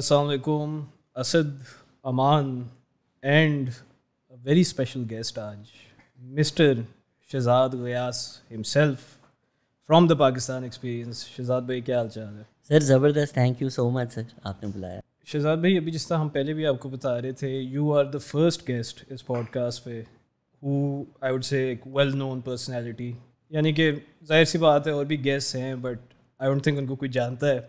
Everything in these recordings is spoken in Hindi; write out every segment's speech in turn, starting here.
असलकुम Asad Aman and very special guest आज mister Shehzad Ghayas himself from the Pakistan experience Shehzad भाई क्या हाल चाल है सर ज़बरदस्त thank you so much sir आपने बुलाया शहजाद भाई अभी जिस तरह हम पहले भी आपको बता रहे थे you are the first guest इस पॉडकास्ट पे हु आई वुड से एक वेल नोन पर्सनैलिटी यानी कि जाहिर सी बात है और भी गेस्ट हैं बट आई डोंट थिंक उनको कोई जानता है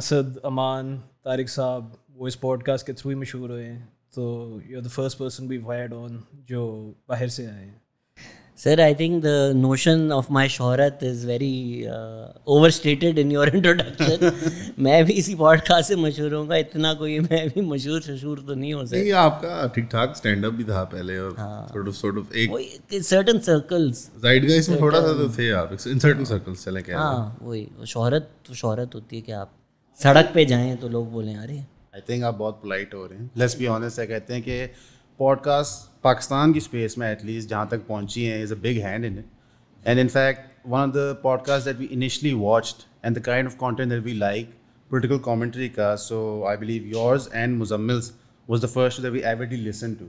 असद अमान तारिक साहब वो इस पॉडकास्ट के थ्रू ही मशहूर हुए हैं तो you are the first person be wired on जो बाहर से आए हैं sir I think the notion of my शोहरत is very uh, overstated in your introduction. मैं भी इसी पॉडकास्ट से मशहूर हूँ इतना कोई मैं भी मशहूर शशूर तो नहीं हो सकता नहीं आपका ठीक ठाक स्टैंड अप भी था पहले और सॉर्ट ऑफ सॉर्ट ऑफ एक सर्टेन सर्कल्स राइट गाइस में थोड़ा सा तो थे आप इन सर्टेन सर्कल्स चले क्या हां वही शोहरत तो शोहरत होती है कि आप सड़क पे जाए तो लोग बोले अरे आई थिंक आप बहुत पोलाइट हो रहे हैं लेट्स बी ऑनेस्ट है कहते हैं कि पॉडकास्ट पाकिस्तान की स्पेस में एटलीस्ट जहाँ तक पहुँची हैं is a big hand in and in fact one of the podcast that we initially watched and the kind of content that we like political commentary का so I believe yours and Muzammil's was the first that we every listen to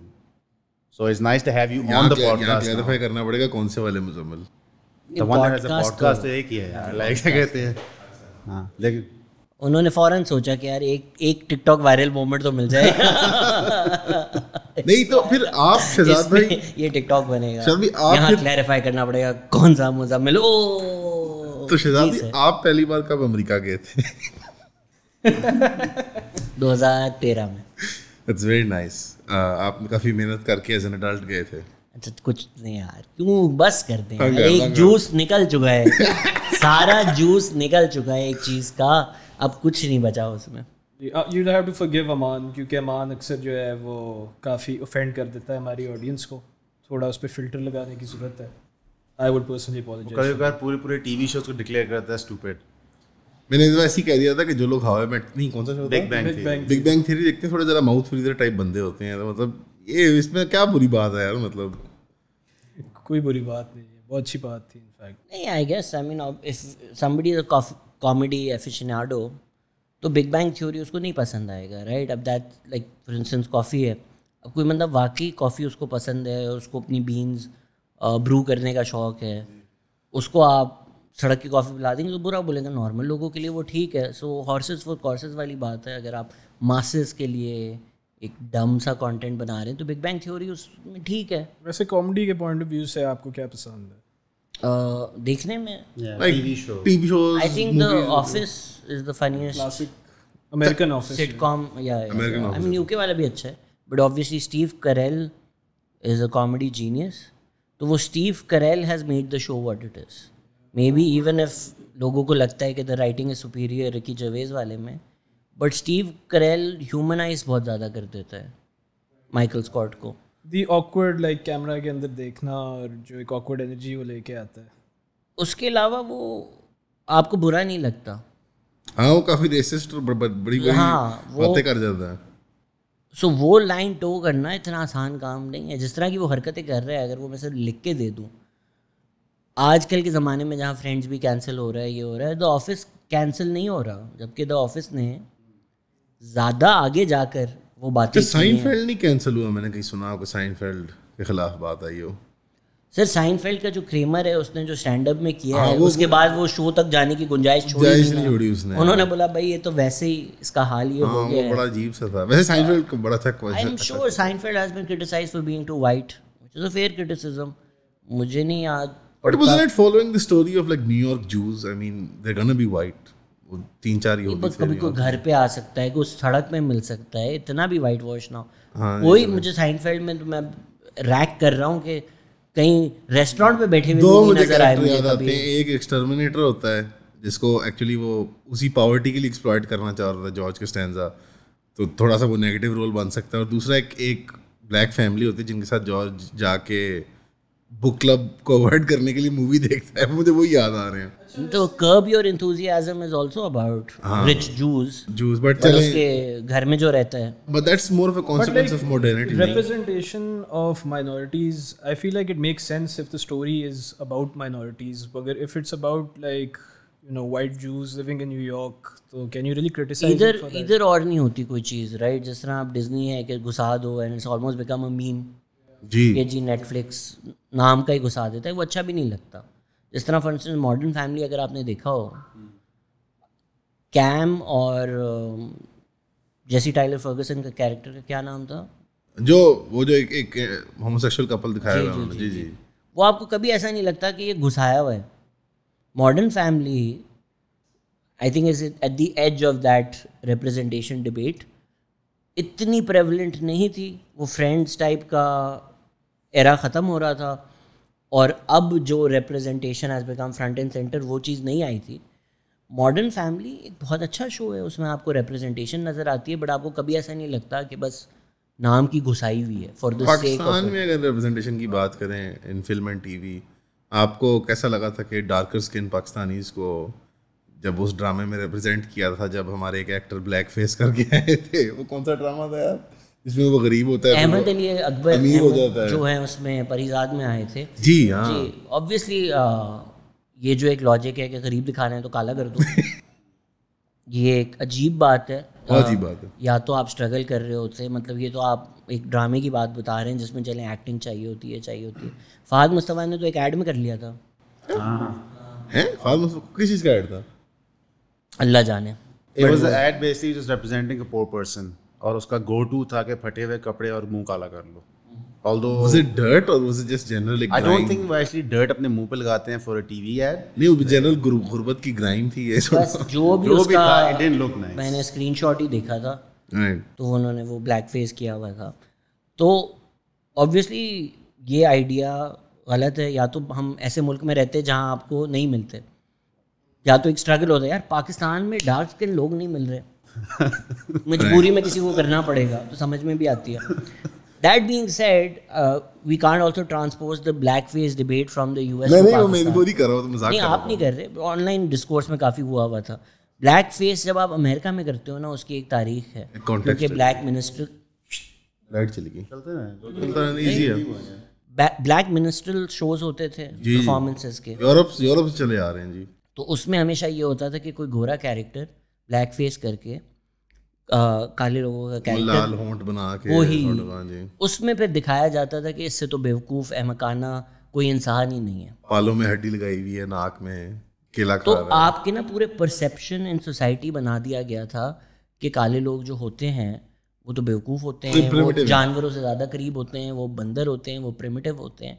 so it's nice to have you on the करना पड़ेगा कौन से वाले मुजम्मिल पॉडकास्ट तो, तो एक ही है लाइक कहते हैं हाँ लेकिन उन्होंने फौरन सोचा कि यार एक एक टिकटॉक वायरल मोमेंट तो मिल जाए नहीं तो फिर आप शहजाद भाई ये टिकटॉक बनेगा आप यहां क्लेरिफाई करना पड़ेगा कौन सा मजा मिलो तो शहजाद आप पहली बार कब अमेरिका गए थे 2013 में इट्स वेरी नाइस आप काफी मेहनत करके एज एन एडल्ट गए थे अच्छा कुछ नहीं यार क्यों बस करते हैं एक जूस निकल चुका है सारा जूस निकल चुका है एक चीज का अब कुछ नहीं बचा उसमें you have to forgive Aman क्योंकि अमान अक्सर जो है वो काफ़ी ऑफेंड कर देता है हमारी ऑडियंस को थोड़ा उस पर फिल्टर लगाने की ज़रूरत है आई वुड पर्सनली अपोलोजाइज कभी कभार पूरे पूरे टीवी शोज को डिक्लेयर करता है स्टूपिड मैंने इस बार ऐसे कह दिया था कि जो लोग हवा में नहीं कौन सा show big bang big bang theory देखते हैं थोड़े ज़रा माउथ फ्रीजर टाइप बंदे होते हैं तो मतलब ये इसमें क्या बुरी बात है यार मतलब कोई बुरी बात नहीं है बहुत अच्छी बात थी इनफैक्ट नहीं I guess I mean if somebody is a comedy aficionado तो बिग बैंग थ्योरी उसको नहीं पसंद आएगा राइट अब that like for instance coffee है अब कोई मतलब वाकई कॉफ़ी उसको पसंद है उसको अपनी बीन्स ब्रू करने का शौक है उसको आप सड़क की कॉफ़ी पिला देंगे तो बुरा बोलेंगे नॉर्मल लोगों के लिए वो ठीक है सो हॉर्सेज फॉर कॉर्सेज वाली बात है अगर आप मासेस के लिए एक डम सा कंटेंट बना रहे हैं तो बिग बैंग थ्योरी उसमें ठीक है वैसे कॉमेडी के पॉइंट ऑफ व्यू से आपको क्या पसंद है देखने में but obviously Carell is a genius तो वो Steve Carell has made the show what it is maybe even if लोगों को लगता है कि the writing is superior Ricky जवेज वाले में बट स्टीव करेल ह्यूमनाइज बहुत ज्यादा कर देता है माइकल स्कॉट को दी ऑकवर्ड लाइक कैमरा के अंदर देखना और जो एक ऑकवर्ड एनर्जी वो लेके आता है उसके अलावा वो आपको बुरा नहीं लगता हाँ वो काफी रेसिस्ट और बड़ी बड़ी हाँ, बातें कर जाता है सो so, वो लाइन टो करना इतना आसान काम नहीं है जिस तरह की वो हरकतें कर रहे हैं अगर वो मैं सिर्फ लिख के दे दूँ आजकल के ज़माने में जहाँ फ्रेंड्स भी कैंसिल हो रहा है ये हो रहा है द ऑफिस कैंसिल नहीं हो रहा जबकि द ऑफिस ने ज़्यादा आगे जाकर वो बात बातें साइनफेल्ड अच्छा, नहीं कैंसिल हुआ मैंने कहीं सुना आपको साइनफेल्ड के खिलाफ बात आई हो सर साइनफेल्ड का जो क्रेमर है उसने जो स्टैंड अप में किया आ, हाँ, है उसके बाद वो शो तक जाने की गुंजाइश छोड़ी नहीं नहीं छोड़ी उसने उन्होंने बोला भाई ये तो वैसे ही इसका हाल ही हो हाँ, गया बड़ा अजीब सा था वैसे साइनफेल्ड का बड़ा था question I am sure Seinfeld has been criticise for being too white which is a fair criticism मुझे नहीं याद but was it following the story of like New York Jews I mean they are gonna be white तीन चार ही होगी कभी कोई घर पे आ सकता है कोई सड़क में मिल सकता है इतना भी वाइट वॉश ना हो कोई हाँ, तो मुझे साइनफेल्ड में तो मैं रैक कर रहा हूँ कि कहीं रेस्टोरेंट पे बैठे हुए दो मुझे कैरेक्टर एक एक्सटर्मिनेटर होता है जिसको एक्चुअली वो उसी पावर्टी के लिए एक्सप्लॉयट करना चाह रहा था जॉर्ज के स्टैंडा तो थोड़ा सा वो नेगेटिव रोल बन सकता है और दूसरा एक एक ब्लैक फैमिली होती है जिनके साथ जॉर्ज जाके बुक क्लब को अवॉइड करने के लिए मूवी देखता है मुझे वो याद आ रहे हैं तो curb your enthusiasm is also about rich Jews Jews but उसके घर में जो रहता है but that's more of a consequence of modernity representation of minorities I feel like it makes sense if the story is about minorities अगर if it's about like you know white Jews living in New York so can you really criticise इधर इधर और नहीं होती कोई चीज़ right जिस तरह आप डिज्नी है कि घुसा दो and it's almost become a meme जी कि जी नेटफ्लिक्स नाम का ही घुसा देता है वो अच्छा भी नहीं लगता जिस तरह फॉर इंस्टेंस मॉडर्न फैमिली अगर आपने देखा हो कैम और जेसी टाइलर फर्गसन का कैरेक्टर का क्या नाम था जो वो जो एक एक होमोसेक्सुअल कपल दिखाया जी, जी, जी, जी, जी वो आपको कभी ऐसा नहीं लगता कि ये घुसाया हुआ है modern family I think is at the edge of that representation debate इतनी प्रेवलेंट नहीं थी वो फ्रेंड्स टाइप का एरा ख़त्म हो रहा था और अब जो representation has become front and centre वो चीज़ नहीं आई थी मॉडर्न फैमिली एक बहुत अच्छा शो है उसमें आपको रिप्रेजेंटेशन नज़र आती है बट आपको कभी ऐसा नहीं लगता कि बस नाम की घुसाई हुई है फॉर पाकिस्तान में अगर रिप्रेजेंटेशन की बात करें इन फिल्म एंड टीवी आपको कैसा लगा था कि डार्कर स्किन पाकिस्तानीज को जब उस ड्रामे में रिप्रेजेंट किया था जब हमारे एक एक्टर ब्लैक फेस करके आए थे वो कौन सा ड्रामा था यार जिसमें वो गरीब होता है अहमद अली अकबर अमीर हो जाता है जो है उसमें परिजाद में आए थे जी हाँ जी ऑब्वियसली ये जो एक लॉजिक है कि गरीब दिखा रहे हैं तो काला कर दो ये एक अजीब बात है अजीब बात है या तो आप स्ट्रगल कर रहे होते मतलब ये तो आप एक ड्रामे की बात बता रहे हैं जिसमें चले एक्टिंग चाहिए होती है चाहिए होती है फहद मुस्तफ़ा ने तो एक ऐड में कर लिया था हाँ। हैं फहद किस चीज़ का ऐड था अल्लाह जाने It was an ad basically just representing a poor person. और उसका गो टू था कि फटे हुए कपड़े और मुंह काला कर लो गलत है या तो हम ऐसे मुल्क में रहते जहाँ आपको नहीं मिलते या तो एक स्ट्रगल होता है यार पाकिस्तान में डार्क स्किन लोग नहीं मिल रहे मजबूरी में किसी को करना पड़ेगा तो समझ में भी आती है that being said we can't also transpose the black face debate from the US नहीं नहीं मैं इनको नहीं कर रहा हूं तो मजाक नहीं आप नहीं कर रहे ऑनलाइन डिस्कोर्स में काफी हुआ हुआ था ब्लैक फेस जब आप अमेरिका में करते हो ना उसकी एक तारीख है क्योंकि ब्लैक मिनिस्टर लाइट चली गई चलते ना चलता इजी है ब्लैक मिनिस्ट्रल शोज होते थे परफॉर्मेंसेस के यूरोप यूरोप से चले आ रहे हैं जी तो उसमें हमेशा ये होता था कि कोई घोरा कैरेक्टर ब्लैक फेस करके आ, काले लोगों का कैरेक्टर बना के वो ही हाँ उसमें फिर दिखाया जाता था कि इससे तो बेवकूफ अहमकाना कोई इंसान ही नहीं है पालों में हड्डी लगाई हुई है नाक में केला तो आपके ना पूरे परसेप्शन इन सोसाइटी बना दिया गया था कि काले लोग जो होते हैं वो तो बेवकूफ़ होते हैं वो जानवरों से ज़्यादा करीब होते हैं वो बंदर होते हैं वो प्रिमिटिव होते हैं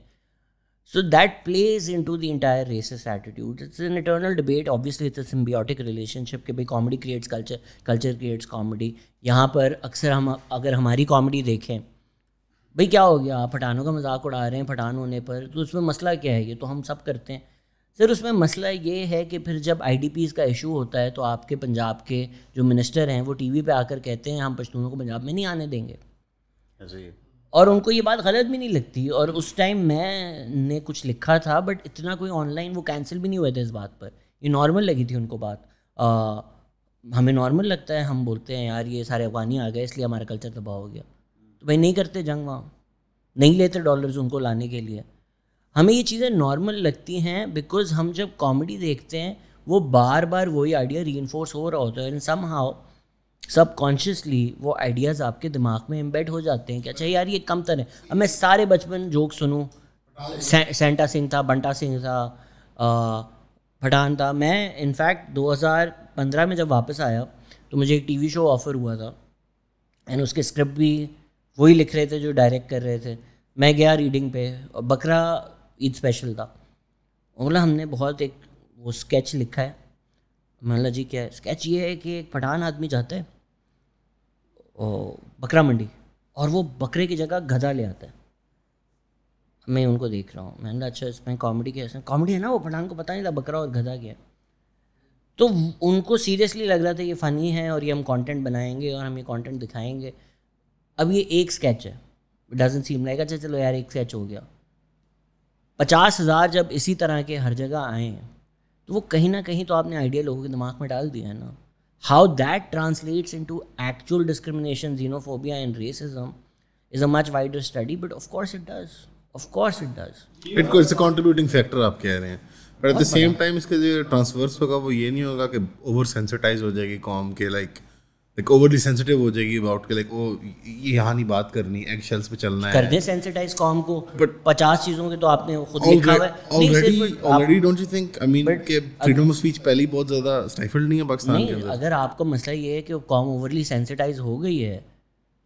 So that plays into the entire racist attitude. It's an eternal debate. Obviously, it's a symbiotic relationship कि भाई comedy creates culture, culture creates comedy. यहाँ पर अक्सर हम अगर हमारी comedy देखें भाई क्या हो गया पठानों का मजाक उड़ा रहे हैं पठान होने पर तो उसमें मसला क्या है ये तो हम सब करते हैं सर उसमें मसला ये है कि फिर जब आई का इशू होता है तो आपके पंजाब के जो मिनिस्टर हैं वो टीवी पे आकर कहते हैं हम पश्तूनों को पंजाब में नहीं आने देंगे और उनको ये बात गलत भी नहीं लगती और उस टाइम मैंने कुछ लिखा था बट इतना कोई ऑनलाइन वो कैंसिल भी नहीं हुए थे इस बात पर ये नॉर्मल लगी थी उनको बात आ, हमें नॉर्मल लगता है हम बोलते हैं यार ये सारे अफगानी आ गए इसलिए हमारा कल्चर तबाह हो गया तो भाई नहीं करते जंग वहाँ नहीं लेते डॉलर्स उनको लाने के लिए हमें ये चीज़ें नॉर्मल लगती हैं बिकॉज हम जब कॉमेडी देखते हैं वो बार बार वही आइडिया री हो रहा होता है इन सम हाउ सबकॉन्शियसली वो आइडियाज़ आपके दिमाग में एम्बेड हो जाते हैं कि अच्छा यार ये कम तर है अब मैं सारे बचपन जोक सुनूँ से, सेंटा सिंह था बंटा सिंह था पठान था मैं इनफैक्ट 2015 में जब वापस आया तो मुझे एक टीवी शो ऑफ़र हुआ था एंड उसके स्क्रिप्ट भी वही लिख रहे थे जो डायरेक्ट कर रहे थे मैं गया रीडिंग पे और बकरा ईद स्पेशल था बोला हमने बहुत एक वो स्केच लिखा है मतलब जी क्या है स्केच ये है कि एक पठान आदमी जाता है बकरा मंडी और वो बकरे की जगह गधा ले आता है मैं उनको देख रहा हूँ मैंने अच्छा इसमें कॉमेडी कैसे कॉमेडी है ना वो पठान को पता नहीं था बकरा और गधा क्या है तो उनको सीरियसली लग रहा था ये फ़नी है और ये हम कंटेंट बनाएंगे और हम ये कंटेंट दिखाएंगे अब ये एक स्केच है डजन सीम लाइक अच्छा चलो यार एक स्केच हो गया पचास हज़ार जब इसी तरह के हर जगह आए तो वो कहीं ना कहीं तो आपने आइडिया लोगों के दिमाग में डाल दिया है ना how that translates into actual discrimination, xenophobia, and racism is a much wider study. But of course, it does. Of course, it does. It it's a contributing factor, आप कह But at the same time, its transverse transverse होगा वो ये नहीं होगा कि ओवर सेंसिटाइज हो like, लाइक ओवरली सेंसिटिव हो जाएगी अबाउट के लाइक ओ ये यहाँ नहीं बात करनी एग शेल्स पे चलना कर है कर दे सेंसिटाइज कॉम को बट पचास चीजों के तो आपने खुद लिखा हुआ है already already don't you think I mean के फ्रीडम ऑफ स्पीच पहले ही बहुत ज्यादा स्टाइफल्ड नहीं है पाकिस्तान के अंदर अगर आपका मसला ये है कि कॉम ओवरली सेंसिटाइज हो गई है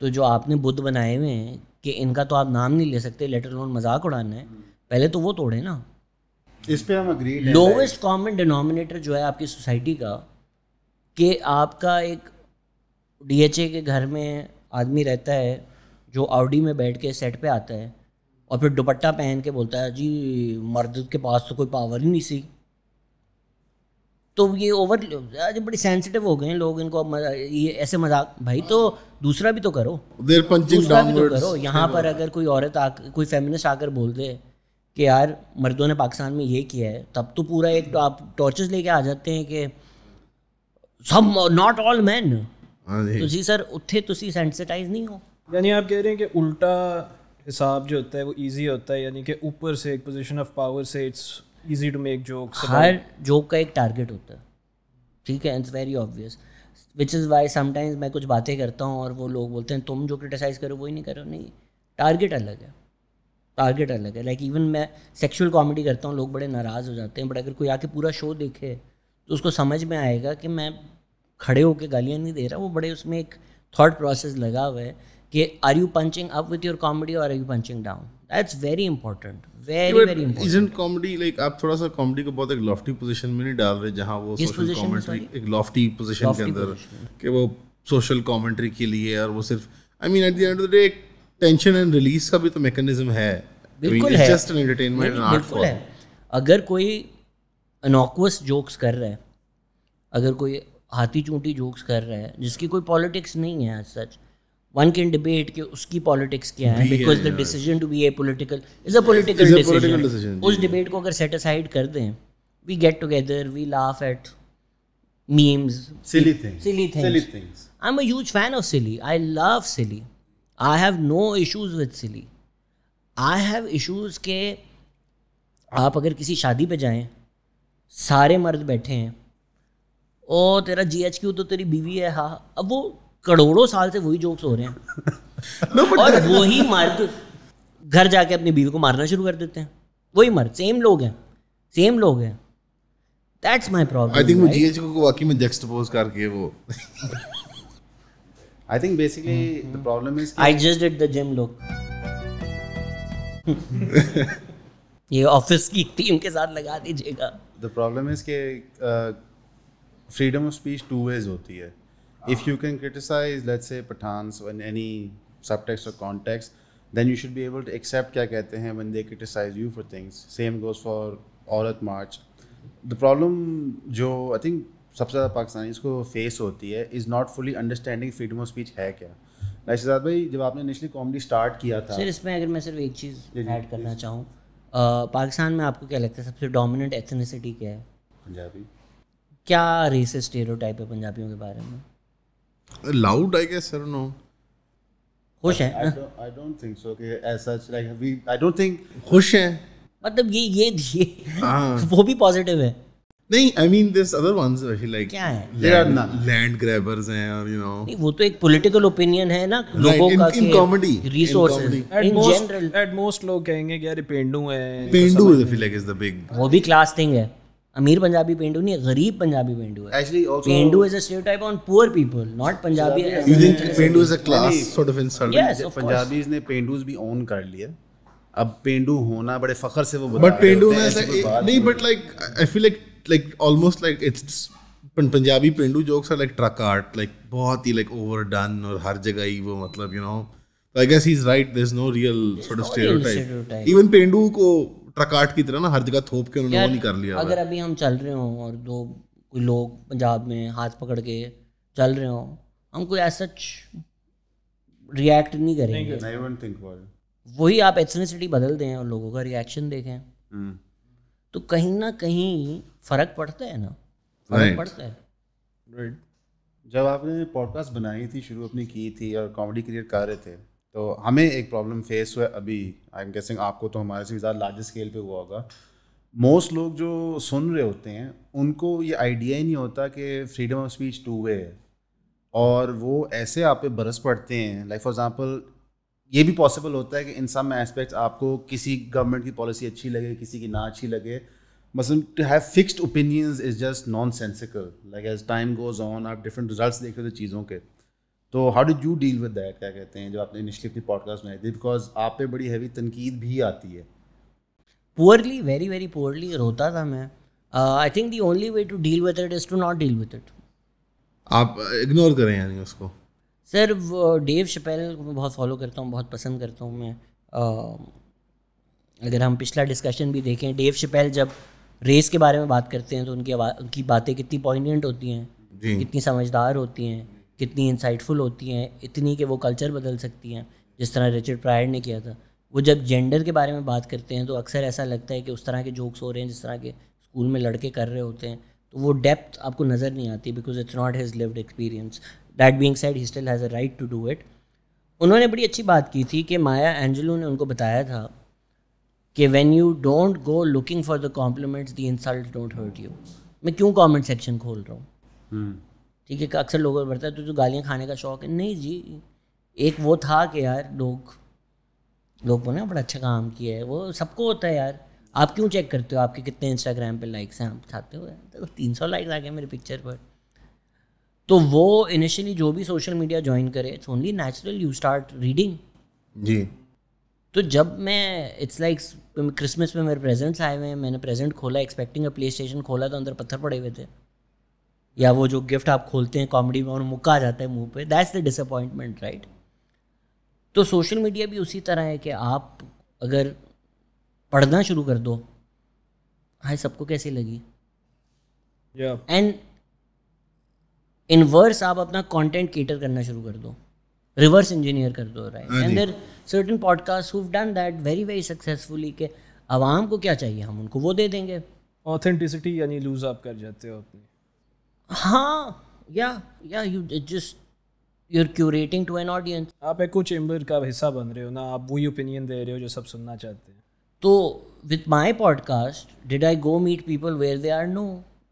तो जो आपने बुद्ध बनाए हुए हैं कि इनका तो आप नाम नहीं ले सकते लेटर लोन मजाक उड़ाना है पहले तो वो तोड़े ना इस पे हम अग्री लोवेस्ट कॉमन डिनोमिनेटर जो है आपकी सोसाइटी का कि आपका एक डीएचए के घर में आदमी रहता है जो आउडी में बैठ के सेट पे आता है और फिर दुपट्टा पहन के बोलता है जी मर्द के पास तो कोई पावर ही नहीं सी तो ये ओवर बड़ी सेंसिटिव हो गए हैं लोग इनको ये ऐसे मजाक भाई तो दूसरा भी तो करो पंचिंग भी तो करो यहाँ पर अगर कोई औरत आ कोई फेमिनिस्ट आकर बोल दे कि यार मर्दों ने पाकिस्तान में ये किया है तब तो पूरा एक तो आप टॉर्चेस लेके आ जाते हैं कि सम नॉट ऑल मैन ਹਾਂਜੀ ਤੁਸੀਂ ਸਰ ਉੱਥੇ ਤੁਸੀਂ ਸੈਂਸਿਟਾਈਜ਼ ਨਹੀਂ ਹੋ हर जोक का एक टारगेट होता है ठीक है कुछ बातें करता हूँ और वो लोग बोलते हैं तुम जो क्रिटिसाइज़ करो ही नहीं करो नहीं टारगेट अलग है टारगेट अलग है लाइक इवन मैं सेक्शुअल कॉमेडी करता हूँ लोग बड़े नाराज़ हो जाते हैं बट अगर कोई आके पूरा शो देखे तो उसको समझ में आएगा कि मैं खड़े होकर गालियाँ नहीं दे रहा वो बड़े उसमें एक थाट प्रोसेस लगा हुआ है कि are you punching up with your comedy और are you punching down that's very important आप थोड़ा सा को बहुत एक में नहीं डाल रहे वो एक के अंदर कि वो के लिए और वो सिर्फ एक का भी तो है बिल्कुल है अगर कोई अनोक्वस जोक्स कर रहा है अगर कोई हाथी चूंटी जोक्स कर रहे हैं जिसकी कोई पॉलिटिक्स नहीं है सच वन कैन डिबेट कि उसकी पॉलिटिक्स क्या है because the decision to be apolitical is a political उस डिबेट को अगर सेटिसाइड कर दें we get together we laugh at memes silly things I am a fan of silly I love silly I have no issues with silly I have issues के आप अगर किसी शादी पर जाए सारे मर्द बैठे हैं ओ तेरा जी तो तेरी बीवी है हा अब वो करोड़ों साल से वही जोक्स हो रहे हैं no, और वही मर्द घर जाके अपनी बीवी को मारना शुरू कर देते हैं वही मर्द सेम लोग हैं सेम लोग हैं that's my problem I think वो जीएच को वाकई में जक्सटापोज करके वो I think basically the problem is I just did the gym लोग ये ऑफिस की टीम के साथ लगा दीजिएगा द प्रॉब्लम इज के freedom of speech two ways होती है if you can criticise let say Pathans one any subtext और context then you should be able to accept क्या कहते हैं one they criticise you for things same goes for Aurat March the problem जो आई थिंक सबसे ज़्यादा पाकिस्तानी इसको फेस होती है is not fully understanding freedom of speech है क्या नशाद भाई जब आपने इनिशली कॉमेडी स्टार्ट किया था सर इसमें अगर मैं सिर्फ एक चीज़ ऐड करना चाहूँ पाकिस्तान में आपको क्या लगता है सबसे डोमिनेंट एथनिसिटी क्या है पंजाबी क्या रेसिस स्टेरियोटाइप है पंजाबियों के बारे में loud I guess I don't know खुश हैं आई डोंट थिंक सो कि as such like we I don't think खुश हैं मतलब ये ये दिए हाँ। वो भी पॉजिटिव है नहीं I mean this other ones like क्या है देयर आर लैंड ग्रैबर्स हैं और यू नो वो तो एक पॉलिटिकल ओपिनियन है ना लोगों का in comedy resources in general at most लोग कहेंगे कि अरे पेंडू है पेंडू इज द बिग वो भी क्लास थिंग है अमीर पंजाबी पेंडू नहीं गरीब पंजाबी पेंडू है actually also pendu is a stereotype on poor people not Punjabi you think pendu is a class sort of insult yes Punjabis ने पेंडूज भी ओन कर लिए अब पेंडू होना बड़े फखर से वो बता बट पेंडू में नहीं but like I feel like like almost like it's Punjabi pendu jokes are like truck art like बहुत ही लाइक ओवर डन और हर जगह ही वो मतलब you know I guess he is right there is no real sort of stereotype even pendu को ट्रकाट की तरह ना हर जगह थोप के उन्होंने वो नहीं कर लिया अगर अभी हम चल रहे हों और दो कोई लोग पंजाब में हाथ पकड़ के चल रहे हों हम कोई ऐसा रिएक्ट नहीं करेंगे वही आप एथनिसिटी बदल दें और लोगों का रिएक्शन देखें हम्म। तो कहीं ना कहीं फर्क पड़ता है ना फर्क पड़ता है जब आपने पॉडकास्ट बनाई थी शुरू अपनी की थी और कॉमेडी करियर कर रहे थे तो हमें एक प्रॉब्लम फेस हुआ अभी आई एम गेसिंग आपको तो हमारे से ज़्यादा लार्ज स्केल पे हुआ होगा मोस्ट लोग जो सुन रहे होते हैं उनको ये आइडिया ही नहीं होता कि freedom of speech two way है और वो ऐसे आप पे बरस पड़ते हैं लाइक फॉर एग्ज़ाम्पल ये भी पॉसिबल होता है कि इन सब एस्पेक्ट्स आपको किसी गवर्नमेंट की पॉलिसी अच्छी लगे किसी की ना अच्छी लगे मतलब to have fixed opinions is just nonsensical like as time goes on आप डिफरेंट रिजल्ट देख रहे थे चीज़ों के तो how did you deal with that क्या कहते हैं जो आपने इनिशियली अपनी पॉडकास्ट बनाई थी बिकॉज आप पे बड़ी हैवी तनकीद भी आती है पुअरली वेरी वेरी पुअरली रोता था मैं I think the only way to deal with it is to not deal with it आप इग्नोर uh, करें यानी उसको सर डेव शपेल को मैं बहुत फॉलो करता हूँ बहुत पसंद करता हूँ मैं uh, अगर हम पिछला डिस्कशन भी देखें डेव शपेल जब रेस के बारे में बात करते हैं तो उनकी उनकी बातें कितनी पॉइंटेंट होती हैं कितनी समझदार होती हैं कितनी इंसाइटफुल होती हैं इतनी कि वो कल्चर बदल सकती हैं जिस तरह रिचर्ड प्रायर ने किया था वो जब जेंडर के बारे में बात करते हैं तो अक्सर ऐसा लगता है कि उस तरह के जोक्स हो रहे हैं जिस तरह के स्कूल में लड़के कर रहे होते हैं तो वो डेप्थ आपको नज़र नहीं आती because it's not his lived experience that being said he still has a right to do it उन्होंने बड़ी अच्छी बात की थी कि माया एंजलू ने उनको बताया था कि when you don't go looking for the compliments the insult don't hurt you मैं क्यों कॉमेंट सेक्शन खोल रहा हूँ hmm. ठीक है अक्सर लोगों को बढ़ता है तो जो गालियाँ खाने का शौक है नहीं जी एक वो था कि यार लोग लोगों ने बड़ा अच्छा काम किया है वो सबको होता है यार आप क्यों चेक करते हो आपके कितने इंस्टाग्राम पे लाइक्स हैं आप खाते हो तो तीन सौ लाइक्स आ गए मेरे पिक्चर पर तो वो इनिशियली जो भी सोशल मीडिया ज्वाइन करे it's only natural you start reading जी तो जब मैं इट्स लाइक क्रिसमस में मेरे प्रेजेंट्स आए हुए हैं मैंने प्रेजेंट खोला एक्सपेक्टिंग अ प्ले स्टेशन खोला तो अंदर पत्थर पड़े हुए थे या वो जो गिफ्ट आप खोलते हैं कॉमेडी में और मुक्का जाता है मुंह पे दैट्स द डिसअपॉइंटमेंट राइट तो सोशल मीडिया भी उसी तरह है कि आप अगर पढ़ना शुरू कर दो हाय सबको कैसी लगी एंड इनवर्स आप अपना कंटेंट केटर करना शुरू कर दो रिवर्स इंजीनियर कर दो right and there certain podcast who've done that very very successfully के आवाम को क्या चाहिए हम उनको वो दे देंगे ऑथेंटिसिटी यानी लूज आप कर जाते हो अपनी हाँ या या you just you are curating to an audience आप एको चेम्बर का हिस्सा बन रहे हो ना आप वही ओपिनियन दे रहे हो जो सब सुनना चाहते हैं तो with my podcast did I go meet people where they are no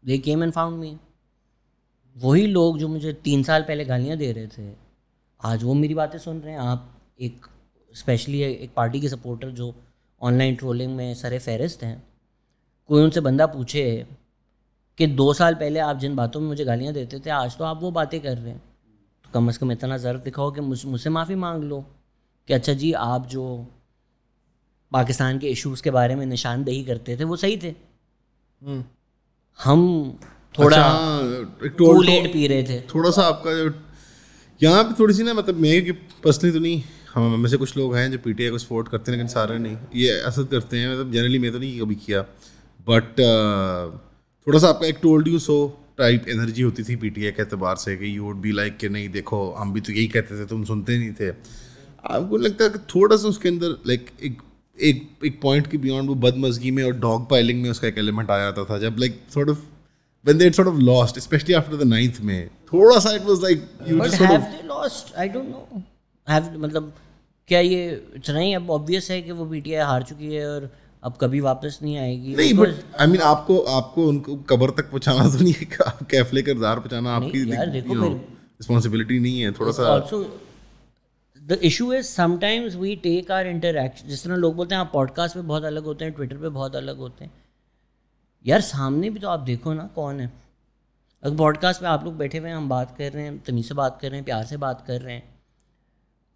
they came and found me वही लोग जो मुझे तीन साल पहले गालियाँ दे रहे थे आज वो मेरी बातें सुन रहे हैं आप एक स्पेशली एक पार्टी के सपोर्टर जो ऑनलाइन ट्रोलिंग में सरे फहरिस्त हैं कोई उनसे बंदा पूछे कि दो साल पहले आप जिन बातों में मुझे गालियाँ देते थे आज तो आप वो बातें कर रहे हैं तो कम अज़ कम इतना ज़र्फ दिखाओ कि मुझसे माफ़ी मांग लो कि अच्छा जी आप जो पाकिस्तान के इश्यूज़ के बारे में निशानदेही करते थे वो सही थे हम्म। हम थोड़ा अच्छा, लेट तो तो पी रहे थे थोड़ा सा आपका जो यहाँ पे थोड़ी सी ना मतलब मैं कि पर्सनली तो नहीं हम में से कुछ लोग हैं जो पीटीआई को सपोर्ट करते हैं लेकिन सारे नहीं ये असर करते हैं मतलब जनरली मैं तो नहीं कभी किया बट थोड़ा सा आपका एक told you so type energy होती थी पी के अतबार से कि यू वुड बी लाइक कि नहीं देखो हम भी तो यही कहते थे तुम सुनते नहीं थे आपको लगता है कि थोड़ा सा उसके अंदर लाइक एक एक एक पॉइंट के बियॉन्ड वो बदमजगी में और डॉग पाइलिंग में उसका एक एलिमेंट आ जाता था जब like sort of when they they sort of lost specially after the ninth में थोड़ा सा it was like you just sort of have they lost I don't know have मतलब क्या ये इतना ही अब ऑब्वियस है कि वो पीटीआई हार चुकी है और अब कभी वापस नहीं आएगी नहीं बट आई मीन आपको आपको उनको कबर तक पहुंचाना तो नहीं है आप कैफ लेकर दार पहुंचाना आपकी यार देखो रिस्पांसिबिलिटी नहीं है थोड़ा सा also the issue is sometimes we take our interaction जिस तरह लोग बोलते हैं आप पॉडकास्ट पे बहुत अलग होते हैं ट्विटर पे बहुत अलग होते हैं यार सामने भी तो आप देखो ना कौन है अगर पॉडकास्ट पे आप लोग बैठे हुए हैं हम बात कर रहे हैं तमीज़ से बात कर रहे हैं प्यार से बात कर रहे हैं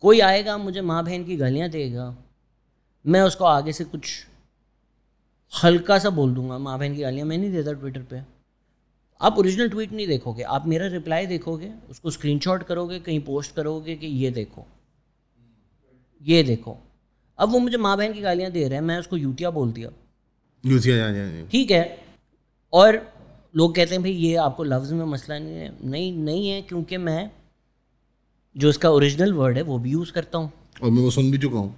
कोई आएगा मुझे माँ बहन की गलियाँ देगा मैं उसको आगे से कुछ हल्का सा बोल दूंगा माँ बहन की गालियाँ मैं नहीं देता ट्विटर पे आप ओरिजिनल ट्वीट नहीं देखोगे आप मेरा रिप्लाई देखोगे उसको स्क्रीनशॉट करोगे कहीं पोस्ट करोगे कि ये देखो ये देखो अब वो मुझे माँ बहन की गालियाँ दे रहे हैं मैं उसको यूतिया बोल दिया यूतिया हाँ, हाँ, हाँ। ठीक है और लोग कहते हैं भाई ये आपको लफ्ज़ में मसला नहीं है नहीं नहीं है क्योंकि मैं जो इसका ओरिजिनल वर्ड है वो भी यूज़ करता हूँ और मैं वो सुन भी चुका हूँ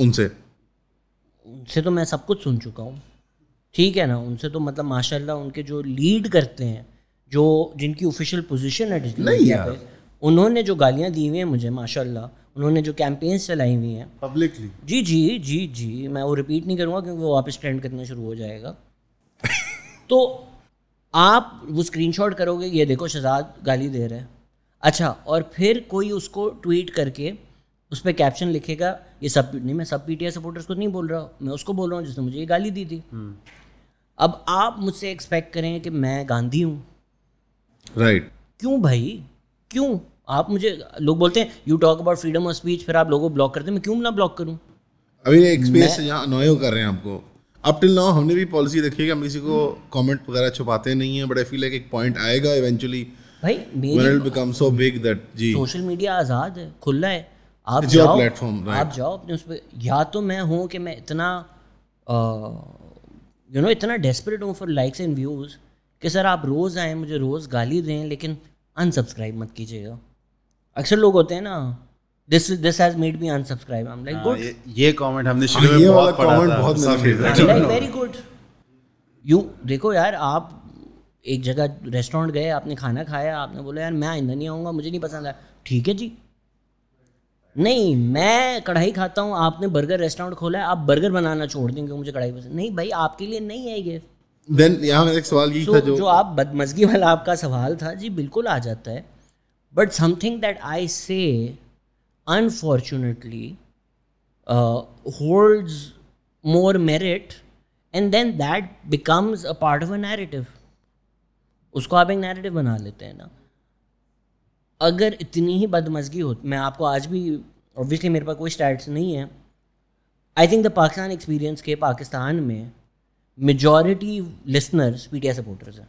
उनसे उनसे तो मैं सब कुछ सुन चुका हूँ ठीक है ना उनसे तो मतलब माशाल्लाह उनके जो लीड करते हैं जो जिनकी ऑफिशियल पोजीशन है डिजिटल मीडिया पे उन्होंने जो गालियाँ दी हुई हैं मुझे माशाल्लाह उन्होंने जो कैंपेन्स चलाई हुई हैं पब्लिकली जी जी जी जी मैं वो रिपीट नहीं करूँगा क्योंकि वो वापस ट्रेंड करना शुरू हो जाएगा तो आप वो स्क्रीनशॉट करोगे ये देखो शहजाद गाली दे रहे हैं अच्छा और फिर कोई उसको ट्वीट करके उस पर कैप्शन लिखेगा ये सब नहीं मैं सब पीटीआई सपोर्टर्स को नहीं बोल रहा मैं उसको बोल रहा हूँ जिसने मुझे ये गाली दी थी हम्म। अब आप मुझसे एक्सपेक्ट करें कि मैं गांधी हूँ राइट right. क्यों भाई क्यों आप मुझे लोग बोलते हैं you talk about freedom of speech फिर आप लोगों को ब्लॉक करते हैं मैं क्यों ना ब्लॉक करूँ अभी एक स्पेस यहाँ अनोयो कर रहे हैं आपको अब टिल नाउ हमने भी पॉलिसी रखी है कि हम किसी को कमेंट वगैरह छुपाते नहीं है बट आई फील लाइक एक पॉइंट आएगा इवेंचुअली भाई world become so big that जी सोशल मीडिया आज़ाद है खुला है आप जाओ प्लेटफॉर्म आप जाओ अपने उस पर या तो मैं हूँ कि मैं इतना यू नो इतना डेस्परेट हूँ फॉर लाइक्स एंड व्यूज़ कि सर आप रोज़ आएँ मुझे रोज़ गाली दें लेकिन अनसब्सक्राइब मत कीजिएगा अक्सर लोग होते हैं ना this this has made me unsubscribe I am like good ये कमेंट हमने हाँ, शुरू में बहुत पढ़ा था लाइक वेरी गुड यू देखो यार आप एक जगह रेस्टोरेंट गए आपने खाना खाया आपने बोला यार मैं आइंदा नहीं आऊँगा मुझे नहीं पसंद आया ठीक है जी नहीं मैं कढ़ाई खाता हूँ आपने बर्गर रेस्टोरेंट खोला है आप बर्गर बनाना छोड़ देंगे मुझे कढ़ाई पसंद नहीं भाई आपके लिए नहीं है ये देन यहाँ एक सवाल ये so, था जो जो आप बदमजगी वाला आपका सवाल था जी बिल्कुल आ जाता है but something that I say unfortunately hold more merit and then that becomes a part of a narrative उसको आप एक नैरेटिव बना लेते हैं ना अगर इतनी ही बदमजगी हो मैं आपको आज भी ऑब्वियसली मेरे पास कोई स्टैट्स नहीं है I think the Pakistan experience के पाकिस्तान में majority listeners P PTI supporters हैं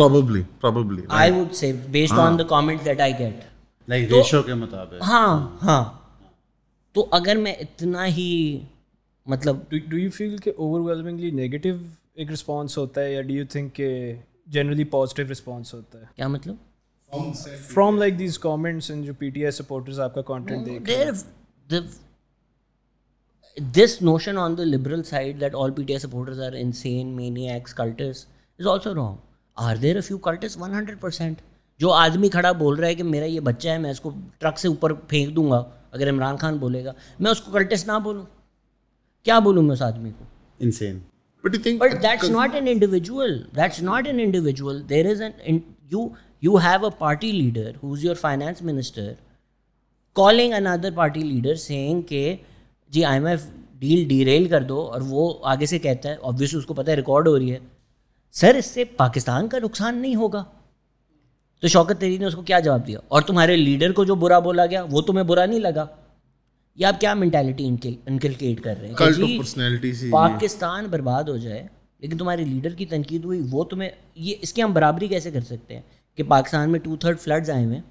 probably probably right? i would say based हाँ. on the comments that i get like तो, रेशो के मुताबिक हाँ हाँ तो अगर मैं इतना ही मतलब डू यू फील कि ओवरवेलमिंगली नेगेटिव एक रिस्पांस होता है या डू यू थिंक के जनरली पॉजिटिव रिस्पांस होता है क्या मतलब from like these comments in जो पी टी आई सपोर्टर्स आपका content this notion on the liberal side that all P supporters are insane cultists is also wrong are there of you cultists one जो आदमी खड़ा बोल रहा है कि मेरा ये बच्चा है मैं इसको ट्रक से ऊपर फेंक दूंगा अगर इमरान खान बोलेगा मैं उसको कल्टस ना बोलूँ क्या बोलूँ मैं उस आदमी को insane but that's not an individual that's not an individual there is an you you have a party leader leader your finance minister calling another party leader saying के जी I M F deal derail कर दो और वो आगे से कहता है ऑब्वियसली उसको पता है रिकॉर्ड हो रही है सर इससे पाकिस्तान का नुकसान नहीं होगा तो शौकत तेरी ने उसको क्या जवाब दिया और तुम्हारे लीडर को जो बुरा बोला गया वो तुम्हें बुरा नहीं लगा ये आप क्या मैंटेलिटी इनकलकेट कर रहे हैं पाकिस्तान बर्बाद हो जाए लेकिन तुम्हारे लीडर की तनकीद हुई वो तुम्हें ये इसकी हम बराबरी कैसे कर सकते हैं कि पाकिस्तान में टू थर्ड फ्लड्स आए हुए हैं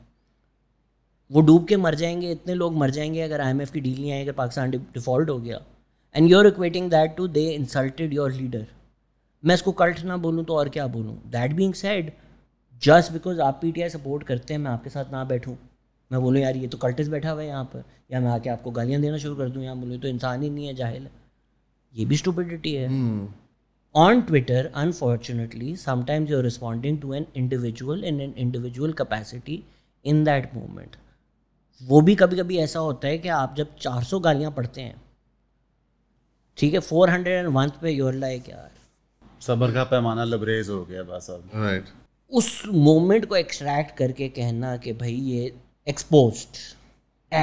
वो डूब के मर जाएंगे इतने लोग मर जाएंगे अगर आई की डील नहीं आई अगर पाकिस्तान डिफ़ॉल्ट हो गया and you are equating that to they insulted your leader मैं इसको कल्ट ना बोलूँ तो और क्या बोलूँ that being said just because आप पी टी आई सपोर्ट करते हैं मैं आपके साथ ना बैठूँ मैं बोलूँ यार ये तो कल्टिस बैठा हुआ है यहाँ पर या मैं आके आपको गालियाँ देना शुरू कर दूँ या बोलूँ तो इंसान ही नहीं है जाहिल ये भी स्टूपिडिटी है hmm. On Twitter, unfortunately, sometimes you're responding to an individual in an individual capacity in that moment. वो भी कभी कभी ऐसा होता है कि आप जब 400 गालियां पढ़ते हैं ठीक है फोर हंड्रेड एंड वन पे योर लाइक यार सबर का पैमाना लबरेज हो गया बस अब राइट उस मोमेंट को एक्सट्रैक्ट करके कहना कि भाई ये एक्सपोज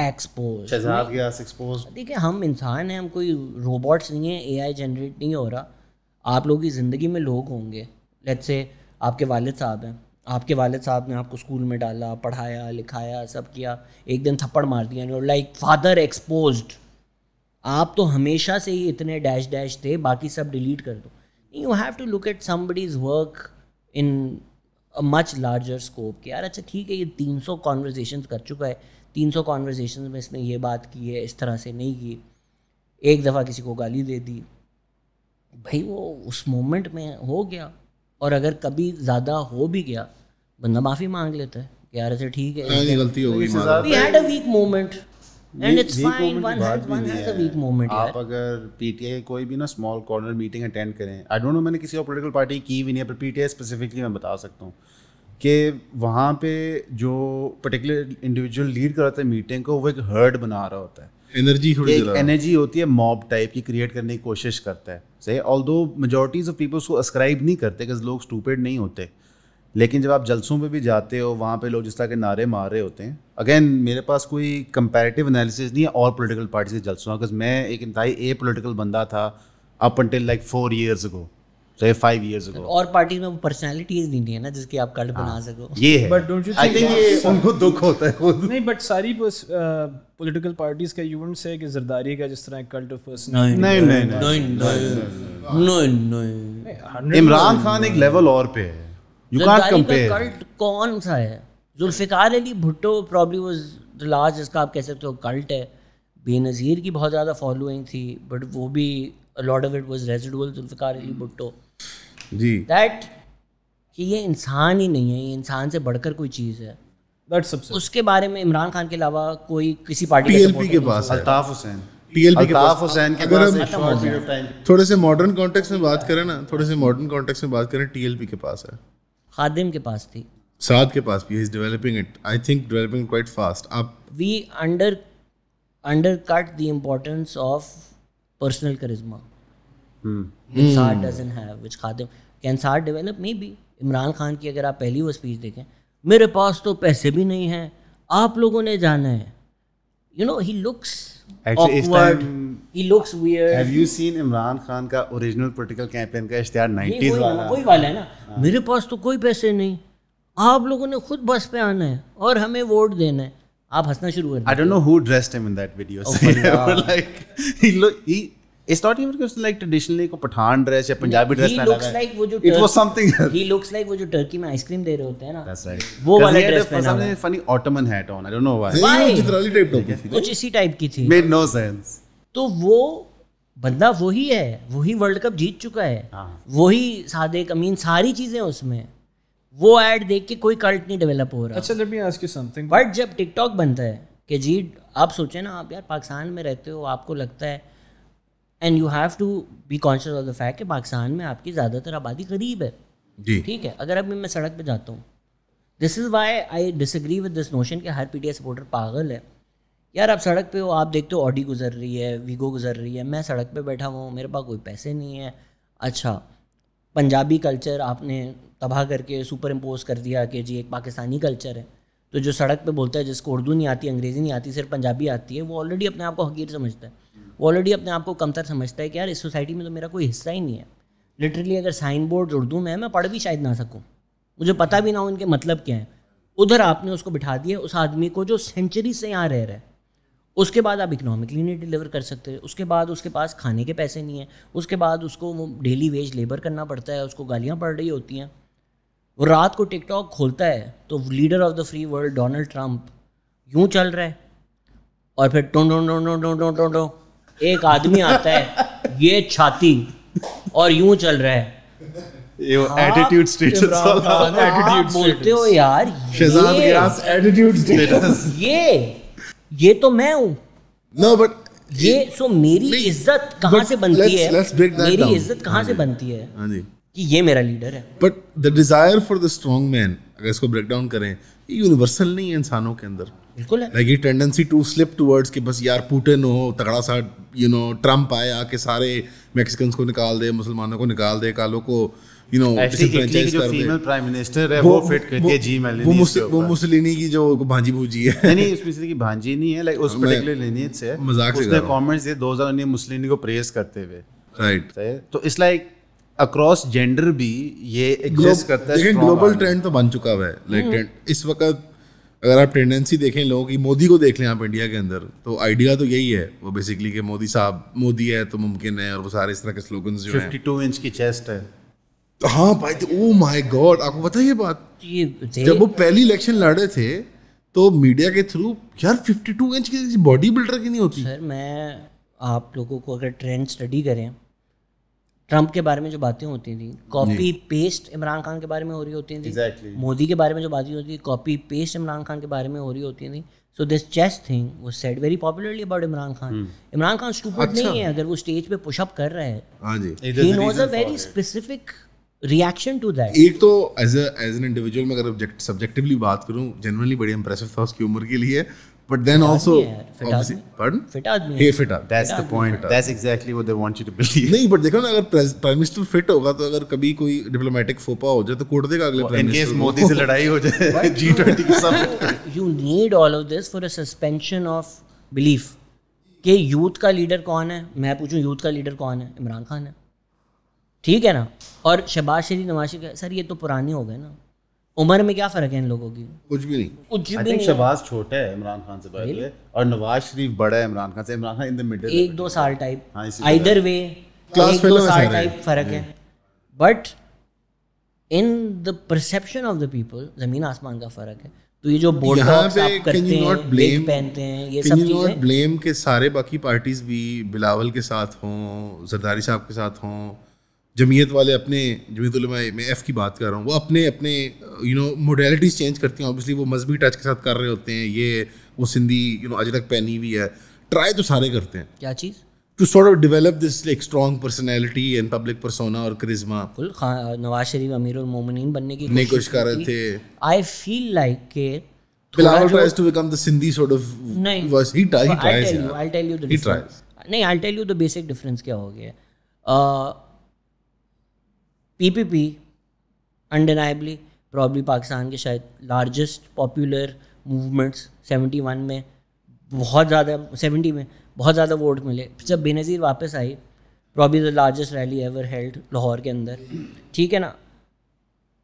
एक्सपोज देखिए हम इंसान हैं हम कोई रोबोट्स नहीं है एआई जनरेट नहीं हो रहा आप लोगों की ज़िंदगी में लोग होंगे लेट्स से आपके वालिद साहब हैं आपके वालिद साहब ने आपको स्कूल में डाला पढ़ाया लिखाया सब किया एक दिन थप्पड़ मार दिया और लाइक फादर एक्सपोज आप तो हमेशा से ही इतने डैश डैश थे बाकी सब डिलीट कर दो you have to look at somebody's work in much larger scope के यार अच्छा ठीक है ये 300 सौ कॉन्वर्जेशन कर चुका है 300 सौ कॉन्वर्जेशन में इसने ये बात की है इस तरह से नहीं की एक दफ़ा किसी को गाली दे दी भाई वो उस मोमेंट में हो गया और अगर कभी ज़्यादा हो भी गया बंदा माफ़ी मांग लेता है कि यार ऐसे ठीक है हाँ, गलती हो तो गई had a weak moment and it's fine one had one has a weak moment आप अगर पीटीआई कोई भी ना स्मॉल कॉर्नर मीटिंग अटेंड करें आई डोंट नो मैंने किसी और पॉलिटिकल पार्टी की भी नहीं पर पीटीआई स्पेसिफिकली मैं बता सकता हूँ कि वहाँ पे जो पर्टिकुलर इंडिविजुअल लीड कर रहा है मीटिंग को वो एक हर्ड बना रहा होता है एनर्जी एक एनर्जी होती है मॉब टाइप की क्रिएट करने की कोशिश करता है सही although majorities of peoples को अस्क्राइब नहीं करते लोग स्टूपेड नहीं होते लेकिन जब आप जलसों पे भी जाते हो वहाँ पे लोग जिस तरह के नारे मार रहे होते हैं अगेन मेरे पास कोई कंपेरेटिव एनालिसिस नहीं है और पोलिटिकल पार्टीज के जलसों का मैं एक इंतहाई ए पोलिटिकल बंदा था up until like four years go say years ago और पार्टी में वो पर्सनालिटीज नहीं है ना जिसकी आप कार्ड बना सको ये बट डोंट यू थिंक उनको दुख होता है खुद नहीं बट सारी पॉलिटिकल पार्टीज का यू से कि जरदारी का जिस तरह कल्ट ऑफ पर्सनालिटी नहीं नहीं नहीं नहीं नहीं इमरान खान एक लेवल और पे है यू कांट कंपेयर कल्ट कौन सा है Zulfikar Ali Bhutto probably was the large जिसका आप कह सकते हो कल्ट है बेनज़ीर की बहुत ज़्यादा फॉलोइंग थी बट वो भी lot of it was residual Zulfikar Ali Bhutto ji that कि ये इंसान ही नहीं है ये इंसान से बढ़कर कोई चीज़ है उसके बारे में इमरान खान के अलावा कोई किसी पार्टी पीएलपी के पास अल्ताफ हुसैन पीएलपी के पास हुसैन के थोड़े से मॉडर्न कॉन्टेक्स्ट में बात करें ना थोड़े से मॉडर्न कॉन्टेक्स्ट में बात करें टीएलपी के पास है खादिम के पास थी साद के पास भी is developing it I think developing quite fast आप we under the of personal charisma Hmm. Imran Khan की अगर आप पहली वो स्पीच देखें मेरे पास तो पैसे भी नहीं हैं आप लोगों ने जाना है यू नो ही लुक्स का 90s वाला वाला है ना हाँ। मेरे पास तो कोई पैसे नहीं आप लोगों ने खुद बस पे आना है और हमें वोट देना है आप हंसना शुरू कर I don't know who dressed him in that video like he it's not even because like traditionally को पठान ड्रेस या पंजाबी ड्रेस पहना लुक्स लाइक वो जो it was something he looks like वो जो टर्की में आइसक्रीम दे रहे होते हैं ना दैट्स राइट वो वाला ड्रेस पहना था है funny Ottoman hat on I don't know why Chitrali type top थी कुछ इसी टाइप की थी मेड नो सेंस तो वो बंदा वही है वही वर्ल्ड कप जीत चुका है हाँ। वही सादे कमीन सारी चीजें उसमें वो एड देख के कोई कल्ट नहीं डेवलप हो रहा अच्छा let me ask you something but जब टिकटॉक बनता है कि जी आप सोचे ना आप यार पाकिस्तान में रहते हो आपको लगता है and you have to be conscious of the fact कि पाकिस्तान में आपकी ज़्यादातर आबादी गरीब है ठीक है अगर अभी मैं सड़क पर जाता हूँ this is why I disagree with this notion कि हर पी टी सपोर्टर पागल है यार आप सड़क पे हो आप देखते हो ऑडी गुजर रही है वीगो गुजर रही है मैं सड़क पे बैठा हुआ हूँ मेरे पास कोई पैसे नहीं है अच्छा पंजाबी कल्चर आपने तबाह करके सुपर इम्पोज कर दिया कि जी एक पाकिस्तानी कल्चर है तो जो सड़क पे बोलता है जिसको उर्दू नहीं आती अंग्रेज़ी नहीं आती सिर्फ पंजाबी आती है वो ऑलरेडी अपने आप को हकीर समझता है वो ऑलरेडी अपने आप को कमतर समझता है कि यार इस सोसाइटी में तो मेरा कोई हिस्सा ही नहीं है लिटरली अगर साइन बोर्ड उर्दू में है मैं पढ़ भी शायद ना सकूँ मुझे पता भी ना हो इनके मतलब क्या है उधर आपने उसको बिठा दिया उस आदमी को जो सेंचुरी से यहाँ रह रहा है उसके बाद आप इकनॉमिकली नहीं डिलीवर कर सकते उसके बाद उसके पास खाने के पैसे नहीं है उसके बाद उसको वो डेली वेज लेबर करना पड़ता है उसको गालियाँ पड़ रही होती हैं वो रात को टिकटॉक खोलता है तो leader of the free world Donald Trump यूँ चल रहा है और फिर टों डों डों डों डों डों डों एक आदमी आता है ये छाती और यूं चल रहा है एटीट्यूड स्टेटस एटीट्यूड बोलते हो यार शहजाद गियास एटीट्यूड स्टेटस ये ये तो मैं हूं नो बट ये सो मेरी इज्जत कहां से बनती है मेरी इज्जत कहां से हाँ बनती है हाँ कि ये मेरा लीडर है but the desire for the strong man अगर इसको ब्रेक डाउन करें ये यूनिवर्सल नहीं है इंसानों के अंदर बिल्कुल लाइक ये टेंडेंसी टू स्लिप टुवर्ड्स कि बस यार पुटिन हो तगड़ा सा यू नो ट्रंप आए आके सारे मैक्सिकन्स को निकाल दे मुसलमानों को निकाल दे कालों को you know female prime minister है वो, वो फिट करती है जी वो वो मुसलिनी की जो भांजी भूजी है नहीं नहीं उसमें की भांजी नहीं है लाइक उस पर्टिकुलर लिनेज से मजाक से उसने कमेंट्स दिए 2019 मुसलिनी को प्रेज करते हुए राइट तो इट्स लाइक अक्रॉस जेंडर भी ये एग्जिस्ट करता है लेकिन ग्लोबल ट्रेंड तो बन चुका है लाइक हम्म। इस वक्त अगर आप टेंडेंसी देखें लोगों की मोदी को देख लें आप इंडिया के अंदर तो आइडिया तो यही है वो बेसिकली कि मोदी साहब मोदी है तो मुमकिन है और वो सारे इस तरह के स्लोगन जो टू इंच की चेस्ट है हाँ भाई ओ माय गॉड आपको पता है ये बात जब वो पहली इलेक्शन लड़े थे तो मीडिया के थ्रू यार 52 इंच की बॉडी बिल्डर की नहीं होती सर मैं आप लोगों को अगर ट्रेंड स्टडी करें ट्रंप के बारे में जो बातें होती थी कॉपी पेस्ट इमरान खान के बारे में हो रही होती थी exactly. मोदी के बारे में जो बातें होती थी कॉपी पेस्ट इमरान खान के बारे में हो रही होती थी सो दिस चेस थिंग वो said very popularly about Imran Khan hmm. Imran Khan stupid अच्छा। नहीं है अगर वो स्टेज पे पुशअप कर रहे हैं very specific reaction to that एक तो एज एज एन इंडिविजुअल में अगर सब्जेक्टिवली बात करूँ जनरली बड़ी इंप्रेसिव था उसकी उम्र के लिए But then also, obviously, pardon? Fit आदमी है. Hey, fit आदमी. That's the point. That's exactly what they want you to believe. नहीं, but देखो ना अगर prime minister fit होगा तो अगर कभी कोई diplomatic faux हो जाए तो कोड देगा अगले prime minister. In case Modi से लड़ाई हो जाए G20 के साथ. You need all of this for a suspension of belief. कि यूथ का लीडर कौन है मैं पूछूं यूथ का लीडर कौन है इमरान खान है ठीक है ना और शहबाज शरीफ नवाज शरीफ सर ये तो पुराने हो गए ना उम्र में क्या फर्क है इन लोगों की कुछ भी नहीं कुछ भी नहीं शहबाज छोटा है इमरान खान से पहले और नवाज शरीफ बड़ा है इमरान खान से Imran Khan in the middle एक दो साल टाइप आइदर वे क्लास एक दो साल टाइप फर्क है but in the perception of the people जमीन आसमान का फर्क है तो ये जो बोटॉक्स आप करते हैं ब्लेम पहनते हैं ये सब चीजें ब्लेम के सारे बाकी पार्टीज भी बिलावल के साथ हों जरदारी साहब के साथ हों जमीयत वाले अपने जमीत में एफ़ की बात कर रहा हूँ वो अपने अपने यू नो मोडलिटीज चेंज करती हैं ऑब्वियसली वो मजहबी टच के साथ कर रहे होते हैं ये वो सिंधी यू नो तक पहनी हुई है ट्राई तो सारे करते हैं क्या चीज़ to sort of develop this like strong personality and public persona और करिज्मा नवाज शरीफ अमीर और मोमिन बनने की नहीं कोशिश कर रहे थे आई फील लाइक के Bilal tries to become the Sindhi sort of नहीं was he, try, he tries I'll tell you I'll tell you the he tries नहीं I'll tell you the basic difference क्या हो गया P P P undeniably probably Pakistan के शायद largest popular movements seventy one में बहुत ज़्यादा सेवेंटी में बहुत ज़्यादा वोट मिले जब बेनज़ीर वापस आई probably the largest rally ever held Lahore के अंदर ठीक है ना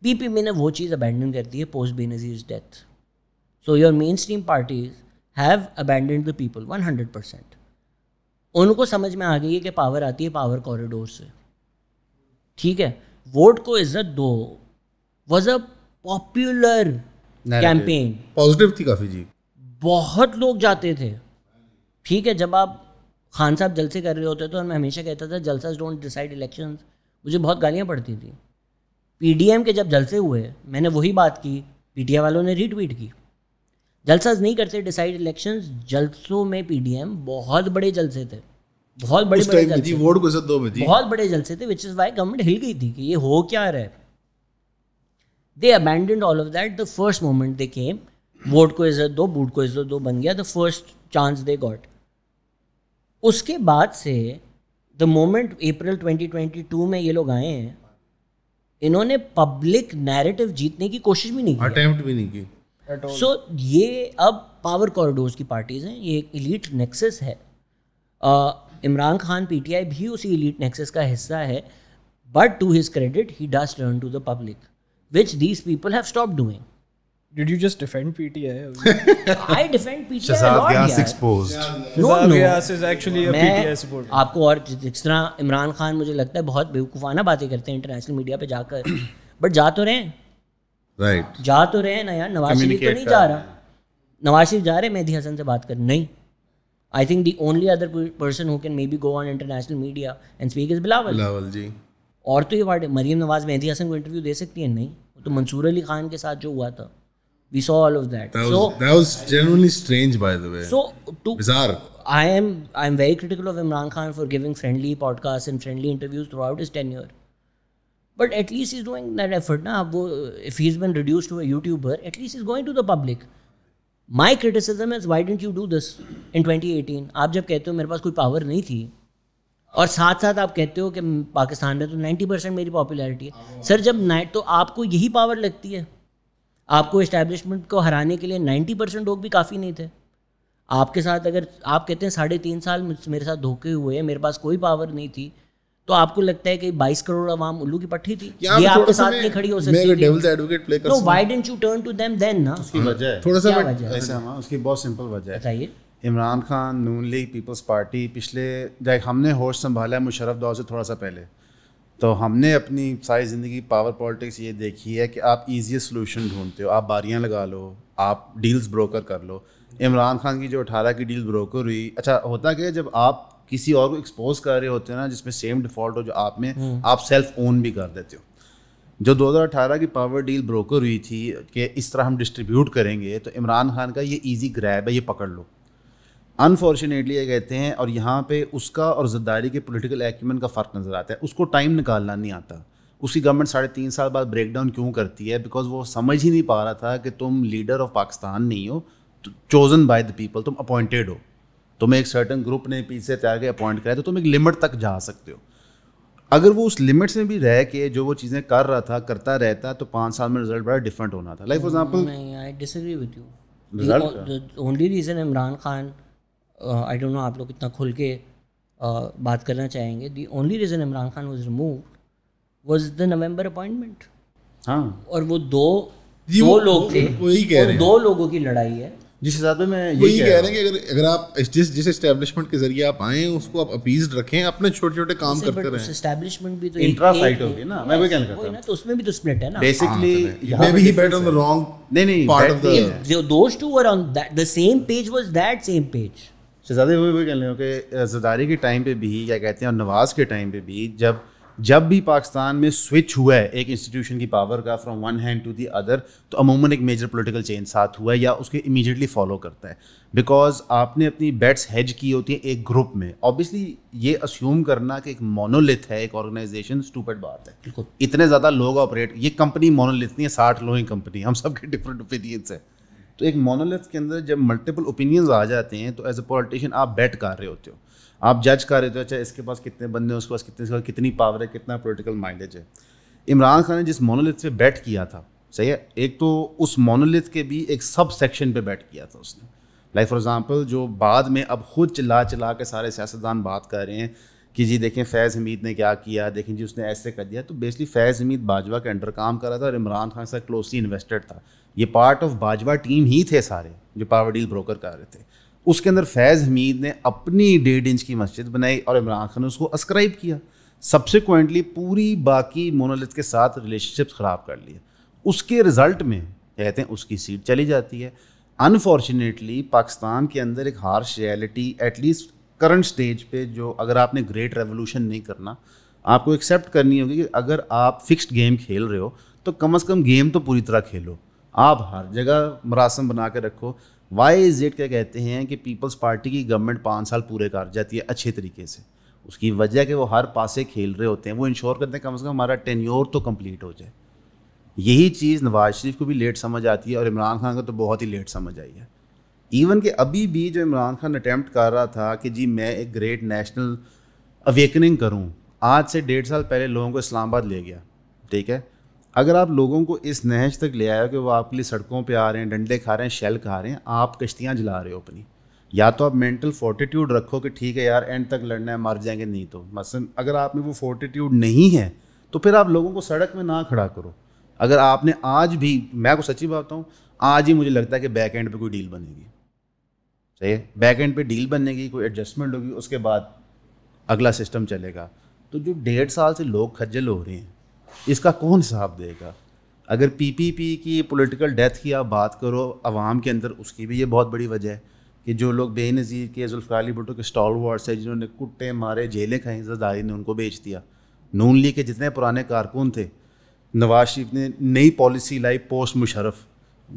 पी पी पी ने वो चीज़ अबेंडन कर दी है post Benazir death so your mainstream parties have abandon the people one hundred percent उनको समझ में आ गई है कि पावर आती है पावर कॉरिडोर से ठीक है वोट को इज्जत दो was a popular campaign positive थी काफ़ी जी बहुत लोग जाते थे ठीक है जब आप खान साहब जलसे कर रहे होते तो मैं हमेशा कहता था जलसा डोंट डिसाइड इलेक्शन मुझे बहुत गालियाँ पड़ती थी पी के जब जलसे हुए मैंने वही बात की पी वालों ने रीट्वीट की जलसाज नहीं करते डिसाइड इलेक्शंस जलसों में पीडीएम बहुत बड़े जलसे थे बहुत बड़े बड़े जलसे वोट घुसे दो में बहुत बड़े जलसे थे विच इज़ वाई गवर्नमेंट हिल गई थी कि ये हो क्या रहा है they abandoned all of that the first moment they came vote को इज्जत दो बूट को इज्जत दो बन गया the first chance they got उसके बाद से द मोमेंट अप्रैल 2022 में ये लोग आए हैं इन्होंने पब्लिक नैरेटिव जीतने की कोशिश भी नहीं की अटेम्प्ट भी नहीं की सो so, ये अब पावर कॉरिडोर की पार्टीज हैं ये एक इलीट नेक्सेस है uh, इमरान खान पीटीआई भी उसी इलीट नेक्सस का हिस्सा है but to his credit he does turn to the public which these people have stop doing Did you just defend PTI? I defend PTI Shazad a lot. Gas exposed. no, no. is actually a PTI supporter. आपको और जिस तरह इमरान खान मुझे लगता है बहुत बेवकूफाना बातें करते हैं इंटरनेशनल मीडिया पे जाकर बट जा तो रहे हैं राइट right. जा तो रहे हैं ना यार नवाज शरीफ तो नहीं जा रहा नवाज शरीफ जा रहे मेहदी हसन से बात कर नहीं I think the only other person who can maybe go on international media and speak is Bilawal. Bilawal ji. Or to ये बात है मरीम नवाज मेहदी हसन interview इंटरव्यू दे सकती है नहीं तो मंसूर अली खान के साथ we saw all of that. That, was, genuinely strange, by the way. So to, bizarre. I am I am very critical of Imran Khan for giving friendly podcasts and friendly interviews throughout his tenure. But at least he's doing that effort, na? If he's been reduced to a YouTuber, at least he's going to the public. My criticism is why didn't you do this in twenty eighteen आप जब कहते हो मेरे पास कोई पावर नहीं थी और साथ साथ आप कहते हो कि पाकिस्तान में तो नाइन्टी परसेंट मेरी पॉपुलैरिटी है सर हाँ। जब नाइट तो आपको यही पावर लगती है आपको इस्टेब्लिशमेंट को हराने के लिए नाइन्टी परसेंट लोग भी काफ़ी नहीं थे आपके साथ अगर आप कहते हैं साढ़े तीन साल मेरे साथ धोखे हुए हैं मेरे पास कोई पावर नहीं थी तो आपको लगता है कि बाईस करोड़ आवाम उल्लू की पट्टी थी ये आपके साथ नहीं खड़ी हो सकती मैं एडवोकेट प्ले कर सकता why didn't you turn to them then ना उसकी हाँ। वजह थोड़ा सा ऐसा हां उसकी बहुत सिंपल वजह है बताइए Imran Khan Noon League Peoples Party पिछले देख हमने होश संभाला है मुशरफ दौर से थोड़ा सा पहले तो हमने अपनी सारी ज़िंदगी पावर पॉलिटिक्स ये देखी है कि आप ईजीएस्ट सोल्यूशन ढूंढते हो आप बारियां लगा लो आप डील्स ब्रोकर कर लो इमरान खान की जो अठारह की डील ब्रोकर हुई अच्छा होता क्या जब आप किसी और को एक्सपोज कर रहे होते हो ना जिसमें सेम डिफॉल्ट हो जो आप में हम्म। आप सेल्फ ओन भी कर देते हो जो 2018 की पावर डील ब्रोकर हुई थी कि इस तरह हम डिस्ट्रीब्यूट करेंगे तो इमरान खान का ये इजी ग्रैब है ये पकड़ लो अनफॉर्चुनेटली ये कहते हैं और यहाँ पे उसका और जद्दारी के पॉलिटिकल एक्यूमेंट का फ़र्क नज़र आता है उसको टाइम निकालना नहीं आता उसकी गवर्नमेंट साढ़े तीन साल बाद ब्रेक डाउन क्यों करती है बिकॉज वो समझ ही नहीं पा रहा था कि तुम लीडर ऑफ पाकिस्तान नहीं हो चोजन बाय द पीपल तुम अपॉइंटेड हो तुम्हें एक सर्टन ग्रुप ने पीछे से आगे अपॉइंट कराया तो तुम एक लिमिट तक जा सकते हो अगर वो उस लिमिट से भी रह के जो वो चीज़ें कर रहा था करता रहता तो पाँच साल में रिजल्ट बड़ा डिफरेंट होना था like for example only reason Imran Khan I don't know आप लोग इतना खुल के uh, बात करना चाहेंगे the only reason Imran Khan was remove was the November appointment हाँ और वो दो दो लोग थे दो लोगों की लड़ाई है जिस हिसाब से मैं यही कह रहे हैं कि अगर अगर आप जिस जिस एस्टेब्लिशमेंट के जरिए आप आए उसको आप अपीज रखें अपने छोटे छोटे काम करते रहे एस्टेब्लिशमेंट भी तो इंट्रा साइट ना मैं कहना चाहता हूं तो उसमें भी तो स्प्लिट है ना basically he bet on the wrong नहीं नहीं part of the those two were on that the same page was that same page शहजादे वही कह रहे हो कि जदारी के टाइम पे भी क्या कहते हैं और नवाज के टाइम पे भी जब जब भी पाकिस्तान में स्विच हुआ है एक इंस्टीट्यूशन की पावर का from one hand to the other तो अमूमन एक मेजर पॉलिटिकल चेंज साथ हुआ है या उसके इमीडिएटली फॉलो करता है बिकॉज आपने अपनी बेट्स हेज की होती है एक ग्रुप में ऑब्वियसली ये अस्यूम करना कि एक मोनोलिथ है एक ऑर्गेनाइजेशन स्टूपेड बात है इतने ज़्यादा लोग ऑपरेट ये कंपनी मोनोलिथ नहीं है साठ लोग कंपनी हम सबके डिफरेंट ओपिनियंस हैं तो एक मोनोलिथ के अंदर जब मल्टीपल ओपिनियंस आ जाते हैं तो एज अ पॉलिटिशियन आप बैट कर रहे होते हो आप जज कर रहे थे अच्छा इसके पास कितने बंदे हैं उसके पास कितने पास कितनी पावर है कितना पोलिटिकल माइंडेज है इमरान खान ने जिस मोनोलिथ पे बैट किया था सही है एक तो उस मोनोलिथ के भी एक सब सेक्शन पे बैट किया था उसने लाइक फॉर एग्जांपल जो बाद में अब खुद चिल्ला चिल्ला के सारे सियासतदान बात कर रहे हैं कि जी देखें फैज़ हमीद ने क्या किया देखें जी उसने ऐसे कर दिया तो बेसिकली फैज़ हमीद बाजवा के अंडर काम कर रहा था और इमरान खान से क्लोजली इन्वेस्टेड था ये पार्ट ऑफ बाजवा टीम ही थे सारे जो पावर डील ब्रोकर कर रहे थे उसके अंदर फैज़ हमीद ने अपनी डेढ़ इंच की मस्जिद बनाई और इमरान खान ने उसको अस्क्राइब किया सबसिक्वेंटली पूरी बाकी मोनोलिथ के साथ रिलेशनशिप्स ख़राब कर लिया उसके रिज़ल्ट में कहते हैं उसकी सीट चली जाती है अनफॉर्चुनेटली पाकिस्तान के अंदर एक harsh reality at least current stage पे जो अगर आपने ग्रेट रेवोल्यूशन नहीं करना आपको एक्सेप्ट करनी होगी कि अगर आप फिक्स्ड गेम खेल रहे हो तो कम अज़ कम गेम तो पूरी तरह खेलो आप हर जगह मरासम बना के रखो वाई इज़ इट क्या कहते हैं कि पीपल्स पार्टी की गवर्नमेंट पाँच साल पूरे कर जाती है अच्छे तरीके से उसकी वजह कि वो हर पासे खेल रहे होते हैं वो इंश्योर करते हैं कम से कम हमारा टेन्योर तो कंप्लीट हो जाए यही चीज़ नवाज शरीफ को भी लेट समझ आती है और इमरान खान को तो बहुत ही लेट समझ आई है इवन कि अभी भी जो इमरान खान अटैम्प्ट कर रहा था कि जी मैं एक ग्रेट नेशनल अवेकनिंग करूँ आज से डेढ़ साल पहले लोगों को इस्लामाबाद ले गया ठीक है अगर आप लोगों को इस नहज तक ले आए कि वो आपके लिए सड़कों पे आ रहे हैं डंडे खा रहे हैं शेल खा रहे हैं आप कश्तियाँ जला रहे हो अपनी या तो आप मेंटल फोर्टिट्यूड रखो कि ठीक है यार एंड तक लड़ना है मर जाएंगे नहीं तो मसलन अगर आप में वो फोर्टिट्यूड नहीं है तो फिर आप लोगों को सड़क में ना खड़ा करो अगर आपने आज भी मैं को सच्ची बात हूँ आज ही मुझे लगता है कि बैक एंड पे कोई डील बनेगी सही है बैक एंड पे डील बनेगी कोई एडजस्टमेंट होगी उसके बाद अगला सिस्टम चलेगा तो जो डेढ़ साल से लोग खज्जल हो रहे हैं इसका कौन हिसाब देगा अगर पीपीपी की पॉलिटिकल डेथ की आप बात करो अवाम के अंदर उसकी भी ये बहुत बड़ी वजह है कि जो लोग बेनज़ीर के जुल्फ़ार भुटो के स्टॉल वार्ड्स हैं जिन्होंने कुट्टे मारे जेलें खाई जदारी ने उनको बेच दिया नून लीग के जितने पुराने कारकुन थे नवाज शरीफ ने नई पॉलिसी लाई पोस्ट मुशरफ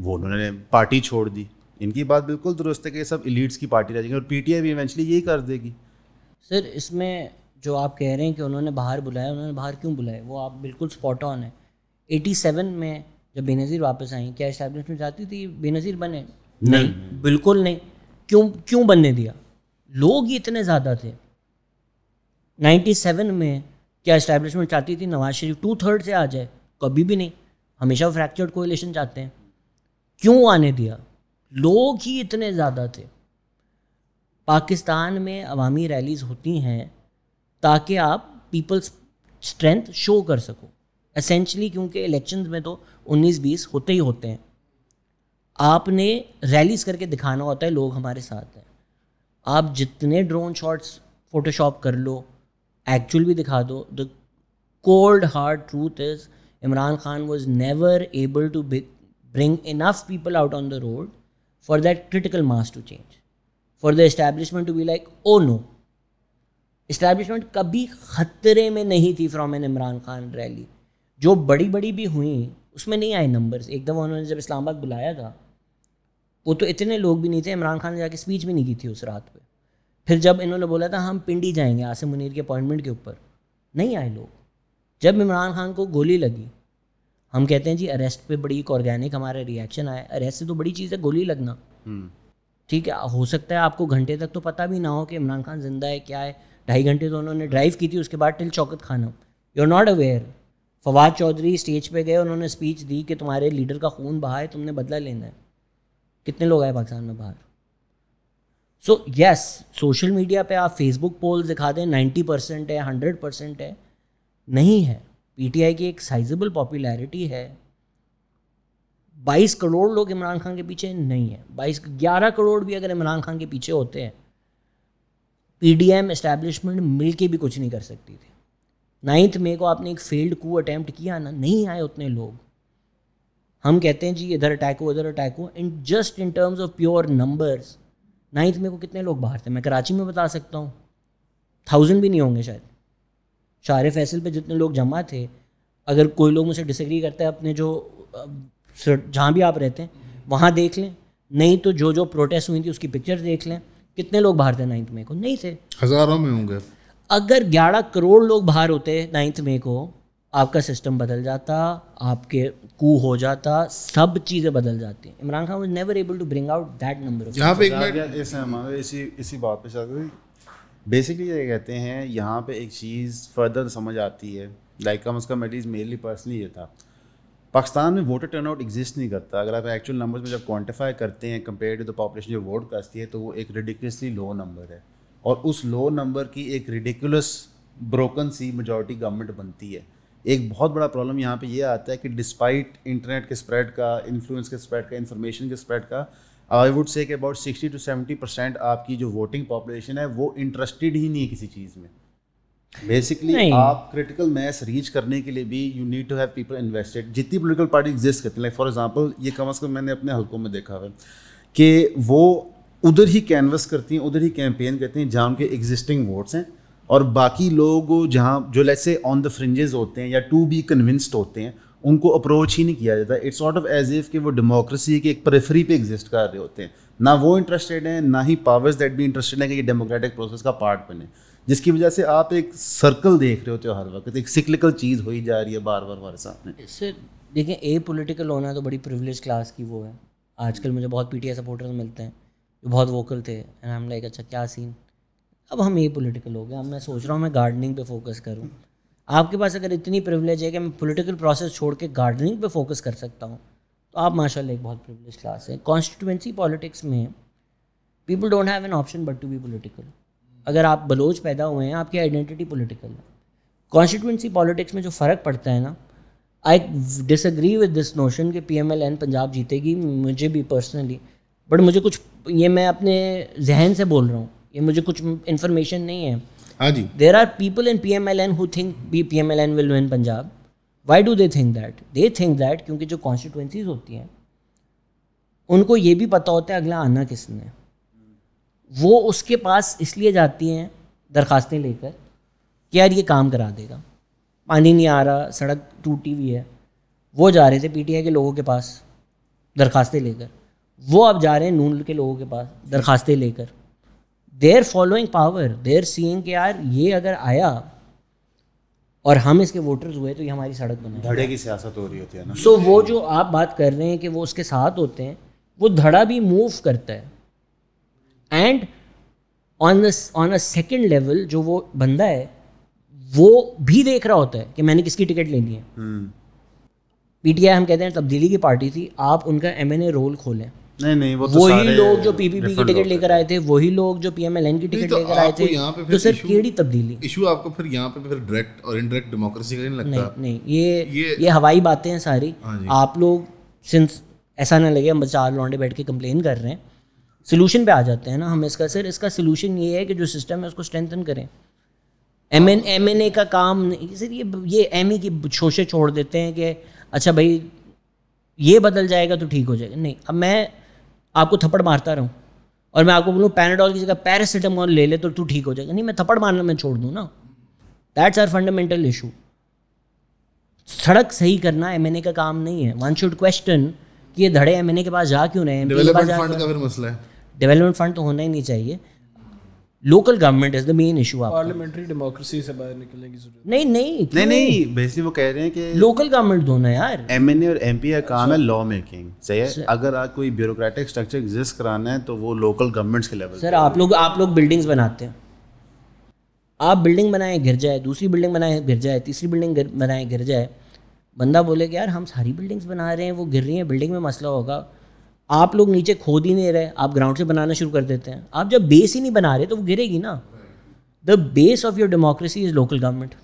वो उन्होंने पार्टी छोड़ दी इनकी बात बिल्कुल दुरुस्त है कि सब इलीट्स की पार्टी रह जाएगी और आई भी इवेंचुअली यही कर देगी सर इसमें जो आप कह रहे हैं कि उन्होंने बाहर बुलाया उन्होंने बाहर क्यों बुलाया वो आप बिल्कुल स्पॉट ऑन है एटी सेवन में जब बेनज़ीर वापस आई क्या इस्टेब्लिशमेंट चाहती थी बेनज़ीर बने नहीं, नहीं बिल्कुल नहीं क्यों क्यों बनने दिया लोग ही इतने ज़्यादा थे नाइन्टी सेवन में क्या इस्टेब्लिशमेंट चाहती थी नवाज शरीफ टू थर्ड से आ जाए कभी भी नहीं हमेशा फ्रैक्चर्ड कोलेशन चाहते हैं क्यों आने दिया लोग ही इतने ज़्यादा थे पाकिस्तान में अवामी रैलीज़ होती हैं ताकि आप पीपल्स स्ट्रेंथ शो कर सको असेंशली क्योंकि इलेक्शन में तो 19-20 होते ही होते हैं आपने रैलीज करके दिखाना होता है लोग हमारे साथ हैं आप जितने ड्रोन शॉट्स फोटोशॉप कर लो एक्चुअल भी दिखा दो the cold hard truth is Imran Khan was never able to bring enough people out on the road for that critical mass to change for the establishment to be like oh no establishment कभी ख़तरे में नहीं थी from an Imran Khan rally जो बड़ी बड़ी भी हुई उसमें नहीं आए नंबर्स एक दफ़ा उन्होंने जब इस्लामाबाद बुलाया था वो तो इतने लोग भी नहीं थे इमरान खान ने जाके स्पीच भी नहीं की थी उस रात पे फिर जब इन्होंने बोला था हम पिंडी जाएंगे आसिम मुनीर के अपॉइंटमेंट के ऊपर नहीं आए लोग जब इमरान खान को गोली लगी हम कहते हैं जी अरेस्ट पे बड़ी एक ऑर्गेनिक हमारा रिएक्शन आया अरेस्ट से तो बड़ी चीज़ है गोली लगना हम्म। ठीक है हो सकता है आपको घंटे तक तो पता भी ना हो कि इमरान खान जिंदा है क्या है ढाई घंटे तो उन्होंने ड्राइव की थी उसके बाद टिल चौकत खाना you are not aware Fawad Chaudhry stage पे गए उन्होंने स्पीच दी कि तुम्हारे लीडर का खून बहा है तुमने बदला लेना है कितने लोग आए पाकिस्तान में बाहर सो यस सोशल मीडिया पे आप फेसबुक पोल दिखा दें नाइन्टी परसेंट है हंड्रेड परसेंट है नहीं है पीटीआई की एक साइजेबल पॉपुलैरिटी है बाईस करोड़ लोग इमरान खान के पीछे नहीं है बाईस ग्यारह करोड़ भी अगर इमरान खान के पीछे होते हैं पी डी एम इस्टेब्लिशमेंट मिल के भी कुछ नहीं कर सकती थी नाइन्थ मे को आपने एक फेल्ड कू अटैम्प्ट किया ना नहीं आए उतने लोग हम कहते हैं जी इधर अटैक हो उधर अटैक हो in just in terms of pure numbers ninth May को कितने लोग बाहर थे मैं कराची में बता सकता हूँ थाउजेंड भी नहीं होंगे शायद शार फैसल पे जितने लोग जमा थे अगर कोई लोग मुझसे डिसग्री करता है अपने जो जहाँ भी आप रहते हैं वहाँ देख लें नहीं तो जो जो प्रोटेस्ट हुई थी उसकी पिक्चर देख लें कितने लोग बाहर थे नाइन्थ मे को नहीं थे हजारों में होंगे अगर ग्यारह करोड़ लोग बाहर होते नाइन्थ मे को आपका सिस्टम बदल जाता आपके कू हो जाता सब चीज़ें बदल जाती Imran Khan was never able to bring out that number यहाँ पे एक ऐसे हमारे इसी इसी बात पे चलते बेसिकली ये कहते हैं यहाँ पे एक चीज़ फर्दर समझ आती है लाइक कम अज़ कम एट लीस्ट पर्सनली ये था पाकिस्तान में वोटर टर्न आउट एग्जिस्ट नहीं करता अगर आप एक्चुअल नंबर्स में जब क्वान्टिफाई करते हैं कंपेयर टू द पॉपुलेशन जो वोट करती है तो वो एक रिडिकुलसली लो नंबर है और उस लो नंबर की एक रिडिकुलस ब्रोकन सी मेजोरिटी गवर्नमेंट बनती है एक बहुत बड़ा प्रॉब्लम यहाँ पे ये यह आता है कि डिस्पाइट इंटरनेट के स्प्रेड का इन्फ्लुएंस के स्प्रेड का इंफॉर्मेशन के स्प्रेड का I would say about sixty to seventy percent आपकी जो वोटिंग पॉपुलेशन है वो इंटरेस्टेड ही नहीं है किसी चीज़ में बेसिकली आप क्रिटिकल मैस रीच करने के लिए भी you need to have people invested जितनी पोलिटिकल पार्टी एग्जिस्ट करती है लाइक फॉर एग्जाम्पल ये कम अज़ कम मैंने अपने हल्कों में देखा है कि वो उधर ही कैनवस करती हैं उधर ही कैंपेन करती हैं जहाँ उनके एग्जिस्टिंग वोट्स हैं और बाकी लोग जहाँ जो लैसे ऑन द फ्रिंजेज होते हैं या टू बी कन्विंस्ड होते हैं उनको अप्रोच ही नहीं किया जाता it's not of as if कि वो डेमोक्रेसी के एक प्रेफरी पे एग्जिस्ट कर रहे होते हैं ना वो इंटरेस्टेड हैं ना ही पावर्स दैट भी इंटरेस्टेड हैं कि ये डेमोक्रेटिक प्रोसेस का पार्ट बने जिसकी वजह से आप एक सर्कल देख रहे होते हो हर वक्त एक सिक्लिकल चीज़ हो ही जा रही है बार बार हमारे सामने सर देखें ए पोलिटिकल होना तो बड़ी प्रिवलेज क्लास की वो है आजकल मुझे बहुत आई सपोर्टर्स मिलते हैं जो बहुत वोकल थे एंड हम लाइक अच्छा क्या सीन अब हम ए पोलिटिकल हो गए अब मैं सोच रहा हूँ मैं गार्डनिंग पे फोकस करूँ आपके पास अगर इतनी प्रिवलेज है कि मैं पोलिटिकल प्रोसेस छोड़ के गार्डनिंग पे फोकस कर सकता हूँ तो आप माशाल्लाह एक बहुत प्रिवलेज क्लास है कॉन्स्टिट्यूंसी पॉलिटिक्स में people don't have an option but to be political अगर आप बलोच पैदा हुए हैं आपकी आइडेंटिटी पॉलिटिकल है कॉन्स्टिट्यूंसी पॉलिटिक्स में जो फ़र्क पड़ता है ना I disagree with this notion कि P M L N Punjab जीतेगी मुझे भी पर्सनली बट मुझे कुछ ये मैं अपने जहन से बोल रहा हूँ ये मुझे कुछ इन्फॉर्मेशन नहीं है हाँ जी there are people in P M L N who think बी P M L N will win Punjab why do they think that they think that क्योंकि जो कॉन्स्टिट्यूंसीज होती हैं उनको ये भी पता होता है अगला आना किसने वो उसके पास इसलिए जाती हैं दरखास्तें लेकर कि यार ये काम करा देगा पानी नहीं आ रहा सड़क टूटी हुई है वो जा रहे थे पी के लोगों के पास दरखास्तें लेकर वो अब जा रहे हैं नून के लोगों के पास दरखास्तें लेकर they're following power they're seeing के यार ये अगर आया और हम इसके वोटर्स हुए तो ये हमारी सड़क बने धड़े की सियासत हो रही होती है ना सो so, वो जो आप बात कर रहे हैं कि वो उसके साथ होते हैं वो धड़ा भी मूव करता है and on on a second level जो वो बंदा है वो भी देख रहा होता है कि मैंने किसकी टिकट लेनी है हम्म। पीटीआई हम कहते हैं तब्दीली की पार्टी थी आप उनका एम रोल खोलें नहीं नहीं वो तो वही लोग जो पीपीपी की टिकट लेकर आए थे वही लोग जो पीएमएलएन की टिकट तो लेकर आए थे तो सर केड़ी तब्दीली इशू आपको फिर यहाँ पे फिर डायरेक्ट और इनडायरेक्ट डेमोक्रेसी का नहीं लगता नहीं नहीं ये ये, ये हवाई बातें हैं सारी हाँ आप लोग सिंस ऐसा ना लगे हम चार लौंडे बैठ के कंप्लेन कर रहे हैं सोल्यूशन पे आ जाते हैं ना हम इसका सर इसका सोल्यूशन ये है कि जो सिस्टम है उसको स्ट्रेंथन करें M N M N A का काम सर ये ये एम ई e की शोशे छोड़ देते हैं कि अच्छा भाई ये बदल जाएगा तो ठीक हो जाएगा नहीं अब मैं आपको थप्पड़ मारता रहूँ और मैं आपको बोलूँ पैनाडॉल की जगह पैरासीटामोल ले ले तो तू तो ठीक हो जाएगा नहीं मैं थप्पड़ मारना मैं छोड़ दूँ ना दैट्स आर फंडामेंटल इशू सड़क सही करना एम का काम नहीं है वन शुड क्वेश्चन कि ये धड़े एम के पास जा क्यों रहे हैं फंड का फिर मसला है डेवलपमेंट फंड तो होना ही नहीं चाहिए local government is the main issue आप पार्लियामेंट्री डेमोक्रेसी से बाहर निकलने की जरूरत नहीं नहीं नहीं नहीं बेसिकली वो कह रहे हैं कि लोकल गवर्नमेंट दोनों यार एमएनए और एमपी का काम है लॉ अच्छा। मेकिंग सही है अच्छा। अगर आप कोई ब्यूरोक्रेटिक स्ट्रक्चर एग्जिस्ट कराना है तो वो लोकल गवर्नमेंट्स के लेवल सर आप लोग आप लोग बिल्डिंग्स बनाते हैं आप बिल्डिंग बनाए गिर जाए दूसरी बिल्डिंग बनाए गिर जाए तीसरी बिल्डिंग बनाए गिर जाए बंदा बोले कि यार हम सारी बिल्डिंग्स बना रहे हैं वो गिर रही हैं बिल्डिंग में मसला होगा आप लोग नीचे खोद ही नहीं रहे आप ग्राउंड से बनाना शुरू कर देते हैं आप जब बेस ही नहीं बना रहे तो वो गिरेगी ना the base of your democracy is local government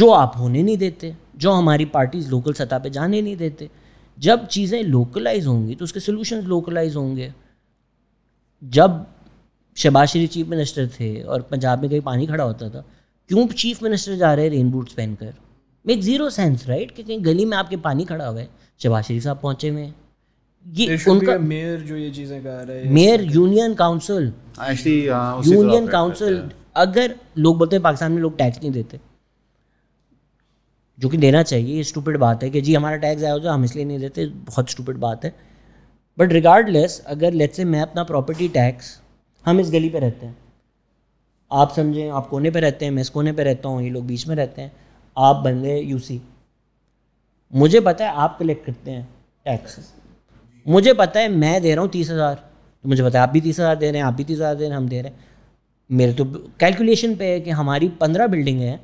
जो आप होने नहीं देते जो हमारी पार्टीज लोकल सतह पे जाने नहीं देते जब चीज़ें लोकलाइज होंगी तो उसके सोल्यूशन लोकलाइज होंगे जब शहबाज शरीफ चीफ मिनिस्टर थे और पंजाब में कहीं पानी खड़ा होता था क्यों चीफ मिनिस्टर जा रहे हैं रेन बूट्स पहनकर मेक ज़ीरो सेंस राइट कि कहीं गली में आपके पानी खड़ा हुआ है शहबाज शरीफ साहब पहुँचे हुए हैं ये उनका मेयर जो ये चीजें कर रहे हैं mayor union council union council अगर लोग बोलते हैं पाकिस्तान में लोग टैक्स नहीं देते जो कि देना चाहिए ये स्टूपिड बात है कि जी हमारा टैक्स आया हो जाए हम इसलिए नहीं देते बहुत स्टूपिड बात है बट रिगार्डलेस अगर लेट्स से मैं अपना प्रॉपर्टी टैक्स हम इस गली पे रहते हैं आप समझें आप कोने पे रहते हैं मैं इस कोने पे रहता हूँ ये लोग बीच में रहते हैं आप बंदे यूसी मुझे पता है आप कलेक्ट करते हैं टैक्स मुझे पता है मैं दे रहा हूँ तीस हज़ार तो मुझे पता है आप भी तीस हज़ार दे रहे हैं आप भी तीस हज़ार दे रहे हैं हम दे रहे हैं मेरे तो कैलकुलेशन पे है कि हमारी पंद्रह बिल्डिंग है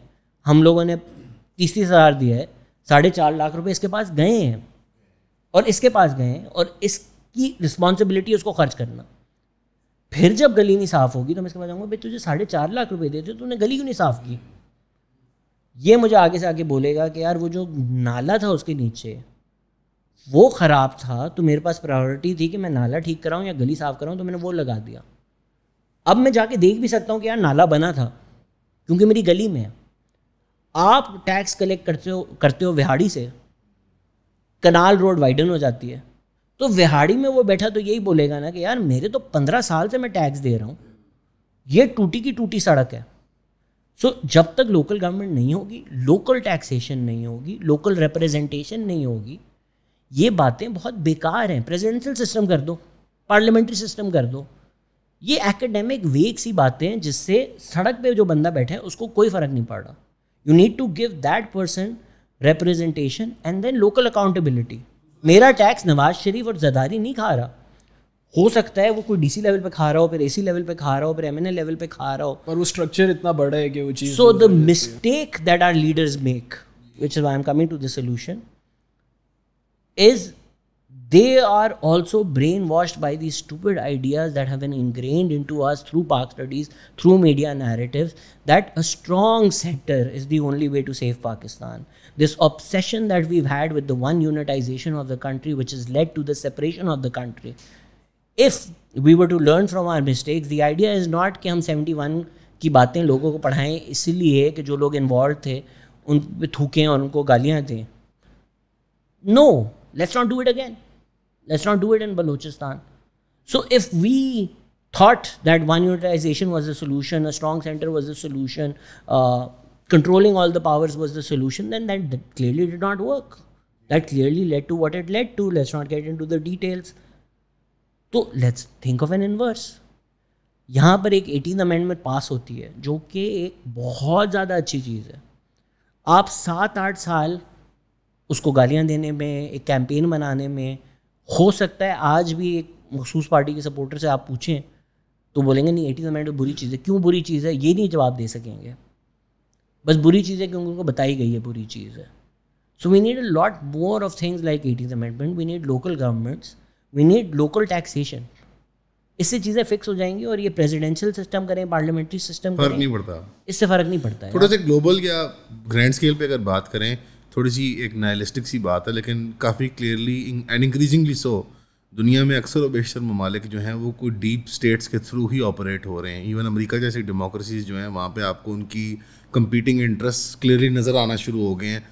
हम लोगों ने तीस तीस हज़ार दिया है साढ़े चार लाख रुपए इसके पास गए हैं और इसके पास गए हैं और इसकी रिस्पॉन्सिबिलिटी उसको खर्च करना फिर जब गली नहीं साफ़ होगी तो मैं इसके पास जाऊँगा भाई तुझे साढ़े चार लाख रुपये देते तूने गली क्यों नहीं साफ़ की ये मुझे आगे से आगे बोलेगा कि यार वो जो नाला था उसके नीचे वो ख़राब था तो मेरे पास प्रायोरिटी थी कि मैं नाला ठीक कराऊँ या गली साफ़ कराऊँ तो मैंने वो लगा दिया अब मैं जाके देख भी सकता हूँ कि यार नाला बना था क्योंकि मेरी गली में है आप टैक्स कलेक्ट करते हो करते हो विहाड़ी से कनाल रोड वाइडन हो जाती है तो विहाड़ी में वो बैठा तो यही बोलेगा ना कि यार मेरे तो पंद्रह साल से मैं टैक्स दे रहा हूँ ये टूटी की टूटी सड़क है सो so, जब तक लोकल गवर्नमेंट नहीं होगी लोकल टैक्सेशन नहीं होगी लोकल रिप्रेजेंटेशन नहीं होगी ये बातें बहुत बेकार हैं प्रेजिडेंशियल सिस्टम कर दो पार्लियामेंट्री सिस्टम कर दो ये एकेडमिक वेक सी बातें हैं जिससे सड़क पे जो बंदा बैठा है उसको कोई फ़र्क नहीं पड़ रहा you need to give that person representation and then local accountability मेरा टैक्स नवाज शरीफ और जदारी नहीं खा रहा हो सकता है वो कोई डीसी लेवल पे खा रहा हो फिर एसी लेवल पे खा रहा हो फिर एम लेवल पे खा रहा हो पर वो स्ट्रक्चर इतना बड़ा है कि वो चीज़ so the mistake that our leaders make which is I am coming to the solution is they are also brainwashed by these stupid ideas that have been ingrained into us through Pak studies, through media narratives, that a strong center is the only way to save Pakistan. This obsession that we've had with the one unitization of the country, which has led to the separation of the country. If we were to learn from our mistakes, the idea is not that we 71 की बातें लोगों को पढ़ाएं इसलिए कि जो लोग involved थे उन पे थूकें और उनको गालियां दें no, let's not do it again let's not do it in Balochistan so if we thought that one unitization was a solution strong centre was a solution controlling all the powers was the solution then that clearly did not work that clearly led to what it led to let's not get into the details तो let's think of an inverse यहाँ पर एक एटीन अमेंडमेंट पास होती है जो कि एक बहुत ज़्यादा अच्छी चीज़ है आप सात आठ साल उसको गालियाँ देने में एक कैंपेन बनाने में हो सकता है आज भी एक मखसूस पार्टी के सपोर्टर से आप पूछें तो बोलेंगे नहीं एटीन अमेंडमेंट तो बुरी चीज़ है क्यों बुरी चीज़ है ये नहीं जवाब दे सकेंगे बस बुरी चीज़ है क्योंकि उनको बताई गई है बुरी चीज़ है so we need a lot more of things like eighteen amendment we need local governments we need local taxation इससे चीज़ें फिक्स हो जाएंगी और ये प्रेजिडेंशियल सिस्टम करें पार्लियामेंट्री सिस्टम फर्क नहीं पड़ता इससे फ़र्क नहीं पड़ता थोड़ा सा ग्लोबल या ग्रैंड स्केल पे अगर बात करें थोड़ी सी एक नायलिस्टिक सी बात है लेकिन काफ़ी क्लियरली एंड इंक्रीजिंगली सो दुनिया में अक्सर और बेशतर ममालिक जो हैं वो कोई डीप स्टेट्स के थ्रू ही ऑपरेट हो रहे हैं इवन अमेरिका जैसी डेमोक्रेसीज जो हैं वहाँ पे आपको उनकी कंपीटिंग इंटरेस्ट क्लियरली नज़र आना शुरू हो गए हैं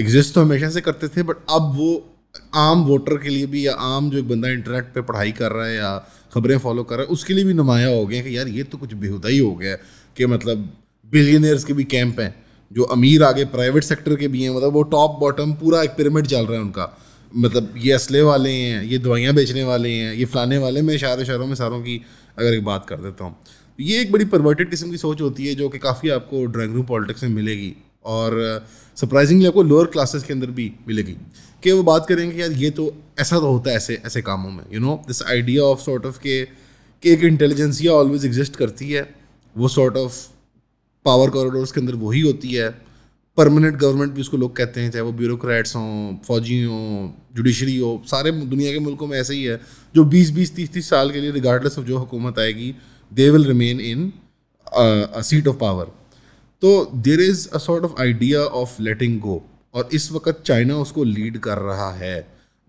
एग्जिस्ट तो हमेशा से करते थे बट अब वो आम वोटर के लिए भी या आम जो एक बंदा इंटरनेट पे पढ़ाई कर रहा है या खबरें फॉलो कर रहा है उसके लिए भी नुमाया हो गया कि यार ये तो कुछ बेहुदा ही हो गया कि मतलब बिलियनर्स के भी कैंप हैं जो अमीर आगे प्राइवेट सेक्टर के भी हैं मतलब वो टॉप बॉटम पूरा एक पिरामिड चल रहा है उनका मतलब ये असले वाले हैं ये दवाइयाँ बेचने वाले हैं ये फलाने वाले मैं इशारे शहरों में सारों की अगर एक बात कर देता हूँ तो ये एक बड़ी परवर्टेड किस्म की सोच होती है जो कि काफ़ी आपको ड्राइंग रूम पॉलिटिक्स में मिलेगी और सरप्राइजिंगली आपको लोअर क्लासेस के अंदर भी मिलेगी कि वो बात करेंगे यार ये तो ऐसा तो होता है ऐसे ऐसे कामों में you know this idea of sort of के एक इंटेलिजेंसिया ऑलवेज एग्जिस्ट करती है वो सॉर्ट ऑफ पावर कॉरिडोर्स के अंदर वही होती है परमानेंट गवर्नमेंट भी उसको लोग कहते हैं चाहे वो ब्यूरोक्रेट्स हों फौजी हों जुडिशरी हो सारे दुनिया के मुल्कों में ऐसे ही है जो 20-20 30-30 साल के लिए रिगार्डलेस ऑफ जो हुकूमत आएगी they will remain in seat of power तो there is a sort of idea of letting go और इस वक्त चाइना उसको लीड कर रहा है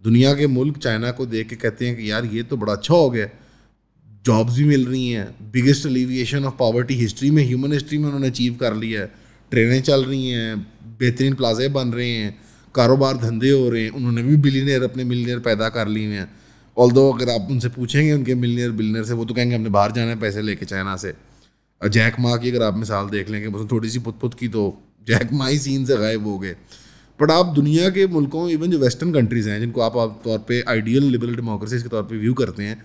दुनिया के मुल्क चाइना को देख के कहते हैं कि यार ये तो बड़ा अच्छा हो गया जॉब्स भी मिल रही हैं biggest alleviation of poverty history में ह्यूमन हिस्ट्री में उन्होंने अचीव कर लिया है ट्रेनें चल रही हैं बेहतरीन प्लाजे बन रहे हैं कारोबार धंधे हो रहे हैं उन्होंने भी बिलीनियर अपने मिलीनियर पैदा कर लिए हैं ऑल अगर आप उनसे पूछेंगे उनके मिलीनियर बिलीनियर से वो तो कहेंगे हमने बाहर जाना है पैसे लेके चाइना से जैक माँ की अगर आप मिसाल देख लेंगे बस तो थोड़ी सी पुतपुत की तो जैक माँ ही सीन से गायब हो गए बट आप दुनिया के मुल्कों इवन जो वेस्टर्न कंट्रीज़ हैं जिनको आप आम तौर पर आइडियल लिबरल डेमोक्रेसीज के तौर पर व्यू करते हैं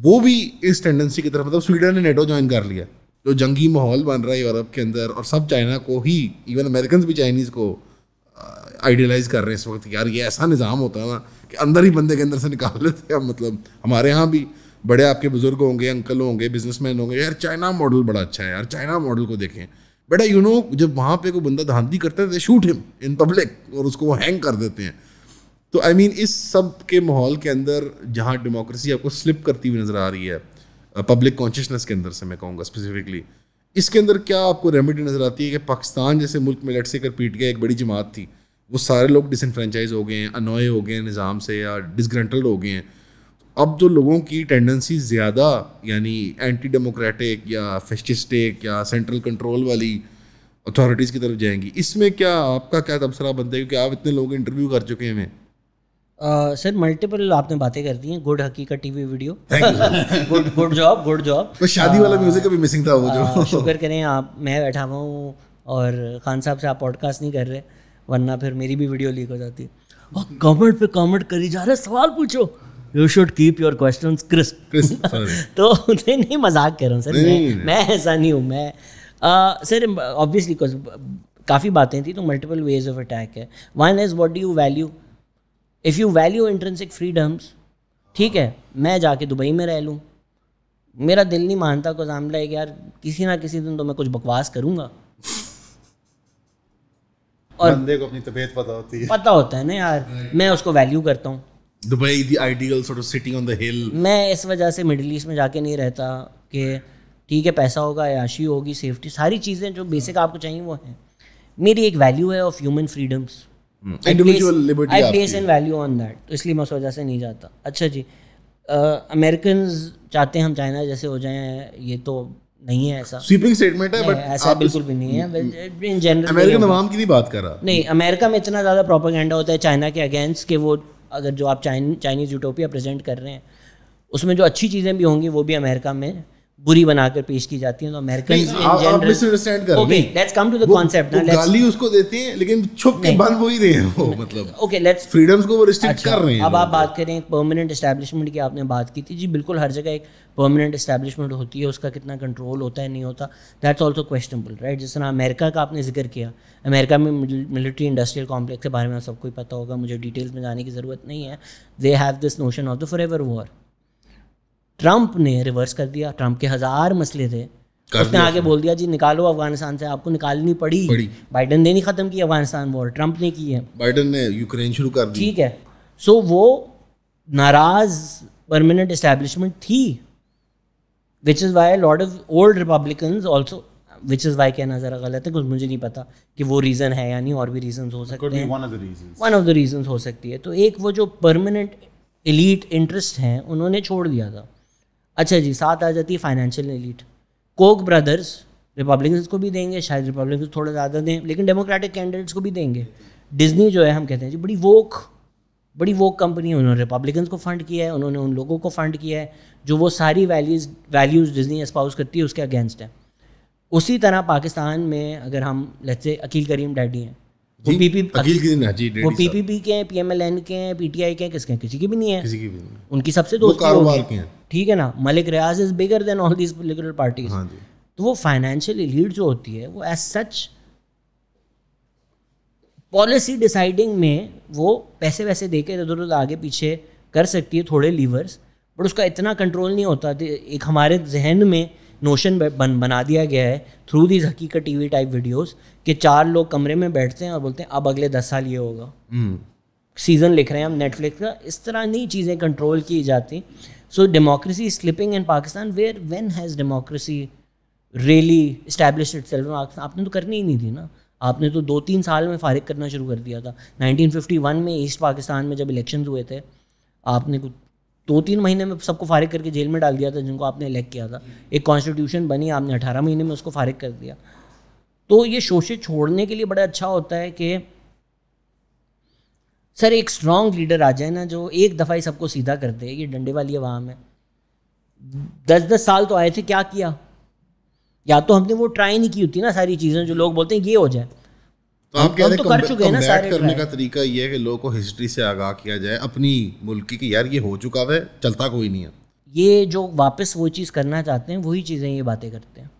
वो भी इस टेंडेंसी की तरफ मतलब स्वीडन ने नेटो ज्वाइन कर लिया जो जंगी माहौल बन रहा है यूरोप के अंदर और सब चाइना को ही इवन अमेरिकन भी चाइनीज़ को आइडियलाइज कर रहे हैं इस वक्त यार ये ऐसा निज़ाम होता है ना कि अंदर ही बंदे के अंदर से निकाल लेते हैं मतलब हमारे यहाँ भी बड़े आपके बुजुर्ग होंगे अंकल होंगे बिजनेसमैन होंगे यार चाइना मॉडल बड़ा अच्छा है यार चाइना मॉडल को देखें बेटा यू नो जब वहाँ पे कोई बंदा धांधी करता है शूट हिम इन पब्लिक और उसको वो हैंग कर देते हैं तो आई I मीन mean, इस सब के माहौल के अंदर जहाँ डेमोक्रेसी आपको स्लिप करती हुई नज़र आ रही है पब्लिक uh, कॉन्शियसनेस के अंदर से मैं कहूँगा स्पेसिफिकली इसके अंदर क्या आपको रेमेडी नज़र आती है कि पाकिस्तान जैसे मुल्क में लट से कर पीट गया एक बड़ी जमात थी वो सारे लोग डिसनफ्रेंचाइज हो गए हैं अनोए हो गए हैं निज़ाम से या डिसग्रेंटल्ड हो गए हैं तो अब जो लोगों की टेंडेंसी ज़्यादा यानी एंटी डेमोक्रेटिक या फेस्टिस्टिक या सेंट्रल कंट्रोल वाली अथॉरिटीज़ की तरफ जाएंगी इसमें क्या आपका क्या तबसरा बनता है क्योंकि आप इतने लोग इंटरव्यू कर चुके हैं सर मल्टीपल आपने बातें कर दी हैं good Haqeeqat TV video good good job good job शादी वाला म्यूजिक भी मिसिंग था वो जो शुक्र करें आप मैं बैठा हुआ हूँ और खान साहब से आप पॉडकास्ट नहीं कर रहे वरना फिर मेरी भी वीडियो लीक हो जाती और कमेंट पे कमेंट करी जा रहे सवाल पूछो you should keep your question crisp तो नहीं नहीं मजाक कर रहा हूँ सर मैं मैं ऐसा नहीं हूँ मैं सर ऑब्वियसली काफ़ी बातें थी तो मल्टीपल वेज ऑफ अटैक है one is what do you value if you value intrinsic freedoms ठीक है मैं जाके दुबई में रह लूँ मेरा दिल नहीं मानता को जाम लाइक यार किसी ना किसी दिन तो मैं कुछ बकवास करूँगा और बंदे को अपनी तबीयत पता होती है पता होता है ना यार मैं उसको वैल्यू करता हूँ Dubai the ideal sort of city on the hill मैं इस वजह से मिडिल ईस्ट में जाके नहीं रहता कि ठीक है पैसा होगा याशी होगी सेफ्टी सारी चीज़ें जो बेसिक आपको चाहिए वो हैं मेरी एक वैल्यू है of human freedoms individual liberty I place value on that तो इसलिए मैं उस वजह से नहीं जाता अच्छा जी अमेरिकन चाहते हैं हम चाइना जैसे हो जाए ये तो नहीं है ऐसा स्वीपिंग स्टेटमेंट है बट ऐसा बिल्कुल भी नहीं है इन जनरल अमेरिकन आवाम की नहीं बात कर रहा नहीं अमेरिका में इतना ज़्यादा प्रोपागेंडा होता है चाइना के अगेंस्ट कि वो अगर जो आप चाइनीज यूटोपिया प्रेजेंट कर रहे हैं उसमें जो अच्छी चीज़ें भी होंगी वो भी अमेरिका में बुरी बनाकर पेश की जाती है तो American okay let's come to the concept गाली उसको देते हैं लेकिन छुप के बंद वो ही रहे हैं वो मतलब ओके लेट्स फ्रीडम्स को वो रिस्ट्रिक्ट अच्छा, कर रहे हैं अब आप बात करें परमानेंट एस्टैब्लिशमेंट की आपने बात की थी जी बिल्कुल हर जगह एक परमानेंट एस्टैब्लिशमेंट होती है उसका कितना कंट्रोल होता है नहीं होता दैट्स ऑल्सो क्वेश्चन राइट जिस तरह अमेरिका का आपने जिक्र किया अमेरिका में मिलिट्री इंडस्ट्रियल कॉम्प्लेक्स के बारे में सबको ही पता होगा मुझे डिटेल्स में जाने की ज़रूरत नहीं है they have this notion of the forever war Trump ने रिवर्स कर दिया ट्रंप के हजार मसले थे उसने आगे बोल दिया जी निकालो अफगानिस्तान से आपको निकालनी पड़ी, पड़ी। बाइडन ने नहीं खत्म की अफगानिस्तान वॉर ट्रंप ने की है बाइडन ने यूक्रेन शुरू कर दी ठीक है सो वो नाराज परमानेंट इस्टेब्लिशमेंट थी which is why lord of old Republican also which is why कहना ज़रा गलत है कुछ मुझे नहीं पता कि वो रीज़न है या नहीं और भी रीजन हो सकते हैं वन ऑफ द रीजन हो सकती है तो एक वो जो परमानेंट इलीट इंटरेस्ट हैं उन्होंने छोड़ दिया था अच्छा जी साथ आ जाती है financial elite Koch brothers Republicans को भी देंगे शायद रिपब्लिकन थोड़ा ज़्यादा दें लेकिन डेमोक्रेटिक कैंडिडेट्स को भी देंगे डिज्नी जो है हम कहते हैं जी बड़ी वोक बड़ी वोक कंपनी है उन्होंने रिपब्लिकन्स को फंड किया है उन्होंने उन लोगों को फंड किया है जो वो सारी वैल्यूज़ वैल्यूज़ डिज्नी एस्पाउस करती है उसके अगेंस्ट है उसी तरह पाकिस्तान में अगर हम let's say Aqeel Karim daddy हैं वो पीपी अखिल गिरी जी वो पीपीपी के हैं पीएमएलएन के हैं पीटीआई के हैं किसके हैं किसी के भी नहीं है किसी की भी नहीं उनकी सबसे दोस्त कारोबार के हैं ठीक है ना Malik Riaz is bigger than all these political parties हां जी तो वो फाइनेंशियल एलीट जो होती है वो एज सच पॉलिसी डिसाइडिंग में वो पैसे वैसे दे के इधर उधर आगे पीछे कर सकती है थोड़े लीवर्स बट उसका इतना कंट्रोल नहीं होता एक हमारे जहन में नोशन बन बना दिया गया है through these Haqeeqat T V type videos कि चार लोग कमरे में बैठते हैं और बोलते हैं अब अगले दस साल ये होगा सीज़न हम्म। लिख रहे हैं हम नेटफ्लिक्स का इस तरह नहीं चीज़ें कंट्रोल की जाती so democracy slipping in Pakistan where when has democracy really establish itself Pakistan आपने तो करनी ही नहीं थी ना आपने तो दो तीन साल में फारिग करना शुरू कर दिया था 1951 में ईस्ट पाकिस्तान में जब इलेक्शन हुए थे आपने कुछ दो तीन महीने में सबको फारिग करके जेल में डाल दिया था जिनको आपने इलेक्ट किया था एक कॉन्स्टिट्यूशन बनी आपने अठारह महीने में उसको फारिग कर दिया तो ये शोषित छोड़ने के लिए बड़ा अच्छा होता है कि सर एक स्ट्रांग लीडर आ जाए ना जो एक दफ़ा ही सबको सीधा कर दे ये डंडे वाली आवाम है दस दस साल तो आए थे क्या किया या तो हमने वो ट्राई नहीं की होती ना सारी चीज़ें जो लोग बोलते हैं ये हो जाए तो आप कह रहे तो कर चुके हैं ना सारे करने का तरीका ये है कि लोगों को हिस्ट्री से आगाह किया जाए अपनी मुल्क की यार ये हो चुका है चलता कोई नहीं है ये जो वापस वो चीज़ करना चाहते हैं वही चीज़ें ये बातें करते हैं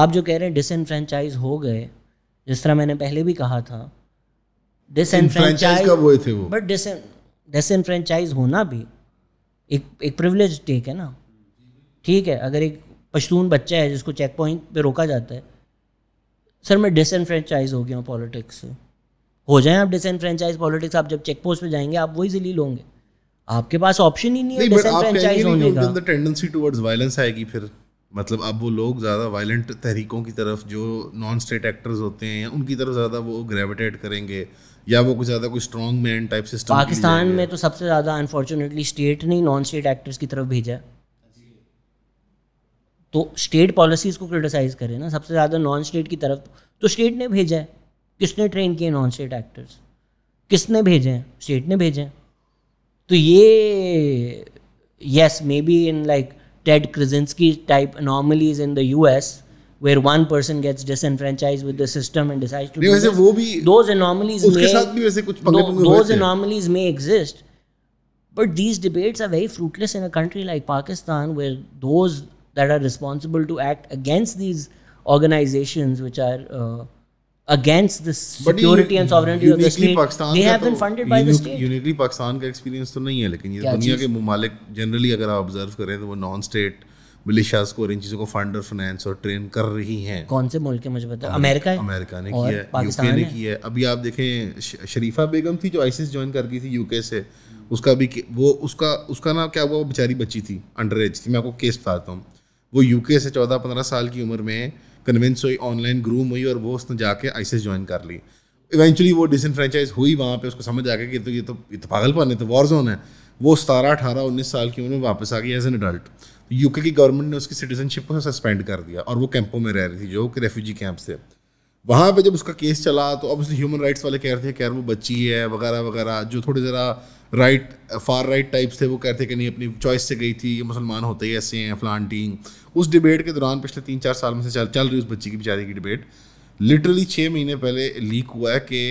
आप जो कह रहे हैं डिसनफ्रेंचाइज हो गए जिस तरह मैंने पहले भी कहा था डिसनफ्रेंचाइज कब हुए थे वो बट डिसनफ्रेंचाइज होना भी एक एक प्रिविलेज टेक है ना ठीक है अगर एक पश्तून बच्चा है जिसको चेक पॉइंट पे रोका जाता है सर मैं डिसनफ्रेंचाइज हो गया हूँ पॉलिटिक्स से हो जाए आप डिसनफ्रेंचाइज पॉलिटिक्स आप जब चेक पोस्ट पे जाएंगे आप वो इजीली लोगे आपके पास ऑप्शन ही नहीं है डिसनफ्रेंचाइज होने का टेंडेंसी टुवर्ड्स वायलेंस आएगी फिर मतलब अब वो लोग ज़्यादा वायलेंट तहरीकों की तरफ जो नॉन स्टेट एक्टर्स होते हैं या उनकी तरफ ज़्यादा वो ग्रेविटेट करेंगे या वो कुछ ज़्यादा कोई strong man type system Pakistan में तो सबसे ज़्यादा अनफॉर्चुनेटली स्टेट ने नॉन स्टेट एक्टर्स की तरफ भेजा है तो स्टेट पॉलिसीज को क्रिटिसाइज करें ना सबसे ज़्यादा नॉन स्टेट की तरफ तो स्टेट तो ने भेजा है किसने ट्रेन किए नॉन स्टेट एक्टर्स किसने भेजे हैं स्टेट ने भेजे हैं तो ये yes maybe in like Ted Kaczynski's की type anomalies in the U S where one person gets disenfranchise with system and decide to वैसे वो may exist but these debates are very fruitless in a country like Pakistan where those that are responsible to act against these organizations which are uh, against the security and sovereignty of the state Pakistan they have been funded by the state uniquely Pakistan का experience तो नहीं है लेकिन ये दुनिया के मुमालिक generally अगर आप observe करें तो वो non-state मिलिशियाज को और इन चीज़ों को फंड और फाइनेंस और ट्रेन कर रही हैं कौन से मुल्क है मुझे पता अमेरिका है अमेरिका ने किया है यूके ने किया है अभी आप देखें शरीफा बेगम थी जो आईसिस ज्वाइन कर गई थी यूके से उसका भी वो उसका उसका ना क्या हुआ वो बेचारी बच्ची थी अंडर एज थी मैं आपको केस बताता हूँ वो यूके से चौदह पंद्रह साल की उम्र में कन्विंस हुई ऑनलाइन ग्रूम हुई और वो उसने जाके आइसिस ज्वाइन कर ली इवेंचुअली वो डिसनफ्रेंचाइज हुई वहाँ पे उसको समझ आ गया कि तो ये तो ये तो पागलपन है तो वॉर जोन है वो सतारह अठारह उन्नीस साल की उम्र में वापस आ गई एज एन अडल्ट यूके की गवर्नमेंट ने उसकी सिटीजनशिप को सस्पेंड कर दिया और वो कैंपों में रह रही थी जो कि रेफ्यूजी कैंप से वहाँ पे जब उसका केस चला तो अब उसने ह्यूमन राइट्स वाले कह रहे थे कह वो बच्ची है वगैरह वगैरह जो थोड़ी ज़रा राइट फार राइट टाइप्स थे वो कहते थे कि नहीं अपनी चॉइस से गई थी ये मुसलमान होते ही ऐसे हैं फलान टीम उस डिबेट के दौरान पिछले तीन चार साल में से चल चल रही उस बच्ची की बेचारी की डिबेट लिटरली छः महीने पहले लीक हुआ है कि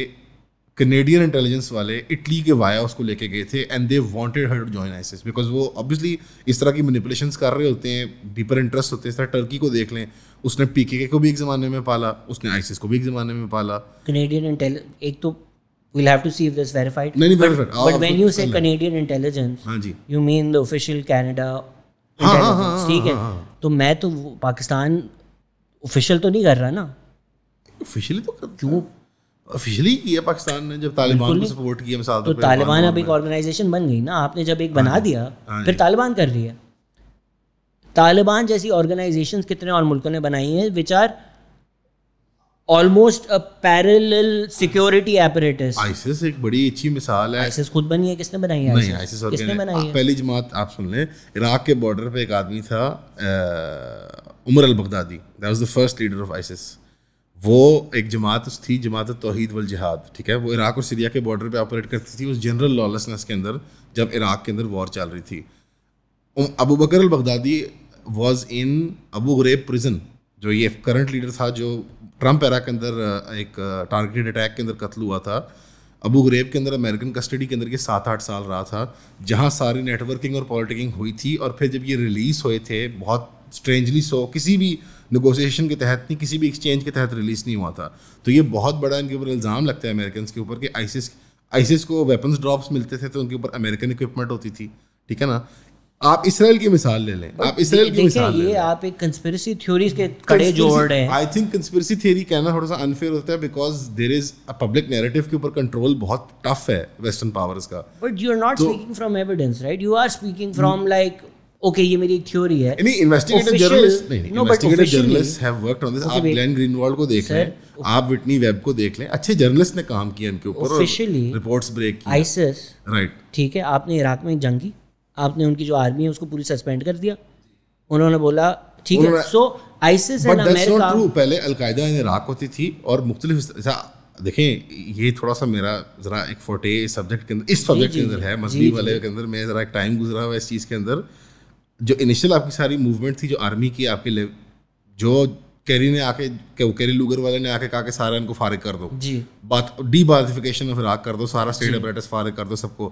कनेडियन इंटेलिजेंस वाले इटली के वाया उसको लेके गए थे and they wanted her to join ISIS because वो ऑब्वियसली इस तरह की मैनिपुलेशंस कर रहे होते हैं डीपर इंटरेस्ट होते हैं इस तरह टर्की को देख लें उसने पीके को भी एक ज़माने में पाला उसने आइसिस को भी एक ज़माने में पाला कनेडियन इंटेलिजेंस एक तो We'll have to see if that's verified. No, but, verified. but हाँ, when हाँ, you हाँ, say Canadian intelligence, हाँ जी. you mean the official Canada intelligence, ठीक है? तो मैं तो पाकिस्तान ऑफिशियल तो नहीं कर रहा ना ऑफिशियली तो क्यों ऑफिशियली किया पाकिस्तान ने जब तालिबान को सपोर्ट किया मिसाल तो तालिबान अब एक ऑर्गेनाइजेशन बन गई ना आपने जब एक बना दिया फिर तालिबान कर रही है तालिबान जैसी ऑर्गेनाइजेशंस कितने और मुल्कों ने बनाई हैं which are almost a parallel security apparatus ISIS एक बड़ी अच्छी मिसाल है आईसीएस खुद बनी है किसने बनाई है नहीं और किसने बनाई है पहली जमात आप सुन लें इराक के बॉर्डर पे एक आदमी था Umar al Baghdadi that was the first leader of ISIS वो एक जमात थी जमात तोहीद वल जिहाद ठीक है वो इराक और सीरिया के बॉर्डर पे ऑपरेट करती थी उस जनरल लॉलेसनेस के अंदर जब इराक के अंदर वॉर चल रही थी Abu Bakr al Baghdadi was in Abu Ghraib prison जो ये करंट लीडर था जो ट्रम्प एरा के अंदर एक टारगेटेड अटैक के अंदर कत्ल हुआ था अबू ग्रेब के अंदर अमेरिकन कस्टडी के अंदर के सात आठ साल रहा था जहाँ सारी नेटवर्किंग और पॉलिटिकिंग हुई थी और फिर जब ये रिलीज़ हुए थे बहुत स्ट्रेंजली सो किसी भी नगोसिएशन के तहत नहीं किसी भी एक्सचेंज के तहत रिलीज़ नहीं हुआ था तो ये बहुत बड़ा इनके ऊपर इल्ज़ाम लगता है अमेरिकन के ऊपर कि आइसिस आइसिस को वेपन्स ड्रॉप्स मिलते थे तो उनके ऊपर अमेरिकन इक्विपमेंट होती थी ठीक है ना आप इसराइल की मिसाल ले लें आप इसराइल की मिसाल ये ले आप एक कंस्पिरेसी थ्योरीज के कड़े जोड़ रहे हैं आई थिंक कंस्पिरेसी थ्योरी कहना थोड़ा सा अनफेयर होता है because there is a public narrative के ऊपर कंट्रोल बहुत टफ है वेस्टर्न पावर्स का but you are not speaking from evidence right you are speaking from like okay ये मेरी एक थ्योरी है नहीं इन्वेस्टिगेटिव जर्नलिस्ट नहीं investigative journalist have worked on this आप ग्लेन ग्रीनवॉल्ड को देख लें आप विटनी वेब को देख लें अच्छे जर्नलिस्ट ने काम किया इनके ऊपर ऑफिशियली रिपोर्ट्स ब्रेक किया आईएसआईएस राइट ठीक है आपने इराक में जंग की आपने उनकी जो आर्मी है उसको पूरी सस्पेंड कर दिया उन्होंने बोला ठीक है सो आईसिस एंड अमेरिका पहले अलकायदा इन इराक होती थी और मुख्तलिफ देखें ये थोड़ा सा मेरा ज़रा एक फोटे इस सब्जेक्ट के अंदर इस सब्जेक्ट के अंदर है मजहबी वाले के अंदर मैं ज़रा एक टाइम गुजरा हुआ इस चीज़ के अंदर जो इनिशियल आपकी सारी मूवमेंट थी जो आर्मी की आपके लिए जो कैरी ने आके के, कैरी लूगर वाले ने आके कहा कि सारे इनको फारिग कर दो जी बात डी बाजिफिकेशन ऑफ इराक कर दो सारा स्टेट अपरेटस फारिग कर दो सबको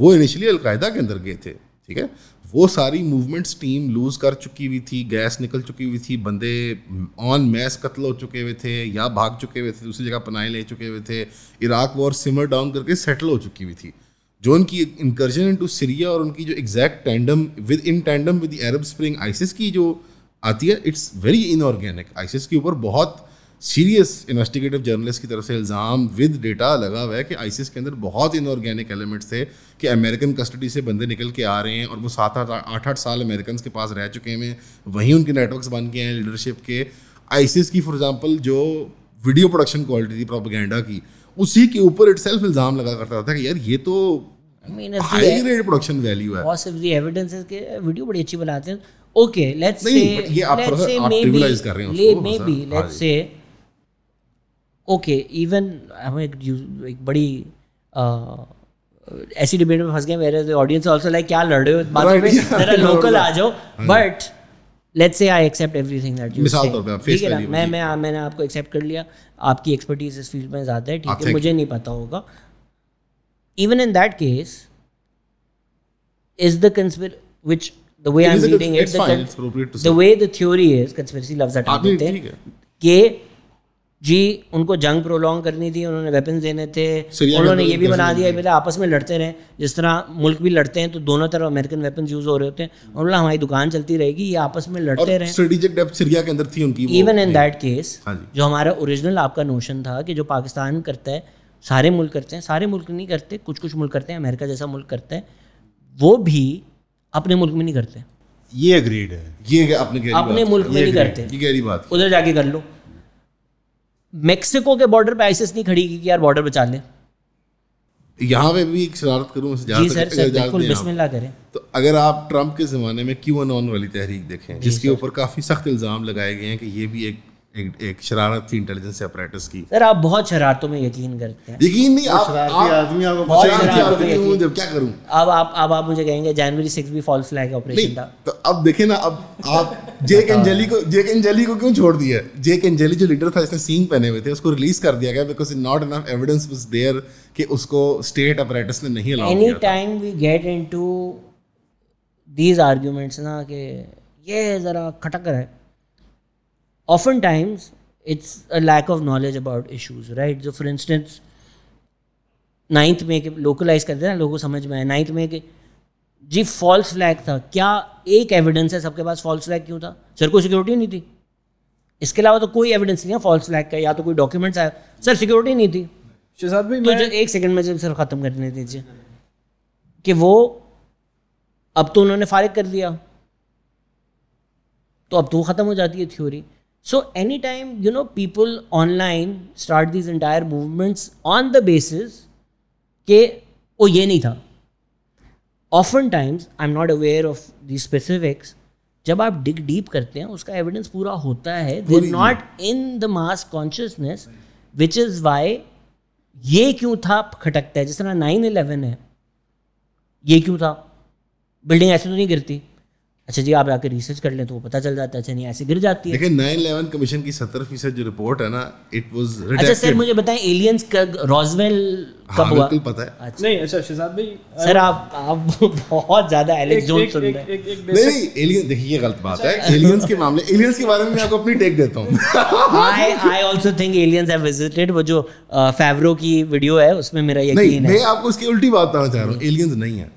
वो इनिशियली अलकायदा के अंदर गए थे ठीक है वो सारी मूवमेंट्स टीम लूज़ कर चुकी हुई थी गैस निकल चुकी हुई थी बंदे ऑन मैस कत्ल हो चुके हुए थे या भाग चुके हुए थे दूसरी जगह पनाहे ले चुके हुए थे इराक वॉर सिमर डाउन करके सेटल हो चुकी हुई थी जो उनकी इंकर्जन टू सीरिया और उनकी जो exact tandem with in tandem with Arab spring ISIS की जो आती है इट्स वेरी इनऑर्गेनिक आइसिस के ऊपर बहुत सीरियस इन्वेस्टिगेटिव जर्नलिस्ट की तरफ से इल्ज़ाम विद डेटा लगा हुआ है कि आइसिस के अंदर बहुत इनऑर्गेनिक एलिमेंट्स थे कि अमेरिकन कस्टडी से बंदे निकल के आ रहे हैं और वो सात आठ आठ आठ साल अमेरिकन के पास रह चुके हैं वहीं उनके नेटवर्क्स बन गए हैं लीडरशिप के आइसिस की फॉर एग्ज़ाम्पल जो वीडियो प्रोडक्शन क्वालिटी थी प्रोपोगेंडा की उसी के ऊपर इट इल्ज़ाम लगा करता था कि यार ये तो हाई ग्रेड प्रोडक्शन वैल्यू है पॉसिबली एविडेंस है कि वीडियो बड़ी अच्छी बनाते हैं okay let's say let's say maybe let's say okay even हम एक एक बड़ी ऐसी डिबेट में फंस गए मेरे ऑडियंस आल्सो लाइक क्या लड़ रहे हो बात में जरा लोकल आ जाओ but let's say I accept everything that you मिसाल तौर पे फेस वैल्यू मैं मैं, मैंने आपको एक्सेप्ट कर लिया आपकी एक्सपर्टीज इस फील्ड में ज़्यादा है ठीक हाँ, है मुझे नहीं पता होगा even in that case is the conspiracy which the way I am reading it the way the theory is theory is, conspiracy loves that. आपने ठीक जी उनको जंग प्रोलॉन्ग करनी थी उन्होंने वेपन देने थे उन्होंने ये भी बना दिया मेरे आपस में लड़ते रहे जिस तरह मुल्क भी लड़ते हैं तो दोनों तरफ अमेरिकन वेपन यूज हो रहे होते हैं और बोला हमारी दुकान चलती रहेगी ये आपस में लड़ते रहे सीरिया के अंदर थी उनकी इवन इन दैट केस जो हमारा ओरिजिनल आपका नोशन था कि जो पाकिस्तान करता है सारे मुल्क करते हैं सारे मुल्क नहीं करते कुछ कुछ मुल्क करते हैं अमेरिका जैसा मुल्क करते हैं वो भी अपने मुल्क में नहीं करते ये अग्रीड है ये अपने अपने मुल्क में नहीं करते बात उधर जाके कर लो मेक्सिको के बॉर्डर पे आइसिस नहीं खड़ी कि यार बॉर्डर बचा ले यहाँ पे भी एक शरारत करूँ जी सर बिल्कुल बिस्मिल्लाह करें तो अगर आप ट्रंप के ज़माने में क्यू एन वाली तहरीक देखें जिसके ऊपर काफ़ी सख्त इल्ज़ाम लगाए गए हैं कि ये भी एक एक, एक शरारत इंटेलिजेंस अपरेटस की सर आप बहुत शरारतों में यकीन करते हैं यकीन नहीं आप शरारती आदमी आप बहुत शरारती आदमी हूं जब क्या करूं अब आप अब आप मुझे कहेंगे जनवरी 6 भी फॉल्स फ्लैग ऑपरेशन था तो अब देखें ना अब आप जेक एंजेली को जेक एंजेली को क्यों छोड़ दिया जेक एंजेली जो लीडर था इसने सीन पहने हुए थे उसको रिलीज कर दिया गया because not enough evidence was there कि उसको स्टेट अपरेटस ने नहीं allow any time we get into these arguments ना कि ये जरा खटक रहा है often times it's a lack of knowledge about issues right जो फॉर इंस्टेंस नाइन्थ में लोकलाइज करते ना लोगों को समझ में आया नाइन्थ में कि जी फॉल्स फ्लैग था क्या एक एविडेंस है सबके पास फॉल्स फ्लैग क्यों था सर कोई सिक्योरिटी नहीं थी इसके अलावा तो कोई एविडेंस नहीं है फॉल्स फ्लैग का या तो कोई डॉक्यूमेंट्स आया सर सिक्योरिटी नहीं थी शहजाद भाई तो एक सेकंड में सर ख़त्म करने दीजिए कि वो अब तो उन्होंने फारिग कर दिया तो अब तो ख़त्म हो जाती है theory so any time you know people online start these entire movements on the basis के वो ये नहीं था often times I am not aware of the specifics जब आप डिग डीप करते हैं उसका एविडेंस पूरा होता है they not in the mass consciousness which is why ये क्यों था खटकता है जिस तरह नाइन इलेवन है ये क्यों था बिल्डिंग ऐसे तो नहीं गिरती अच्छा जी आप आके रिसर्च कर लें तो वो पता चल जाता है अच्छा नहीं ऐसे गिर जाती है लेकिन नाइन इलेवन कमीशन की सत्तर फीसद जो रिपोर्ट है ना इट वॉज अच्छा सर मुझे बताएं एलियंस का रॉजवेल हाँ, कब हुआ बिल्कुल पता है अच्छा। नहीं अच्छा शहजाद भाई सर आप आप बहुत ज्यादा एलेक्स जोन सुन रहे हैं नहीं एलियन देखिए गलत बात है एलियंस अच्छा। के मामले एलियंस के बारे में मैं आपको अपनी टेक देता हूं I I also think aliens have visited वो जो फेवरो की वीडियो है उसमें मेरा यकीन है नहीं मैं आपको उसकी उल्टी बात बताना चाह रहा हूं एलियंस हम्म। नहीं है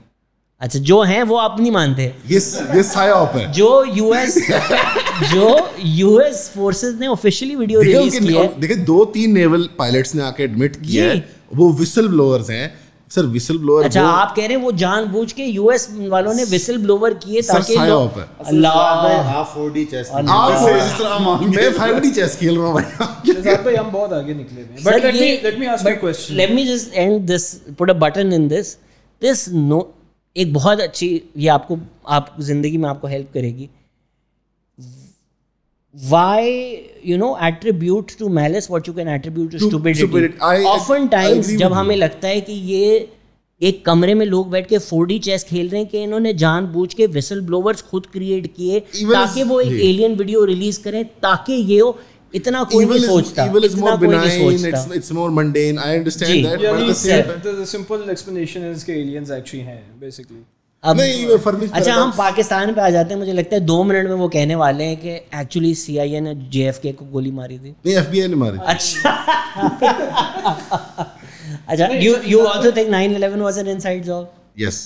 अच्छा जो हैं वो आप नहीं मानते ये ये है जो यूएस जो यूएस फोर्सेस ने ऑफिशियली वीडियो रिलीज की है देखिए दो तीन नेवल पायलट्स ने आके एडमिट किया है वो विसल ब्लोअर्स हैं सर विसल ब्लोअर अच्छा आप कह रहे हैं वो जानबूझ के यूएस वालों ने विसल ब्लोअर किए ताकि अल्लाह 4D चेस आप इस तरह मैं 5D चेस खेल रहा हूं भाई भाई हम बहुत आगे निकले हैं but let me let me ask question let me just and this put a button in this this no एक बहुत अच्छी ये आपको आप जिंदगी में आपको हेल्प करेगी why you know attribute to malice what you can attribute to to often times जब हमें लगता है कि ये एक कमरे में लोग बैठ के फोर डी चेस खेल रहे हैं कि इन्होंने जान बूझ के विसल ब्लोवर्स खुद क्रिएट किए ताकि वो एक एलियन वीडियो रिलीज करें ताकि ये हो इतना कोई भी सोचता evil is more benign it's it's more mundane I understand that but the simple explanation is के एलियंस एक्चुअली हैं बेसिकली अब अच्छा हम पाकिस्तान पे आ जाते हैं मुझे लगता है दो मिनट में वो कहने वाले हैं कि एक्चुअली सीआईए ने जेएफके को गोली मारी थी नहीं एफबीआई ने मारी अच्छा अच्छा you you also think 911 was an inside job yes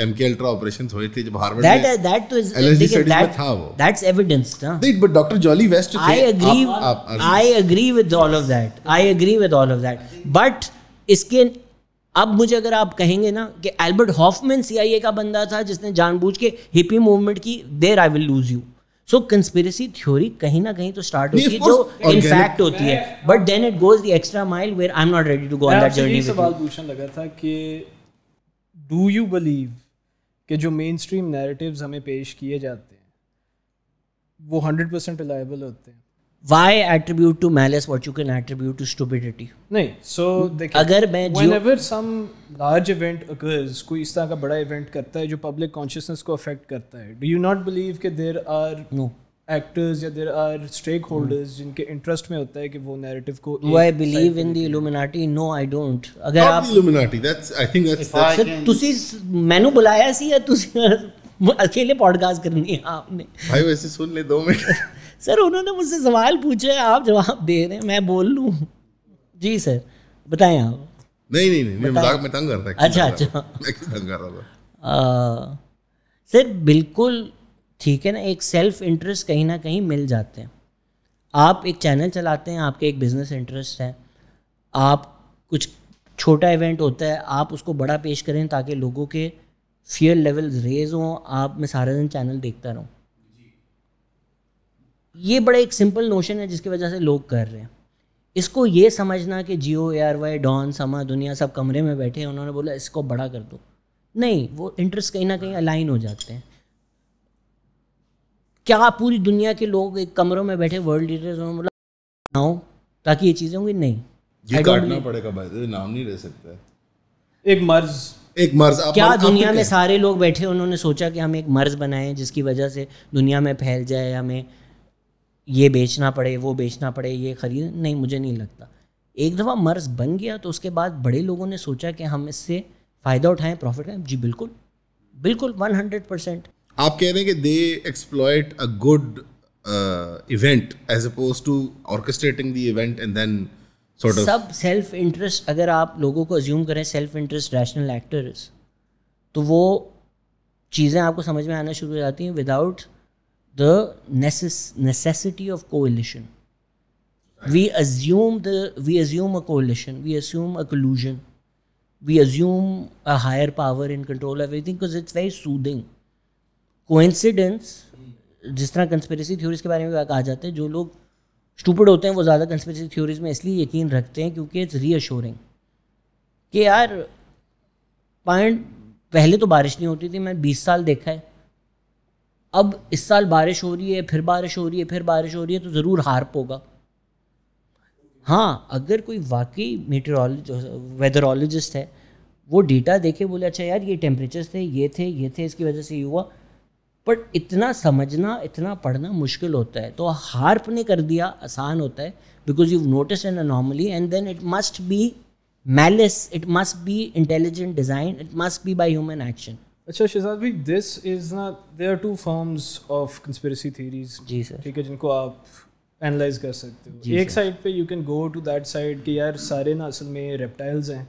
MK Ultra operations हुए थे जब हार्वर्ड दैट दैट तो एलएसडी में था वो दैट्स एविडेंस ना but doctor Jolly West I agree I agree with all of that I agree with all of that but इसके अब मुझे अगर आप कहेंगे ना कि एल्बर्ट हॉफमैन सीआईए का बंदा था जिसने जानबूझ के हिपी मूवमेंट की there I will lose you so conspiracy theory कहीं ना कहीं तो स्टार्ट होती है जो इनफैक्ट होती है but then it goes the extra mile where I am not ready to go on that journey सवाल पूछने लगा था कि डू यू बिलीव कि जो मेन स्ट्रीम नैरेटिव्स हमें पेश किए जाते हैं वो हंड्रेड परसेंट रिलायबल होते हैं Why attribute to malice what you can attribute to stupidity? नहीं so देखिए अगर मैं whenever some large event occurs कोई इस तरह का बड़ा इवेंट करता है जो पब्लिक कॉन्शियसनेस को अफेक्ट करता है do you not believe कि देर आर नो एक्टर्स या देर आर स्टेक होल्डर्स जिनके इंटरेस्ट में होता है कि वो नैरेटिव को do I believe in the Illuminati no I don't अगर आप Illuminati that's I think that's ਤੁਸੀਂ ਮੈਨੂੰ ਬੁਲਾਇਆ ਸੀ ਜਾਂ ਤੁਸੀਂ अकेले पॉडकास्ट करनी है आपने भाई वैसे सुन ले दो मिनट सर उन्होंने मुझसे सवाल पूछे आप जवाब दे रहे हैं मैं बोल लूँ जी सर बताएं आप नहीं नहीं नहीं मैं मजाक में तंग कर रहा अच्छा अच्छा मैं तंग कर रहा था सर बिल्कुल ठीक है ना एक सेल्फ इंटरेस्ट कहीं ना कहीं मिल जाते हैं आप एक चैनल चलाते हैं आपके एक बिज़नेस इंटरेस्ट है आप कुछ छोटा इवेंट होता है आप उसको बड़ा पेश करें ताकि लोगों के फियर लेवल रेज हों आप मैं सारा दिन चैनल देखता रहूँ ये बड़ा एक सिंपल नोशन है जिसकी वजह से लोग कर रहे हैं इसको ये समझना कि Geo A R Y Dawn Samaa दुनिया सब कमरे में बैठे हैं उन्होंने बोला इसको बड़ा कर दो नहीं वो इंटरेस्ट कहीं ना कहीं अलाइन हो जाते हैं क्या पूरी दुनिया के लोग एक कमरों में बैठे वर्ल्ड लीडर्स उन्होंने बोला ना हो ताकि ये चीज़ें होंगी नहीं ये काटना पड़ेगा भाई नाम नहीं रह सकता एक मर्ज एक मर्ज आप क्या दुनिया में सारे लोग बैठे उन्होंने सोचा कि हम एक मर्ज बनाए जिसकी वजह से दुनिया में फैल जाए हमें ये बेचना पड़े वो बेचना पड़े ये खरीद नहीं मुझे नहीं लगता एक दफ़ा मर्ज बन गया तो उसके बाद बड़े लोगों ने सोचा कि हम इससे फ़ायदा उठाएं प्रॉफिट करें जी बिल्कुल बिल्कुल वन हंड्रेड परसेंट आप कह रहे हैं कि they exploit a good event as oppose to orchestrating the event and then sort of सब सेल्फ इंटरेस्ट अगर आप लोगों को अज्यूम करें सेल्फ इंटरेस्ट रैशनल एक्टर्स तो वो चीज़ें आपको समझ में आना शुरू हो जाती हैं without the necessity of collision we assume the we assume a collision we assume a collusion we assume a higher power in control everything because it's very soothing coincidence जिस तरह कंस्पेरेसी थ्योरीज के बारे में कहा जाता है जो लोग स्टूपड होते हैं वो ज़्यादा कंस्पेरेसी थ्योरीज में इसलिए यकीन रखते हैं क्योंकि इट्स रीअश्योरिंग कि यार पॉइंट पहले तो बारिश नहीं होती थी मैं बीस साल देखा है अब इस साल बारिश हो रही है फिर बारिश हो रही है फिर बारिश हो रही है तो ज़रूर हार्प होगा हाँ अगर कोई वाकई मीटरोलॉज वेदरोलॉजिस्ट है वो डेटा देखे बोले अच्छा यार ये टेम्परेचर थे ये थे ये थे इसकी वजह से ये हुआ पर इतना समझना इतना पढ़ना मुश्किल होता है तो हार्प ने कर दिया आसान होता है because you notice an anomaly and then it must be malice it must be intelligent design it must be by human action अच्छा शहजाद भाई दिस इज ना there are two forms of conspiracy theories जी सर ठीक है जिनको आप एनालाइज कर सकते हो एक साइड पे you can go to that side कि यार सारे ना असल में रेप्टाइल्स हैं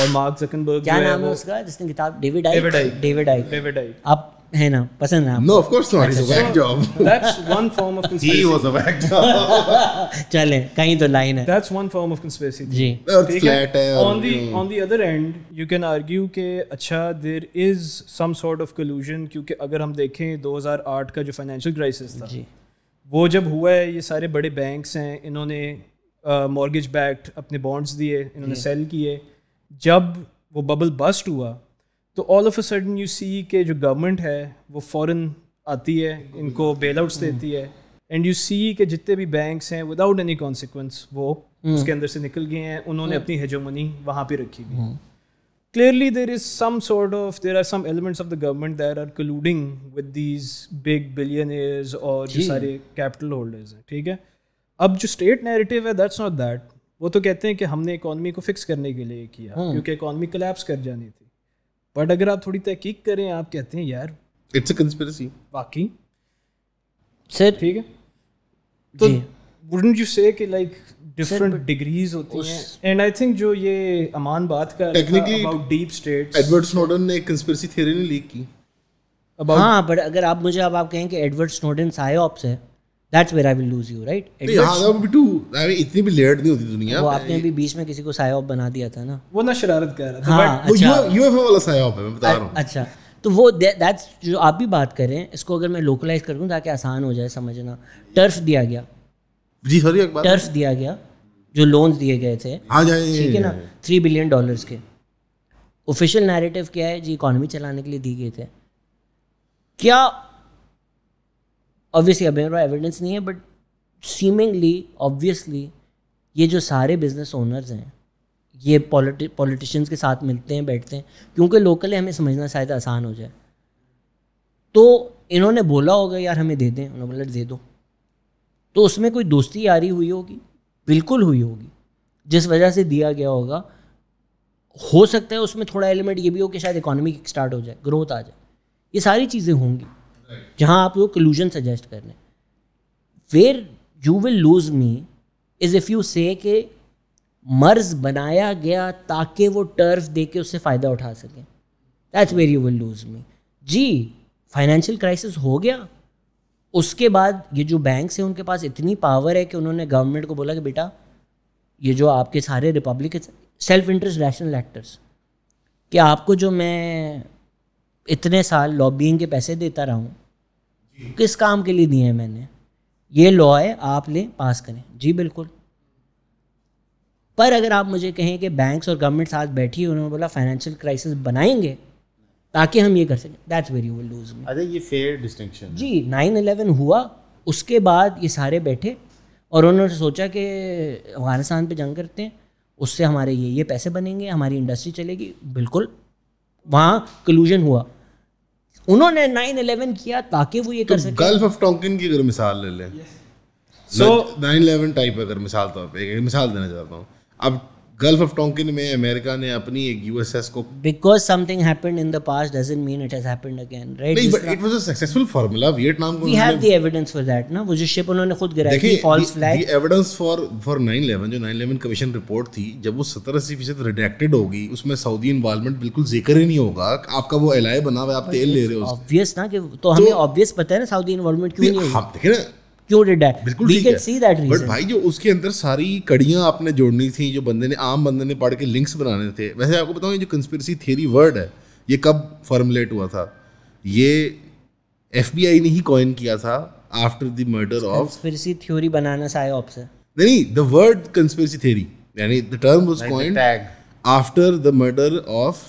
और मार्क जकनबर्ग क्या नाम है उसका जिसने किताब डेविड आइक डेविड आइक डेविड आइक आप है ना पसंद है no of course not is a whack job that's one form of conspiracy he was a whack job चलें कहीं तो लाइन है that's one form of conspiracy जी फ्लैट है on the on the other end you can argue के अच्छा there is some sort of collusion क्योंकि अगर हम देखें 2008 का जो फाइनेंशियल क्राइसिस था जी वो जब हुआ है ये सारे बड़े बैंक्स हैं इन्होंने मॉर्गेज uh, बैक्ड अपने बॉन्ड्स दिए इन्होंने सेल किए जब वो बबल बस्ट हुआ तो all of a sudden you see के जो गवर्नमेंट है वो फॉरेन आती है इनको बेल आउट्स देती है एंड यू सी के जितने भी बैंक्स हैं विदाउट एनी कॉन्सिक्वेंस वो हम्म। उसके अंदर से निकल गए हैं उन्होंने हम्म। अपनी हेजोमनी वहाँ पर रखी हुई clearly there is some sort of there are some elements of the government that are colluding with जो सारे कैपिटल होल्डर्स हैं ठीक है अब जो स्टेट नेरेटिव है दैट्स नॉट दैट वो तो कहते हैं कि हमने इकोनॉमी को फिक्स करने के लिए किया हम्म। क्योंकि इकोनॉमी कलेप्स कर जानी थी बट अगर आप थोड़ी तहकीक करें आप कहते हैं यार इट्स अ कंस्पिरेसी बाकी सर ठीक है तो वुडंट यू से कि लाइक डिफरेंट डिग्रीज होती हैं एंड आई थिंक जो ये अमान बात कर technically about deep states Edward Snowden ने कंस्पिरेसी थ्योरी ने लीक की अबाउट हाँ बट अगर आप मुझे अब आप कहें कि एडवर्ड स्नोडन सायोप्स है that's where I will lose you right इतनी भी लेट नहीं होती दुनिया वो आपने अभी बीच में किसी को बना दिया था ना वो ना शरारत रहा था हाँ, वो यूएफओ अच्छा। वाला है मैं बता रहा अच्छा तो वो दैट्स जो आप भी बात कर रहे हैं इसको अगर मैं लोकलाइज कर दूँ ताकि आसान हो जाए समझना टर्फ दिया गया जी सॉरी एक बात टर्फ दिया गया जो लोन्स दिए गए थे हाँ, हाँ, ठीक है ना थ्री बिलियन डॉलर्स के ऑफिशियल नैरेटिव क्या है जी इकोनॉमी चलाने के लिए दिए गए थे क्या ऑब्वियसली अभी मेरा एविडेंस नहीं है बट सीमिंगली ऑब्वियसली ये जो सारे बिजनेस ओनर्स हैं ये पॉलिटि पॉलिटिशियंस के साथ मिलते हैं बैठते हैं क्योंकि लोकली हमें समझना शायद आसान हो जाए तो इन्होंने बोला होगा यार हमें दे दें उन्होंने बोला दे दो तो उसमें कोई दोस्ती यारी हुई होगी बिल्कुल हुई होगी जिस वजह से दिया गया होगा हो सकता है उसमें थोड़ा एलिमेंट ये भी हो कि शायद इकोनॉमी स्टार्ट हो जाए ग्रोथ आ जाए ये सारी चीज़ें होंगी जहाँ आप लोग कलूजन सजेस्ट कर रहे हैं where you will lose me is if you say के मर्ज बनाया गया ताकि वो टर्फ दे के उससे फ़ायदा उठा सकें that's where you will lose me जी फाइनेंशियल क्राइसिस हो गया उसके बाद ये जो बैंक्स हैं उनके पास इतनी पावर है कि उन्होंने गवर्नमेंट को बोला कि बेटा ये जो आपके सारे republic self interest rational actors कि आपको जो मैं इतने साल लॉबिंग के पैसे देता रहा हूँ किस काम के लिए दिए हैं मैंने ये लॉ है आप लें पास करें जी बिल्कुल पर अगर आप मुझे कहें कि बैंक्स और गवर्नमेंट साथ बैठी है उन्होंने बोला फाइनेंशियल क्राइसिस बनाएंगे ताकि हम ये कर सकें that's where you will lose me अरे ये फेयर डिस्टिंक्शन जी नाइन अलेवन हुआ उसके बाद ये सारे बैठे और उन्होंने सोचा कि अफगानिस्तान पे जंग करते हैं उससे हमारे ये ये पैसे बनेंगे हमारी इंडस्ट्री चलेगी बिल्कुल वहाँ कलूजन हुआ उन्होंने नाइन इलेवन किया ताकि वो ये तो कर सके गल्फ ऑफ टोंकिन की अगर मिसाल ले लें सो नाइन इलेवन टाइप अगर मिसाल तौर पर मिसाल देना चाहता हूँ अब गल्फ ऑफ टोंकिन में अमेरिका ने अपनी एक यूएसएस को because something happened in the past doesn't mean it has happened again right नहीं but it was a successful formula Vietnam को we have the evidence for that ना वो जो शिप उन्होंने खुद गिराई थी false flag the evidence for for 911 जो 911 कमीशन रिपोर्ट थी जब वो 17 रिडक्टेड होगी उसमें सऊदी इन्वॉल्वमेंट बिल्कुल जिक्र ही नहीं होगा आपका वो एलाय बना हुआ है आप तेल ले रहे हो ऑब्वियस ना कि तो, तो हमें ऑब्वियस पता है ना सऊदी इन्वॉल्वमेंट क्यों नहीं है देखिए ना क्यों डिड दैट बिल्कुल we can see that reason but भाई जो उसके अंदर सारी कड़ियां आपने जोड़नी थी जो बंदे ने आम बंदे ने पढ़ के लिंक्स बनाने थे वैसे आपको बताऊं ये जो कंस्पिरेसी थ्योरी वर्ड है ये कब फॉर्मुलेट हुआ था ये एफबीआई ने ही कॉइन किया था after the murder of conspiracy theory बनाना सायोप से नहीं द वर्ड कंस्पिरेसी थ्योरी यानी the term was coined after the murder of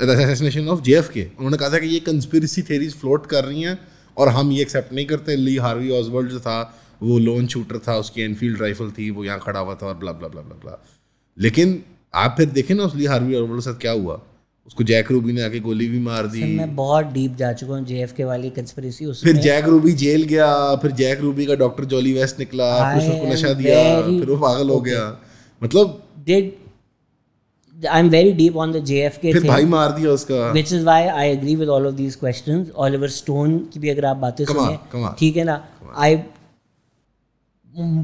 the assassination of JFK उन्होंने कहा था कि ये कंस्पिरेसी थ्योरीज फ्लोट कर रही हैं और हम ये एक्सेप्ट नहीं करते ली हार्वी ऑसवर्ल्ड जो था वो लोन शूटर था उसकी एनफील्ड राइफल थी वो यहाँ खड़ा हुआ था और ब्ला ब्ला ब्ला ब्ला ब्ला लेकिन आप फिर देखें ना उस ली हार्वी ऑसवर्ल्ड के साथ क्या हुआ उसको जैक रूबी ने आके गोली भी मार दी मैं बहुत डीप जा चुका हूँ जेएफ के वाली कंस्पिरेसी फिर जैक रूबी जेल गया फिर जैक रूबी का डॉक्टर जॉली वेस्ट निकला फिर उसको नशा दिया फिर वो पागल हो गया मतलब I am very deep on the JFK फिर भाई मार दिया उसका which is why I agree with all of these questions Oliver Stone की भी अगर आप बातें सुने ठीक है ना आई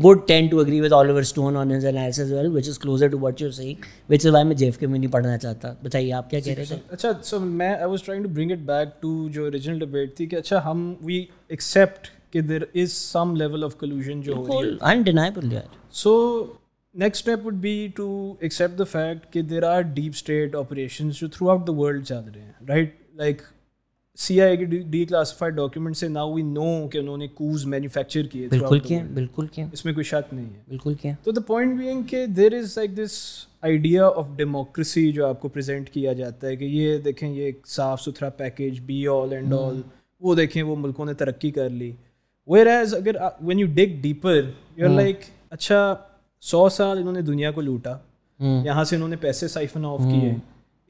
would tend to agree with Oliver Stone on his analysis as well, which is closer to what you're saying, which is why मैं JFK में नहीं पढ़ना चाहता बताइए आप क्या कह रहे थे अच्छा सो मैं I was trying to bring it back to जो ओरिजिनल डिबेट थी कि अच्छा हम वी एक्सेप्ट कि there is some level of collusion जो हो रही है अनडिनाइबल यार so next step would be to accept the fact कि there are deep state operations जो थ्रू आउट द वर्ल्ड चल रहे हैं right like C I I D classified document से नाउ वी नो कि उन्होंने कूज मैन्युफैक्चर किए बिल्कुल इसमें कोई शक नहीं है बिल्कुल किए तो द पॉइंट बीइंग के there is like this idea of democracy जो आपको प्रजेंट किया जाता है कि ये देखें ये एक साफ सुथरा package be all and all वो देखें वो मुल्कों ने तरक्की कर ली वेर एज अगर when you dig deeper you're like अच्छा सौ साल इन्होंने दुनिया को लूटा हम्म। यहाँ से इन्होंने पैसे साइफन ऑफ किए हम्म।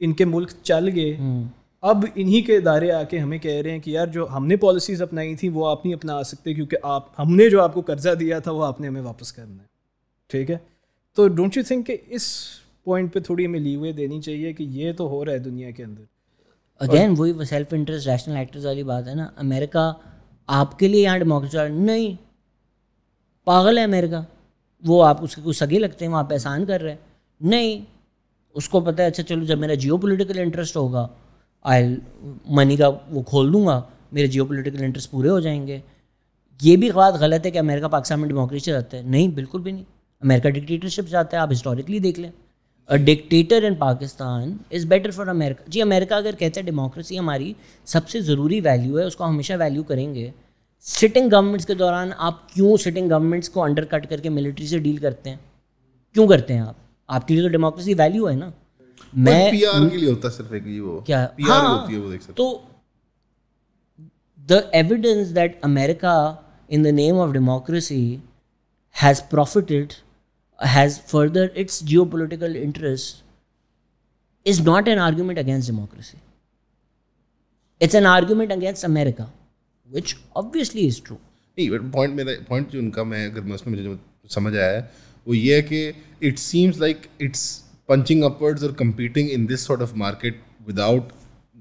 इनके मुल्क चल गए हम्म। अब इन्हीं के इदारे आके हमें कह रहे हैं कि यार जो हमने पॉलिसीज़ अपनाई थी वो आप नहीं अपना सकते क्योंकि आप हमने जो आपको कर्जा दिया था वो आपने हमें वापस करना है ठीक है तो डोंट यू थिंक कि इस पॉइंट पे थोड़ी हमें लीवे देनी चाहिए कि ये तो हो रहा है दुनिया के अंदर अगेन वही सेल्फ इंटरेस्ट रैशनल एक्टर्स वाली बात है ना अमेरिका आपके लिए यहाँ डेमोक्रेसी नहीं पागल है अमेरिका वो आप उसके कुछ सगे लगते हैं वहाँ पे एहसान कर रहे हैं नहीं उसको पता है अच्छा चलो जब मेरा जियो पोलिटिकल इंटरेस्ट होगा आई मनी का वो खोल दूंगा मेरे जियो पोलिटिकल इंटरेस्ट पूरे हो जाएंगे ये भी बात गलत है कि अमेरिका पाकिस्तान में डेमोक्रेसी चाहते हैं नहीं बिल्कुल भी नहीं अमेरिका डिक्टेटरशिप चाहता है आप हिस्टोरिकली देख लें a dictator in Pakistan is better for America जी अमेरिका अगर कहते हैं डेमोक्रेसी हमारी सबसे ज़रूरी वैल्यू है उसको हमेशा वैल्यू करेंगे सिटिंग गवर्नमेंट्स के दौरान आप क्यों सिटिंग गवर्नमेंट्स को अंडर कट करके मिलिट्री से डील करते हैं क्यों करते हैं आप आपके लिए तो डेमोक्रेसी वैल्यू है ना मैं पीआर के लिए होता सिर्फ एक वो क्या पीआर हाँ, होती है वो देख सकते तो the evidence that America in the name of democracy has profited has further its geopolitical interest is not an argument against democracy it's an argument against America which obviously is true नहीं पॉइंट मेरा पॉइंट जो उनका मैं अगर मैं उसमें मुझे समझ आया है वो ये है कि it seems like it's punching upwards और competing in this sort of market without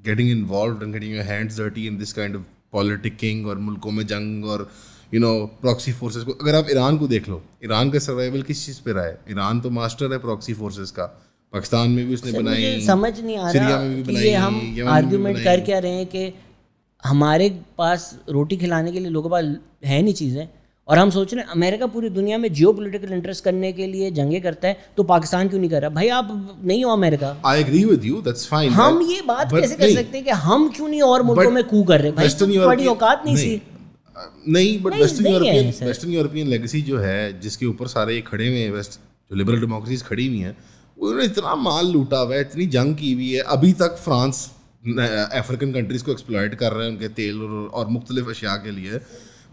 getting involved and getting your hands dirty in this kind of politicking और मुल्कों में जंग और यू नो प्रॉक्सी फोर्सेज को अगर आप ईरान को देख लो ईरान का सर्वाइवल किस चीज़ पर रहा है ईरान तो मास्टर है प्रॉक्सी फोर्सेज का पाकिस्तान में भी उसने अच्छा, बनाई समझ नहीं आ रहा में भी बनाई हम आर्ग्यूमेंट कर क्या रहे हैं कि हमारे पास रोटी खिलाने के लिए लोगों के पास है नहीं चीज़ें और हम सोच रहे हैं अमेरिका पूरी दुनिया में जियो पोलिटिकल इंटरेस्ट करने के लिए जंगे करता है तो पाकिस्तान क्यों नहीं कर रहा भाई आप नहीं हो America I agree with you that's fine हम ये बात कैसे कर सकते हैं कि हम क्यों नहीं और मुल्कों में कू कर रहे भाई बड़ी औकात नहीं सी नहीं but western European western European legacy जो है जिसके ऊपर सारे ये खड़े हुए हैं वेस्ट जो लिबरल डेमोक्रेसीज खड़ी हुई हैं उन्होंने इतना माल लूटा हुआ है इतनी जंग की हुई है अभी तक फ्रांस अफ्रीकन कंट्रीज़ को एक्सप्लॉयट कर रहे हैं उनके तेल और, और मुख्तलिफ अशिया के लिए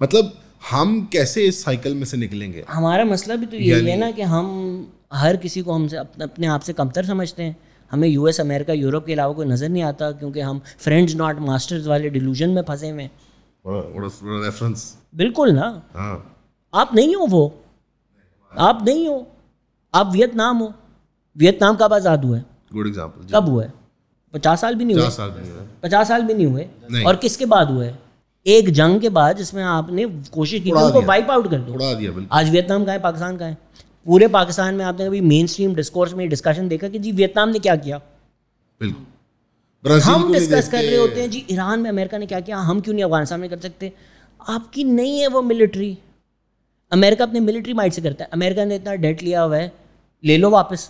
मतलब हम कैसे इस साइकिल में से निकलेंगे हमारा मसला भी तो यही है ना कि हम हर किसी को हमसे अपने आप से कमतर समझते हैं हमें यूएस अमेरिका यूरोप के अलावा कोई नज़र नहीं आता क्योंकि हम फ्रेंड्स नॉट मास्टर्स वाले डिलूजन में फंसे हुए हैं बिल्कुल ना हाँ। आप नहीं हो वो आप नहीं हो आप वियतनाम हो वियतनाम कब आज़ाद हुआ है गुड एग्जाम्पल कब हुआ है पचास साल भी नहीं हुए साल भी पचास साल भी नहीं हुए और किसके बाद हुए एक जंग के बाद जिसमें आपने कोशिश की उनको वाइप आउट कर दो आज वियतनाम का है पाकिस्तान का है पूरे पाकिस्तान में आपने कभी मेन स्ट्रीम डिस्कोर्स में डिस्कशन देखा कि जी वियतनाम ने क्या किया बिल्कुल हम डिस्कस कर रहे होते हैं जी ईरान में अमेरिका ने क्या किया हम क्यों नहीं अफगानिस्तान में कर सकते आपकी नहीं है वो मिलिट्री अमेरिका अपने मिलिट्री माइंड से करता है अमेरिका ने इतना डेट लिया हुआ है ले लो वापस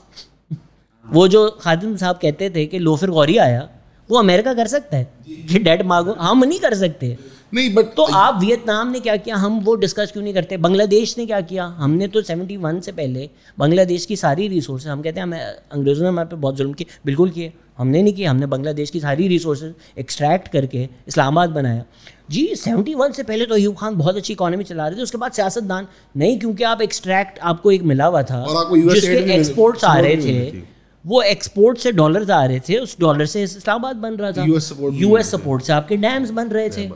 वो जो खादिम साहब कहते थे कि लोफिर गौरी आया वो अमेरिका कर सकता है कि डेड मांगो हम नहीं कर सकते नहीं बट तो आप वियतनाम ने क्या किया हम वो डिस्कस क्यों नहीं करते बांग्लादेश ने क्या किया हमने तो 71 से पहले बांग्लादेश की सारी रिसोर्स हम कहते हैं हमें अंग्रेज़ों ने हमारे पे बहुत जुल्म किए बिल्कुल किए हमने नहीं किए हमने बांग्लादेश की सारी रिसोर्स एक्सट्रैक्ट करके इस्लामाबाद बनाया जी 71 से पहले तो अयूब खान बहुत अच्छी इकोनॉमी चला रहे थे उसके बाद सियासतदान नहीं क्योंकि आप एक्सट्रैक्ट आपको एक मिला हुआ था जिसके एक्सपोर्ट्स आ रहे थे वो एक्सपोर्ट से डॉलर आ रहे थे उस डॉलर से इस्लामाबाद बन रहा था यूएस सपोर्ट से आपके डैम्स बन रहे थे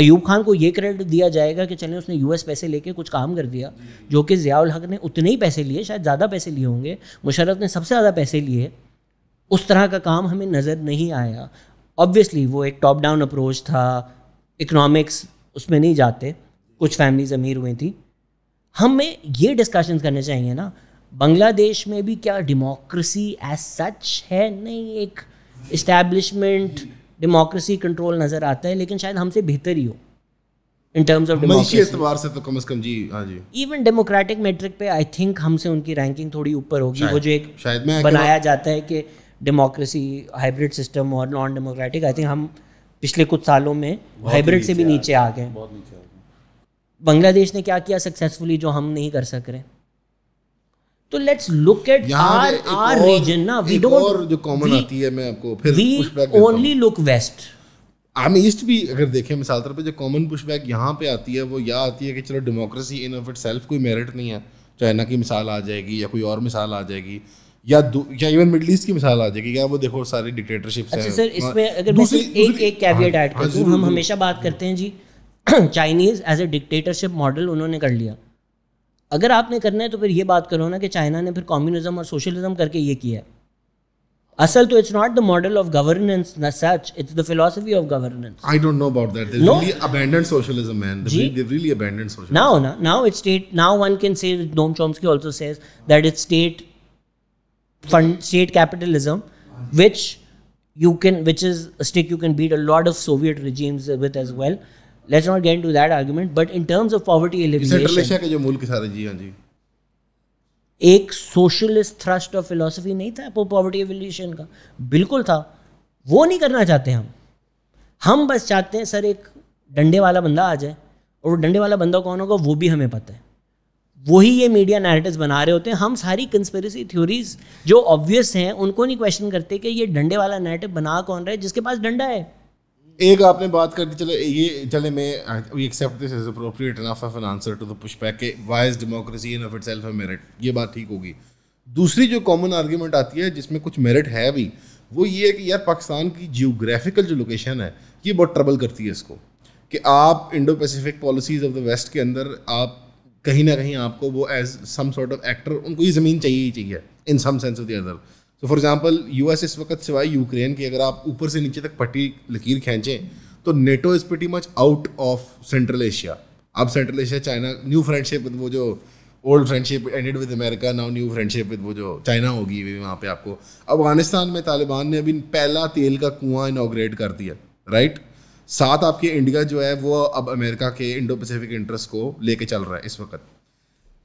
अयूब खान को ये क्रेडिट दिया जाएगा कि चले उसने यूएस पैसे लेके कुछ काम कर दिया जो कि ज़ियाउल हक ने उतने ही पैसे लिए शायद ज़्यादा पैसे लिए होंगे मुशरफ ने सबसे ज़्यादा पैसे लिए उस तरह का काम हमें नज़र नहीं आया ऑब्वियसली वो एक टॉप डाउन अप्रोच था इकनॉमिक्स उसमें नहीं जाते कुछ फैमिलीज अमीर हुई थी हमें ये डिस्कशन करने चाहिए ना बांग्लादेश में भी क्या डेमोक्रेसी एज सच है नहीं एक इस्टेब्लिशमेंट डेमोक्रेसी कंट्रोल नज़र आता है लेकिन शायद हमसे बेहतर ही हो इन टर्म्स ऑफ एतबार से तो कम से कम जी हाँ जी इवन डेमोक्रेटिक मेट्रिक पे आई थिंक हमसे उनकी रैंकिंग थोड़ी ऊपर होगी वो जो एक शायद में बनाया जाता है कि डेमोक्रेसी हाइब्रिड सिस्टम और नॉन डेमोक्रेटिक आई थिंक हम पिछले कुछ सालों में हाइब्रिड से भी नीचे आ गए बांग्लादेश ने क्या किया सक्सेसफुली जो हम नहीं कर सक रहे तो let's look at R R reason ना वी डोंट और जो कॉमन आती है मैं आपको फिर we only look west I mean east भी अगर देखें मिसाल तौर पे जो कॉमन पुशबैक यहाँ पे आती है वो या आती है कि चलो डेमोक्रेसी इन ऑफ इट सेल्फ कोई मेरिट नहीं है चाइना की मिसाल आ जाएगी या कोई और मिसाल आ जाएगी या या इवन मिडिल ईस्ट की मिसाल आ जाएगी क्या वो देखो सारी डिक्टेटरशिप्स अच्छा सर हाँ, इसमें अगर दूसरी, एक एक कैवियट ऐड कर दूं हम हमेशा बात करते हैं जी Chinese as a dictatorship model उन्होंने कर लिया अगर आपने करना है तो फिर ये बात करो ना कि चाइना ने फिर कम्युनिज्म और सोशलिज्म करके ये किया है असल तो it's not the model of governance ना such it's the philosophy of governance I don't know about that they really abandon socialism man they really abandon socialism now ना now it's state now one can say Noam Chomsky also says that it's state fund state capitalism which you can which is a stick you can beat a lot of Soviet regimes with as well let's not gate to that argument but in terms of poverty elimination जो मूल के सारे जी हां जी एक सोशलिस्ट थ्रस्ट ऑफ फिलोसफी नहीं था वो पॉवर्टी एलिमिनेशन का बिल्कुल था वो नहीं करना चाहते हम हम बस चाहते हैं सर एक डंडे वाला बंदा आ जाए और वो डंडे वाला बंदा कौन होगा वो भी हमें पता है वही ये मीडिया नैरेटिव बना रहे होते हैं हम सारी कंस्पेरेसी थ्योरीज जो ऑब्वियस हैं उनको नहीं क्वेश्चन करते कि ये डंडे वाला नैरेटिव बना कौन रहा है जिसके पास डंडा है एक आपने बात कर दी चलो ये चले मैं we accept this is appropriate enough of an answer to the pushback के why is democracy in of itself a merit ये बात ठीक होगी दूसरी जो कॉमन आर्ग्यूमेंट आती है जिसमें कुछ मेरिट है भी वो ये है कि यार पाकिस्तान की जियोग्राफिकल जो लोकेशन है ये बहुत ट्रबल करती है इसको कि आप Indo Pacific policies of the west के अंदर आप कहीं ना कहीं आपको वो as some sort of actor उनको ये ज़मीन चाहिए ही चाहिए in some sense of the other so for example US इस वक्त सिवाय यूक्रेन की अगर आप ऊपर से नीचे तक पट्टी लकीर खींचें तो NATO is pretty much out of Central Asia अब Central Asia China new friendship with वो जो old friendship ended with America now new friendship with वो जो चाइना होगी वहाँ पे आपको अफगानिस्तान में तालिबान ने अभी पहला तेल का कुआं इनाग्रेट कर दिया राइट साथ आपके इंडिया जो है वो अब अमेरिका के इंडो पैसिफिक इंटरेस्ट को लेके चल रहा है इस वक्त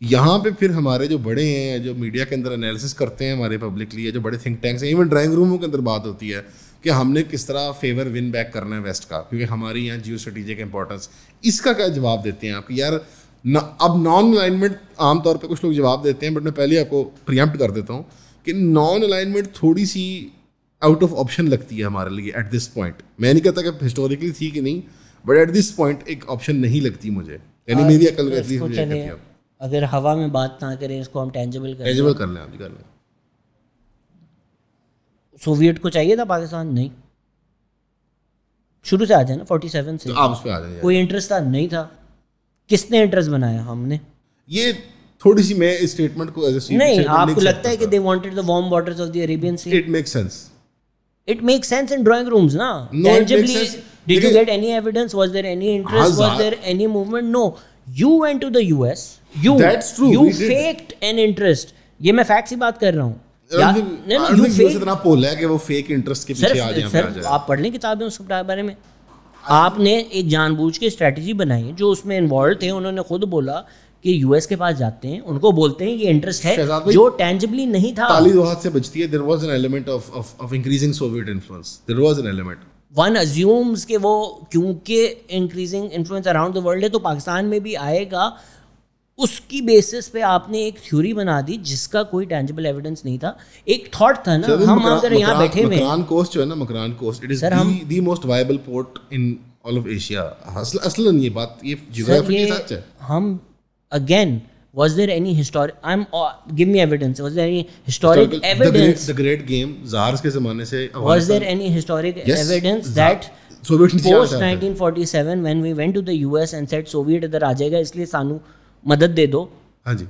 यहाँ पे फिर हमारे जो बड़े हैं जो मीडिया के अंदर एनालिसिस करते हैं हमारे पब्लिकली या जो बड़े थिंक टैंक्स हैं इवन ड्राइंग रूमों के अंदर बात होती है कि हमने किस तरह फेवर विन बैक करना है वेस्ट का क्योंकि हमारे यहाँ जियो स्ट्रेटिजिक इंपॉर्टेंस इसका क्या जवाब देते हैं आप यार न अब नॉन अलाइनमेंट आमतौर पर कुछ लोग जवाब देते हैं बट मैं पहले आपको प्रियम्प्ट कर देता हूँ कि नॉन अलाइनमेंट थोड़ी सी आउट ऑफ ऑप्शन लगती है हमारे लिए एट दिस पॉइंट मैं नहीं कहता कि हिस्टोरिकली थी कि नहीं बट एट दिस पॉइंट एक ऑप्शन नहीं लगती मुझे यानी मेरी अकल कहती है अगर हवा में बात ना करें इसको हम टेंजेबल कर टेंजेबल कर लें अभी कर लें सोवियत को चाहिए था पाकिस्तान नहीं शुरू से आ जाए ना फोर्टी सेवन से तो आप उस पर आ जाए कोई इंटरेस्ट था नहीं था किसने इंटरेस्ट बनाया हमने ये थोड़ी सी मैं इस स्टेटमेंट को एज नहीं आपको लगता है कि they wanted the warm waters of the Arabian sea it makes sense it makes sense in drawing rooms ना tangibly did you get any evidence was there any interest was there any movement no you went to the US you that's true you faked an interest ये मैं फैक्ट ही बात कर रहा हूँ आप पढ़ लें किताबें उस बारे में आपने एक जानबूझ के स्ट्रेटजी बनाई जो उसमें इन्वॉल्व थे उन्होंने खुद बोला कि यूएस के पास जाते हैं उनको बोलते हैं ये इंटरेस्ट है जो टेंजिबली नहीं था ताली से बचती है there was an element of of increasing Soviet influence there was an element one assumes के वो क्योंकि increasing influence around the world है तो पाकिस्तान में भी आएगा उसकी बेसिस पे आपने एक थ्योरी बना दी जिसका कोई टेंजिबल एविडेंस नहीं था एक थॉट था ना हम अगर यहाँ बैठे हुए मकरान कोस्ट जो है ना Makran coast it is the most viable port in all of Asia असलन ये बात ये जियोग्राफी के साथ है हम again was there any historic I'm uh, give me evidence was there any historic Historical, evidence the great, the great game zars के जमाने से was there any historic yes, evidence Zar, that Soviet post 1947 when we went to the US and said Soviet इधर आ जाएगा इसलिए सानू मदद दे दो हाँ जी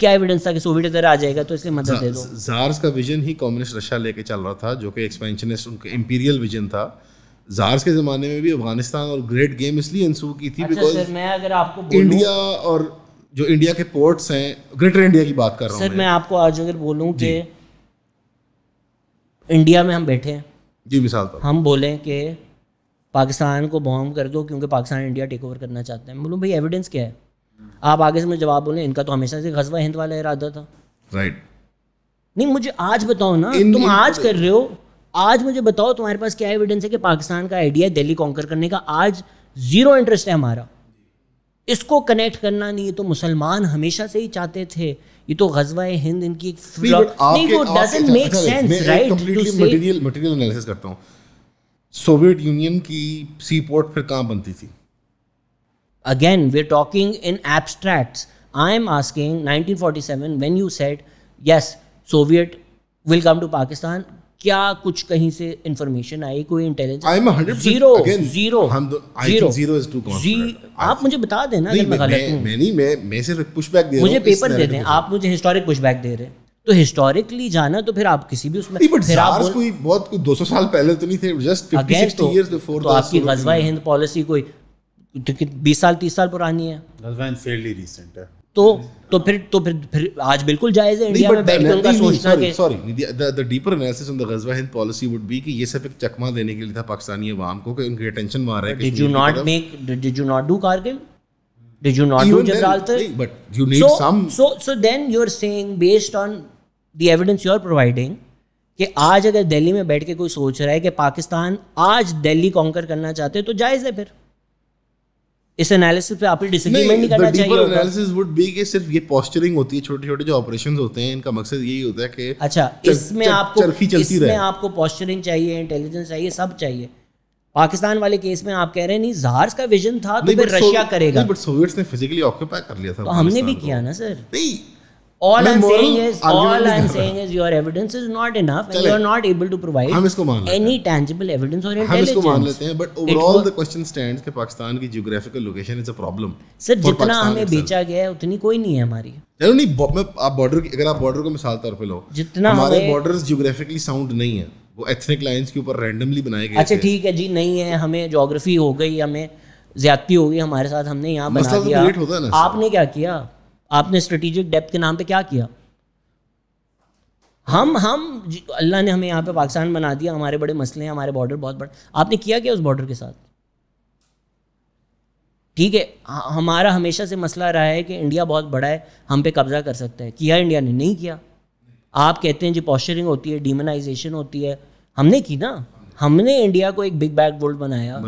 क्या एविडेंस था कि सोवियत इधर आ जाएगा तो इसलिए मदद दे दो जार्स का विजन ही कम्युनिस्ट रशिया लेके चल रहा था जो कि एक्सपेंशनिस्ट उनका इंपीरियल विजन था जार्स के ज़माने में भी अफगानिस्तान और ग्रेट गेम इसलिए इंसू की थी बिकॉज अच्छा, मैं अगर आपको इंडिया और जो इंडिया के पोर्ट्स हैं ग्रेटर इंडिया की बात कर रहा हूँ सर मैं आपको आज अगर बोलूँ कि इंडिया में हम बैठे हैं जी मिसाल पर हम बोले कि पाकिस्तान को बॉम्ब कर दो क्योंकि पाकिस्तान इंडिया टेक ओवर करना चाहते हैं बोलूँ भाई एविडेंस क्या है आप आगे से मुझे जवाब बोले इनका तो हमेशा से गजवा हिंद वाला इरादा था राइट नहीं मुझे आज बताओ ना तुम आज कर रहे हो आज मुझे बताओ तुम्हारे पास क्या एविडेंस है कि पाकिस्तान का आइडिया दिल्ली कॉन्कर करने का आज जीरो इंटरेस्ट है हमारा इसको कनेक्ट करना नहीं तो मुसलमान हमेशा से ही चाहते थे ये तो गजवा हिंद इनकी एक करता सोवियत यूनियन की सी पोर्ट फिर कहाँ बनती थी again we talking in abstract I am asking nineteen forty seven when you said yes Soviet will come to Pakistan क्या कुछ कहीं से इंफॉर्मेशन आई कोई intelligence I am 100 zero zero हम zero zero is too confident आप मुझे बता देना अगर मैं गलत हूं मैं नहीं मैं मैं सिर्फ एक दे रहा हूं मुझे पेपर दे दें आप मुझे हिस्टोरिक पुश बैक दे रहे हैं तो हिस्टोरिकली जाना तो फिर आप किसी भी उसमें नहीं, फिर आप बोल... कोई बहुत कोई 200 साल पहले तो नहीं थे जस्ट 50 60 इयर्स बिफोर तो, तो आपकी गजवा हिंद पॉलिसी कोई 20 तो साल 30 साल पुरानी है गजवा हिंद फेयरली रीसेंट है तो तो फिर तो फिर फिर आज बिल्कुल जायज है इंडिया में बैठ के सोचना कि sorry the deeper analysis on the गजवा हिंद पॉलिसी वुड बी कि ये सब एक चकमा देने के लिए था पाकिस्तानी عوام को कि उनके अटेंशन वहां रहे did you not make did you not do Kargil did you not do do but you need some so so then you are saying based on the evidence you are providing कि आज अगर दिल्ली में बैठ के कोई सोच रहा है कि पाकिस्तान आज दिल्ली कॉन्कर करना चाहते हो तो जायज़ है फिर इस एनालिसिस पे आप डिसएग्रीमेंट नहीं, करना चाहिए होगा एनालिसिस वुड बी कि सिर्फ ये पोस्चरिंग होती है छोटे छोटे जो ऑपरेशंस होते हैं इनका मकसद यही होता है कि अच्छा इसमें आपको चलती इसमें आपको पोस्चरिंग चाहिए इंटेलिजेंस चाहिए सब चाहिए पाकिस्तान वाले केस में आप कह रहे हैं नहीं जार्स का विजन था तो फिर रशिया करेगा बट सोवियट्स ने फिजिकली ऑक्यूपाई कर लिया था तो हमने भी किया ना सर नहीं all I'm saying is all I'm saying is your evidence is not enough and you're not able to provide any tangible evidence or intelligence Pakistan की geographical location is a sir जितना हमें बेचा गया है उतनी कोई नहीं है हमारी चलो नहीं आप बॉर्डर अगर आप बॉर्डर को मिसाल तौर पे लो जितना हमारे बॉर्डर्स जियोग्राफिकली साउंड नहीं है वो एथनिक लाइंस के ऊपर रैंडमली बनाए गए अच्छा ठीक है जी नहीं है हमें ज्योग्राफी हो गई हमें ज्यादती हो गई हमारे साथ हमने यहाँ बना तो दिया आपने क्या किया आपने स्ट्रेटेजिक डेप्थ के नाम पे क्या किया हम हम अल्लाह ने हमें यहाँ पे पाकिस्तान बना दिया हमारे बड़े मसले हैं हमारे बॉर्डर बहुत बड़े आपने किया क्या उस बॉर्डर के साथ ठीक है हमारा हमेशा से मसला रहा है कि इंडिया बहुत बड़ा है हम पे कब्जा कर सकता है किया इंडिया ने नहीं किया आप कहते हैं जो पॉस्चरिंग होती है डिमोनाइजेशन होती है हमने की ना हमने इंडिया को एक बिग बैग वर्ल्ड बनाया,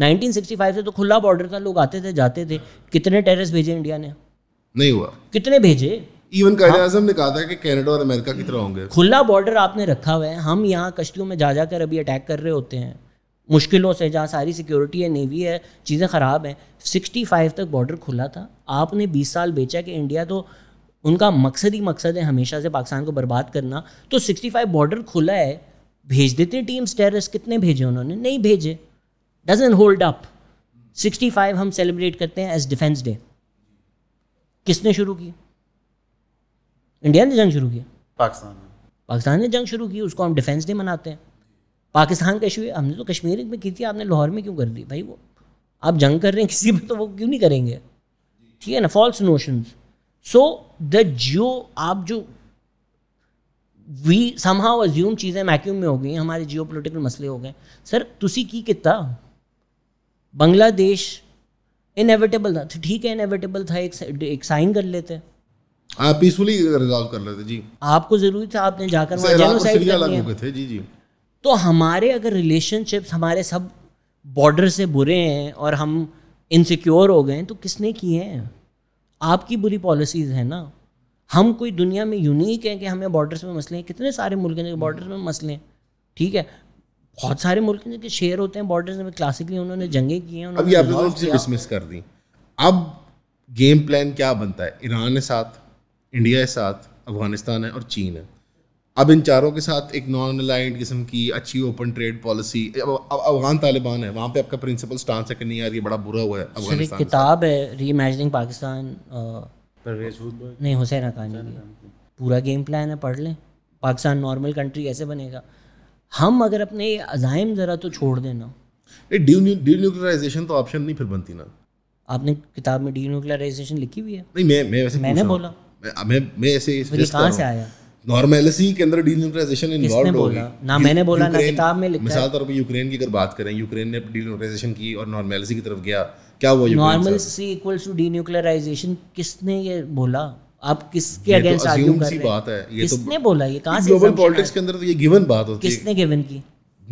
नाइनटीन 1965 से तो खुला बॉर्डर था लोग आते थे जाते थे कितने टेरिस भेजे इंडिया ने नहीं हुआ कितने भेजे इवन हाँ? ने कहा था कि कनाडा और अमेरिका की तरह होंगे खुला बॉर्डर आपने रखा हुआ है हम यहाँ कश्तियों में जा जा कर अभी अटैक कर रहे होते हैं मुश्किलों से जहाँ सारी सिक्योरिटी है नेवी है चीज़ें ख़राब हैं 65 तक बॉर्डर खुला था आपने 20 साल बेचा कि इंडिया तो उनका मकसद ही मकसद है हमेशा से पाकिस्तान को बर्बाद करना तो 65 बॉर्डर खुला है भेज देते टीम्स टेररिस्ट कितने भेजे उन्होंने नहीं भेजे डजन होल्ड अप 65 हम सेलिब्रेट करते हैं एज डिफेंस डे किसने शुरू की इंडिया ने जंग शुरू किया पाकिस्तान पाकिस्तान ने जंग शुरू की उसको हम डिफेंस डे मनाते हैं पाकिस्तान का इशू हमने तो कश्मीर में की थी आपने लाहौर में क्यों कर दी भाई वो आप जंग कर रहे हैं किसी पर तो वो क्यों नहीं करेंगे ठीक है ना false notions so the geo आप जो वी समहाउ अज्यूम चीज़ें मैक्यूम में हो गई हमारे जियो पोलिटिकल मसले हो गए सर तुसी की किता बांग्लादेश इनएविटेबल था तो ठीक है इनएविटेबल था एक, एक साइन कर लेते आप पीसफुली रिजॉल्व कर लेते जी आपको जरूरी था आपने जाकर वहाँ थे जी जी तो हमारे अगर रिलेशनशिप्स हमारे सब बॉर्डर से बुरे हैं और हम इनसिक्योर हो गए हैं तो किसने किए हैं आपकी बुरी पॉलिसीज़ है ना हम कोई दुनिया में यूनिक हैं कि हमें बॉर्डर्स में मसले हैं कितने सारे मुल्क हैं बॉर्डर्स में मसले हैं ठीक है बहुत सारे मुल्क हैं जिनके शेयर होते हैं बॉर्डर में क्लासिकली उन्होंने जंगे किए हैं अभी आपने तो उनसे डिसमिस कर दी अब गेम प्लान क्या बनता है ईरान है साथ इंडिया है साथ अफगानिस्तान है और चीन है अब इन चारों के साथ एक नॉन अलाइंड किस्म की अच्छी ओपन ट्रेड पॉलिसी अब अफगान तालिबान है वहाँ पे आपका प्रिंसिपल स्टांस है कि नहीं यार ये बड़ा बुरा हुआ है अफगानिस्तान किताब है री इमेजिनिंग पाकिस्तान नहीं हुसैन अकानी पूरा गेम प्लान है पढ़ लें पाकिस्तान नॉर्मल कंट्री कैसे बनेगा हम अगर अपने अजायम ज़रा तो छोड़ देना डीन्यूक्लियराइजेशन तो ऑप्शन नहीं फिर बनती ना आपने किताब में डीन्यूक्लियराइजेशन लिखी हुई है नहीं मैं मैं वैसे मैंने बोला मैं मैं मैं ऐसे कहाँ से आया नॉर्मेलिसी के अंदर डीन्यूक्लियराइजेशन इन्वॉल्व होगी ना मैंने बोला ना किताब में लिखा मिसाल तौर पे यूक्रेन की अगर बात करें यूक्रेन ने डीन्यूक्लियराइजेशन की और नॉर्मेलिसी की तरफ गया क्या हुआ Ukraine normalcy equals to denuclearization किसने ये बोला आप किसके अगेंस्ट तो आर्ग्यू कर रहे हैं बात है ये तो किसने तो बोला ये कहां से ग्लोबल पॉलिटिक्स के अंदर तो ये गिवन बात होती है किसने गिवन की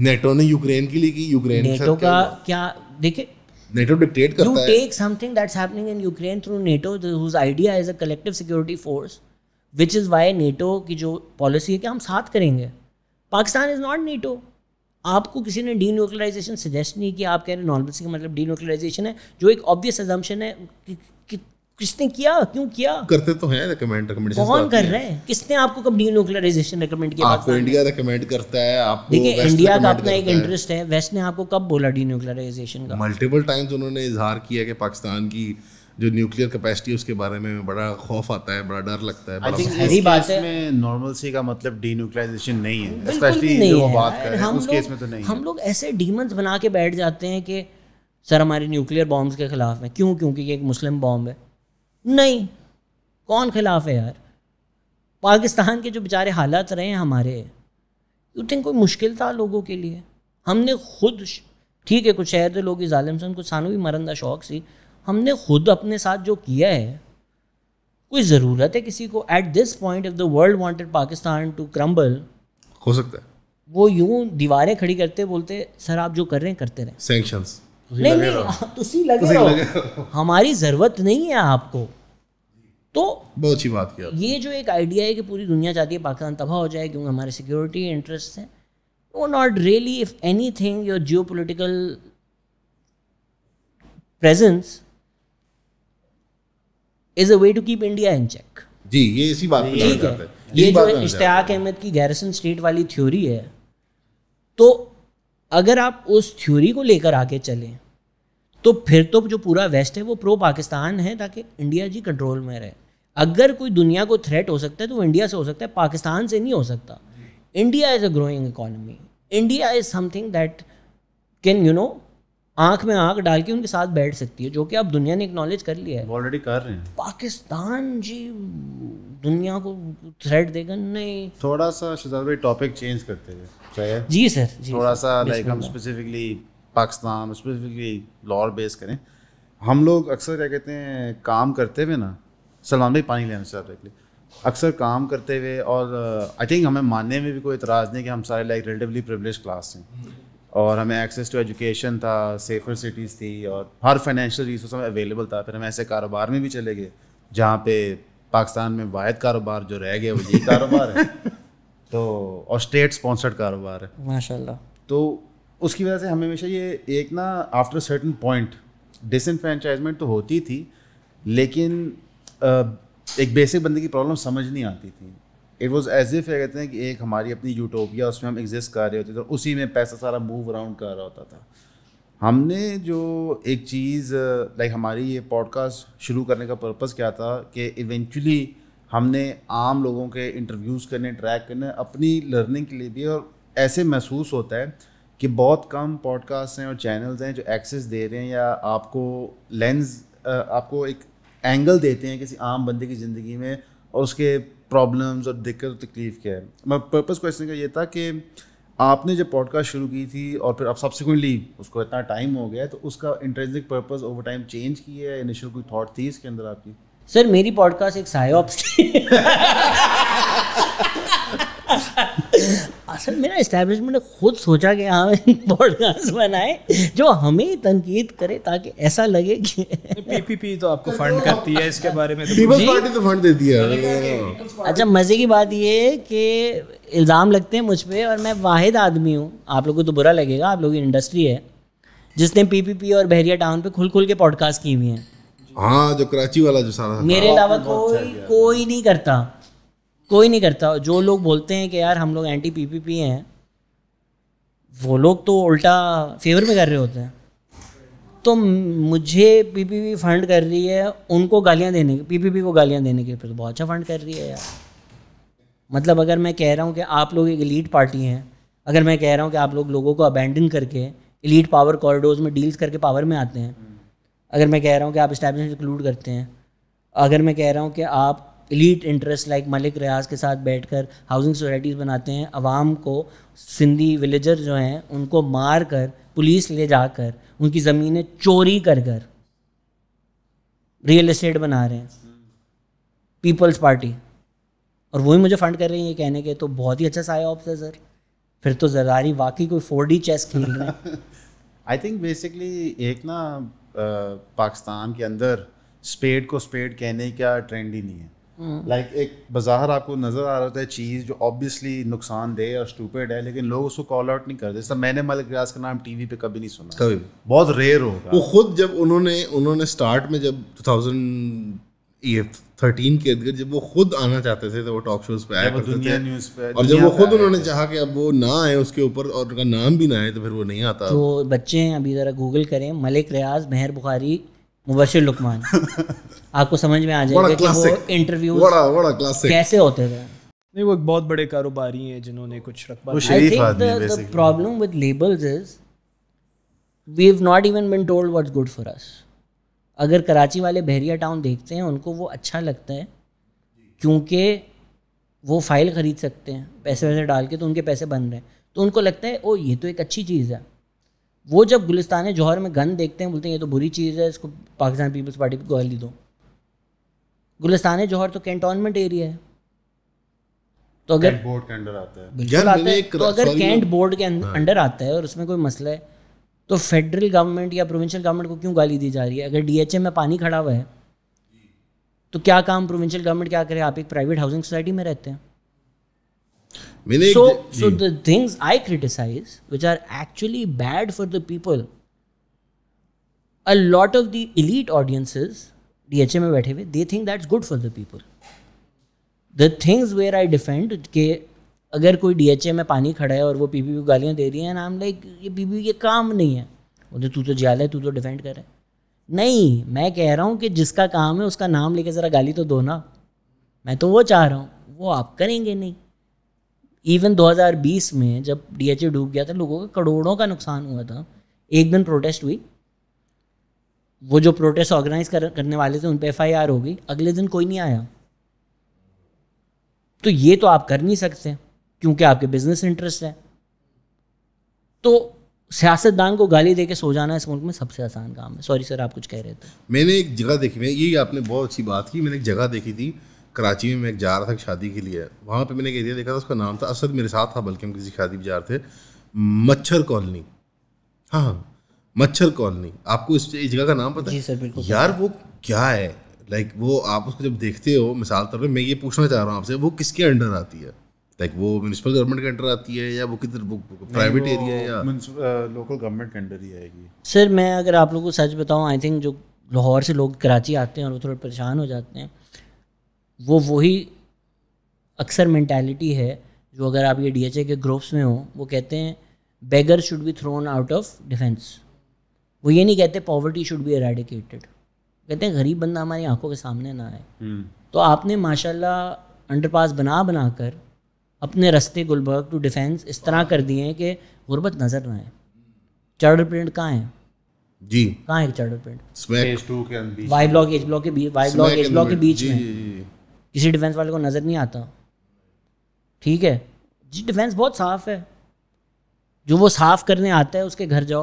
नेटो ने यूक्रेन के लिए की यूक्रेन नेटो का क्या देखिए नेटो डिक्टेट करता है you take something that's happening in Ukraine through NATO whose idea is a collective security force which is why NATO की जो पॉलिसी है कि हम साथ करेंगे पाकिस्तान इज़ नॉट नेटो आपको किसी ने डी न्यूक्लियराइजेशन सजेस्ट नहीं किया आप कह रहे हैं नॉर्मल सी मतलब डी न्यूक्लियराइजेशन है जो एक ऑब्वियस एजम्पन है कि किसने किया क्यों किया करते तो हैं रिकमेंड रेकमेंडेशन तो कौन कर रहे हैं किसने आपको कब डी न्यूक्लियराइजेशन रिकमेंड किया आपको इंडिया रिकमेंड करता है आपको देखिए इंडिया का अपना एक इंटरेस्ट है वेस्ट ने आपको कब बोला डी न्यूक्लियराइजेशन का मल्टीपल टाइम्स उन्होंने इजहार किया कि पाकिस्तान की जो न्यूक्लियर कैपेसिटी उसके बारे में बड़ा खौफ आता है बड़ा डर लगता है आई बात है में नॉर्मलसी का मतलब डीन्यूक्लियराइजेशन नहीं है स्पेशली जो वो बात कर रहे हैं उस केस में तो नहीं हम लोग ऐसे डीमंस बना के बैठ जाते हैं कि सर हमारे न्यूक्लियर बॉम्ब्स के खिलाफ है क्यों क्योंकि ये एक मुस्लिम बॉम्ब है नहीं कौन खिलाफ है यार पाकिस्तान के जो बेचारे हालात रहे हैं हमारे यू थिंक कोई मुश्किल था लोगों के लिए हमने खुद ठीक है कुछ शहर के लोग ालम से कुछ सानू भी मरन का शौक सी हमने खुद अपने साथ जो किया है कोई ज़रूरत है किसी को at this point of the world wanted Pakistan to crumble हो सकता है वो यूं दीवारें खड़ी करते बोलते सर आप जो कर रहे हैं करते रहे नहीं नहीं तुसी लगे, तुसी लगे, तुसी लगे हमारी ज़रूरत नहीं है आपको तो बहुत अच्छी बात किया ये जो एक आइडिया है कि पूरी दुनिया चाहती है पाकिस्तान तबाह हो जाए क्योंकि हमारे सिक्योरिटी इंटरेस्ट हैं वो not really if anything your geopolitical presence is a way to keep India in check जी ये इसी बात पे ठीक है ये जो इश्तियाक अहमद की गैरसन स्टेट वाली थ्योरी है तो अगर आप उस थ्योरी को लेकर आके चलें तो फिर तो जो पूरा वेस्ट है वो प्रो पाकिस्तान है ताकि इंडिया जी कंट्रोल में रहे अगर कोई दुनिया को थ्रेट हो सकता है तो इंडिया से हो सकता है पाकिस्तान से नहीं हो सकता India is a growing economy India is something that can you know आंख में आंख डाल के उनके साथ बैठ सकती है जो कि अब दुनिया ने एक्नॉलेज कर लिया है ऑलरेडी कर रहे हैं पाकिस्तान जी दुनिया को थ्रेट देगा नहीं थोड़ा सा शहजाद भाई टॉपिक चेंज करते हैं जी सर जी थोड़ा सर, सा लाइक हम स्पेसिफिकली पाकिस्तान स्पेसिफिकली लॉर बेस करें हम लोग अक्सर क्या कहते हैं काम करते हुए ना सलमान भाई पानी लेना सर डायरेक्टली अक्सर काम करते हुए और आई uh, थिंक हमें मानने में भी कोई इतराज़ नहीं कि हम सारे लाइक रिलेटिवली प्रिवलेज क्लास हैं और हमें एक्सेस टू एजुकेशन था सेफर सिटीज़ थी और हर फाइनेंशियल रिसोर्स हमें अवेलेबल था फिर हम ऐसे कारोबार में भी चले गए जहाँ पे पाकिस्तान में वायद कारोबार जो रह गया वो ये कारोबार है तो और स्टेट स्पॉन्सर्ड कारोबार है माशाल्लाह तो उसकी वजह से हमें हमेशा ये एक ना आफ्टर सर्टन पॉइंट डिसनफ्रेंचाइजमेंट तो होती थी लेकिन Uh, एक बेसिक बंदे की प्रॉब्लम समझ नहीं आती थी इट वॉज एज इफ कहते हैं कि एक हमारी अपनी यूटोपिया उसमें हम एग्जिस्ट कर रहे होते थे उसी में पैसा सारा मूव अराउंड कर रहा होता था हमने जो एक चीज़ लाइक हमारी ये पॉडकास्ट शुरू करने का पर्पस क्या था कि इवेंचुअली हमने आम लोगों के इंटरव्यूज़ करने ट्रैक करने अपनी लर्निंग के लिए भी और ऐसे महसूस होता है कि बहुत कम पॉडकास्ट हैं और चैनल्स हैं जो एक्सेस दे रहे हैं या आपको लेंस uh, आपको एक एंगल देते हैं किसी आम बंदे की ज़िंदगी में और उसके प्रॉब्लम्स और दिक्कत और तकलीफ क्या है मैं पर्पज़ क्वेश्चन का ये था कि आपने जब पॉडकास्ट शुरू की थी और फिर अब सब्सिक्वेंटली उसको इतना टाइम हो गया तो उसका interesting purpose over time change किया है इनिशियल कोई थॉट थी इसके अंदर आपकी सर मेरी पॉडकास्ट एक सायोप्स थी असल मेरा इस्टेब्लिशमेंट खुद सोचा कि हाँ पॉडकास्ट बनाए जो हमें तनकीद करे ताकि ऐसा लगे कि पीपीपी तो आपको फंड करती है इसके बारे में पीपल्स पार्टी तो फंड तो देती है अच्छा मज़े की बात ये कि इल्ज़ाम लगते हैं मुझ पर और मैं वाहिद आदमी हूँ आप लोगों को तो बुरा लगेगा आप लोगों की इंडस्ट्री है जिसने पीपीपी और बहरिया टाउन पे खुल खुल के पॉडकास्ट की हुई हैं हाँ जो कराची वाला जो सारा मेरे हाँ, अलावा कोई कोई नहीं करता कोई नहीं करता जो लोग बोलते हैं कि यार हम लोग एंटी पीपीपी हैं वो लोग तो उल्टा फेवर में कर रहे होते हैं तो मुझे पीपीपी फंड कर रही है उनको गालियां देने पीपीपी को गालियां देने के ऊपर तो बहुत अच्छा फंड कर रही है यार मतलब अगर मैं कह रहा हूँ कि आप लोग एक लीड पार्टी हैं अगर मैं कह रहा हूँ कि आप लोग लोगों को अबेंडन करके इलीट पावर कॉरिडोर्स में डील्स करके पावर में आते हैं अगर मैं कह रहा हूँ कि आप इस्टेब्लिश इंक्लूड करते हैं अगर मैं कह रहा हूँ कि आप elite interest like Malik Riaz के साथ बैठकर हाउसिंग सोसाइटीज़ बनाते हैं आवाम को सिंधी विलेजर जो हैं उनको मार कर पुलिस ले जाकर उनकी ज़मीनें चोरी कर कर रियल इस्टेट बना रहे हैं पीपल्स पार्टी और वही मुझे फंड कर रही है ये कहने के तो बहुत ही अच्छा साया ऑप्शन है सर फिर तो जरदारी वाकई कोई फोर डी चेस खेल रहे हैं आई थिंक बेसिकली एक ना पाकिस्तान के अंदर स्पेड को स्पेड कहने का ट्रेंड ही नहीं है लाइक हम्म। एक बाजार आपको नज़र आ रहा है चीज़ जो ऑब्वियसली दे और स्टूपेड है लेकिन लोग उसको कॉल आउट नहीं करते मैंने मलिक रियाज का नाम टीवी पे कभी नहीं सुना कभी बहुत रेयर होगा वो खुद जब उन्होंने उन्होंने स्टार्ट में जब टू थाउजेंड ये थर्टीन के अंदर जब वो खुद आना चाहते थे तो वो टॉक शोज पे आए करते थे न्यूज़ पे और जब वो खुद उन्होंने चाहा कि अब वो ना आए उसके ऊपर और उनका नाम भी ना आए तो फिर वो नहीं आता तो बच्चे हैं अभी ज़रा गूगल करें मलिक रियाज मेहर बुखारी मुबशिर लुकमान आपको समझ में आ जाएगा कि वो इंटरव्यू कैसे होते थे नहीं वो एक बहुत बड़े कारोबारी हैं जिन्होंने कुछ रकबा problem with labels is we have not even been told what's good for us अगर कराची वाले बहरिया टाउन देखते हैं उनको वो अच्छा लगता है क्योंकि वो फाइल ख़रीद सकते हैं पैसे वैसे डाल के तो उनके पैसे बन रहे हैं तो उनको लगता है ओ ये तो एक अच्छी चीज़ है वो जब गुलिस्तान जौहर में गन देखते हैं बोलते हैं ये तो बुरी चीज़ है इसको पाकिस्तान पीपल्स पार्टी को गाली दो गुलिस्तान जौहर तो कैंटोनमेंट एरिया है तो अगर बोर्ड के अंडर आता है आते है तो अगर कैंट बोर्ड के अंडर हाँ। आता है और उसमें कोई मसला है तो फेडरल गवर्नमेंट या प्रोविंशियल गवर्नमेंट को क्यों गाली दी जा रही है अगर डीएचए में पानी खड़ा हुआ है तो क्या काम प्रोविंशियल गवर्नमेंट क्या करे आप एक प्राइवेट हाउसिंग सोसाइटी में रहते हैं मैंने so so the things I criticize which are actually bad for the people a lot of the elite audiences DHA में बैठे हुए they think that's good for the people the things where I defend के अगर कोई डीएचए में पानी खड़ा है और वो पी पी पी गालियाँ दे रही है नाम लाइक ये पीपी ये काम नहीं है बोलते तो तू तो जाल है तू तो डिफेंड करे नहीं मैं कह रहा हूँ कि जिसका काम है उसका नाम लेके जरा गाली तो दो ना मैं तो वो चाह रहा हूँ वो आप करेंगे नहीं इवन 2020 में जब डीएचए डूब गया था लोगों का करोड़ों का नुकसान हुआ था एक दिन प्रोटेस्ट हुई वो जो प्रोटेस्ट ऑर्गेनाइज कर, करने वाले थे उन पर एफ हो गई अगले दिन कोई नहीं आया तो ये तो आप कर नहीं सकते क्योंकि आपके बिजनेस इंटरेस्ट है तो सियासतदान को गाली दे के सो जाना इस मुल्क में सबसे आसान काम है सॉरी सर आप कुछ कह रहे थे मैंने एक जगह देखी मैं ये आपने बहुत अच्छी बात की मैंने एक जगह देखी थी कराची में मैं एक जा रहा था शादी के लिए वहाँ पे मैंने एक एरिया देखा था उसका नाम था असद मेरे साथ था बल्कि हम किसी शादी में जा रहे थे मच्छर कॉलोनी हाँ हाँ मच्छर कॉलोनी आपको इस जगह का नाम पता जी सर बिल्कुल यार वो क्या है लाइक वो आप उसको जब देखते हो मिसाल तौर पर मैं ये पूछना चाह रहा हूँ आपसे वो किसके अंडर आती है लाइक वो म्यूनसिपल गवर्नमेंट के अंडर आती है या वो किधर प्राइवेट एरिया है या लोकल गवर्नमेंट uh, के अंडर ही आएगी सर मैं अगर आप लोगों को सच बताऊँ आई थिंक जो लाहौर से लोग कराची आते हैं और वो थोड़े परेशान हो जाते हैं वो वही अक्सर मैंटेलिटी है जो अगर आप ये डीएचए के ग्रुप्स में हो वो कहते हैं beggar should be thrown out of defence वो ये नहीं कहते पॉवर्टी शुड बी एराडिकेटेड कहते हैं गरीब बंदा हमारी आंखों के सामने ना आए हम्म। तो आपने माशाल्लाह अंडरपास बना बना कर अपने रस्ते गुलबर्ग टू डिफेंस इस तरह कर दिए हैं कि गुर्बत नज़र ना आए चार्टर प्रिंट कहाँ है जी कहाँ है charter print Y block H block के वाई ब्लॉक एच ब्लॉक के बीच में किसी डिफेंस वाले को नज़र नहीं आता ठीक है जी डिफेंस बहुत साफ है जो वो साफ करने आता है उसके घर जाओ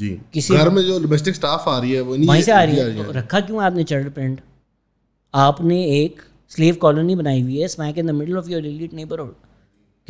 जी किसी घर में जो डोमेस्टिक स्टाफ आ रही है वो वहीं से आ रही है तो रखा क्यों आपने चर्टर प्रिंट आपने एक स्लेव कॉलोनी बनाई हुई है smack in the middle of your elite neighbourhood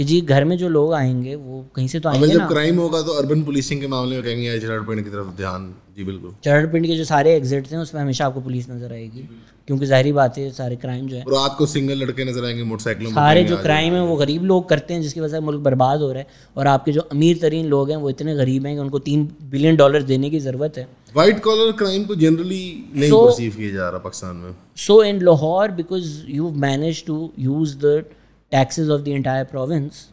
कि जी घर में जो लोग आएंगे वो कहीं से तो आएंगे जब क्राइम होगा तो अर्बन पुलिसिंग के मामले में कहेंगे चरड़पिंड की तरफ ध्यान जी बिल्कुल चरड़पिंड के जो सारे एग्जिट हैं उसमें हमेशा आपको पुलिस नजर आएगी क्योंकि जाहिर बात है सारे क्राइम जो है रात को सिंगल लड़के नजर आएंगे मोटरसाइकिलों सारे जो क्राइम है वो गरीब लोग करते हैं जिसकी वजह से मुल्क बर्बाद हो रहा है और आपके जो अमीर तरीन लोग हैं वो इतने गरीब हैं कि उनको तीन बिलियन डॉलर देने की जरूरत है वाइट कॉलर क्राइम को जनरली नहीं किया जा रहा पाकिस्तान में so in Lahore because you manage to use the taxes of the entire province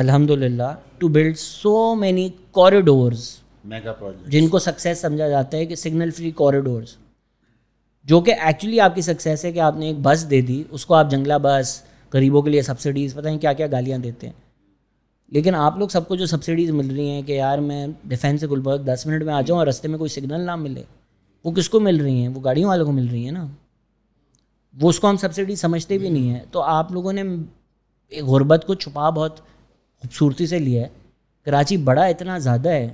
अल्हम्दुलिल्लाह to build so many corridors mega project जिनको सक्सेस समझा जाता है कि सिग्नल फ्री कॉरिडोर्स जो कि एक्चुअली आपकी सक्सेस है कि आपने एक बस दे दी उसको आप जंगला बस गरीबों के लिए सब्सिडीज़ पता नहीं क्या क्या गालियाँ देते हैं लेकिन आप लोग सबको जो सब्सिडीज़ मिल रही हैं कि यार मैं डिफेंस से गुलबर्ग दस मिनट में आ जाऊँ और रस्ते में कोई सिग्नल ना मिले वो किसको मिल रही हैं वो गाड़ियों वालों को मिल रही हैं ना वो उसको हम सब्सिडी समझते भी नहीं है तो आप लोगों ने एक गुर्बत को छुपा बहुत खूबसूरती से लिया है कराची बड़ा इतना ज़्यादा है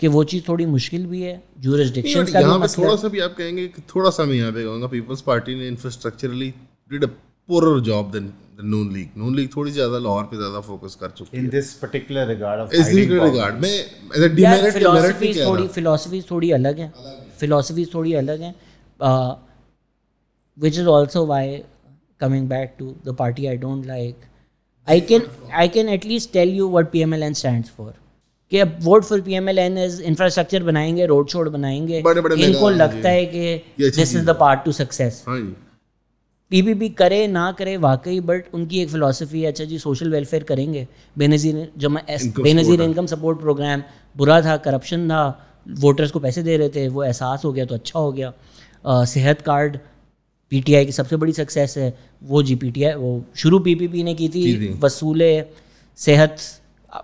कि वो चीज़ थोड़ी मुश्किल भी है जूरिस्डिक्शन का यहाँ पे थोड़ा सा भी आप कहेंगे कि थोड़ा सा मैं यहाँ पे कहूँगा पीपल्स पार्टी ने infrastructurally did a poor job than Noon League Noon League थोड़ी ज्यादा लाहौर पे ज्यादा फोकस कर चुकी है in this particular regard of इस रिगार्ड में एज अ डिमेरिट के थोड़ी फिलॉसफी थोड़ी अलग है फिलॉसफी थोड़ी अलग है which is also why coming back to the party I don't like. I can I can at least tell you what PMLN stands for. कि अब vote for PMLN is infrastructure बनाएंगे रोड शोड बनाएंगे बड़े बड़े इनको लगता है कि this is the part to success PPP करे ना करे वाकई बट उनकी एक फिलोसफी है अच्छा जी सोशल वेलफेयर करेंगे बेनजीर मैं बेनजीर इनकम सपोर्ट प्रोग्राम बुरा था करप्शन था वोटर्स को पैसे दे रहे थे वो एहसास हो गया तो अच्छा हो गया सेहत कार्ड पीटीआई की सबसे बड़ी सक्सेस है वो जी पीटीआई वो शुरू पीपीपी ने की थी वसूल सेहत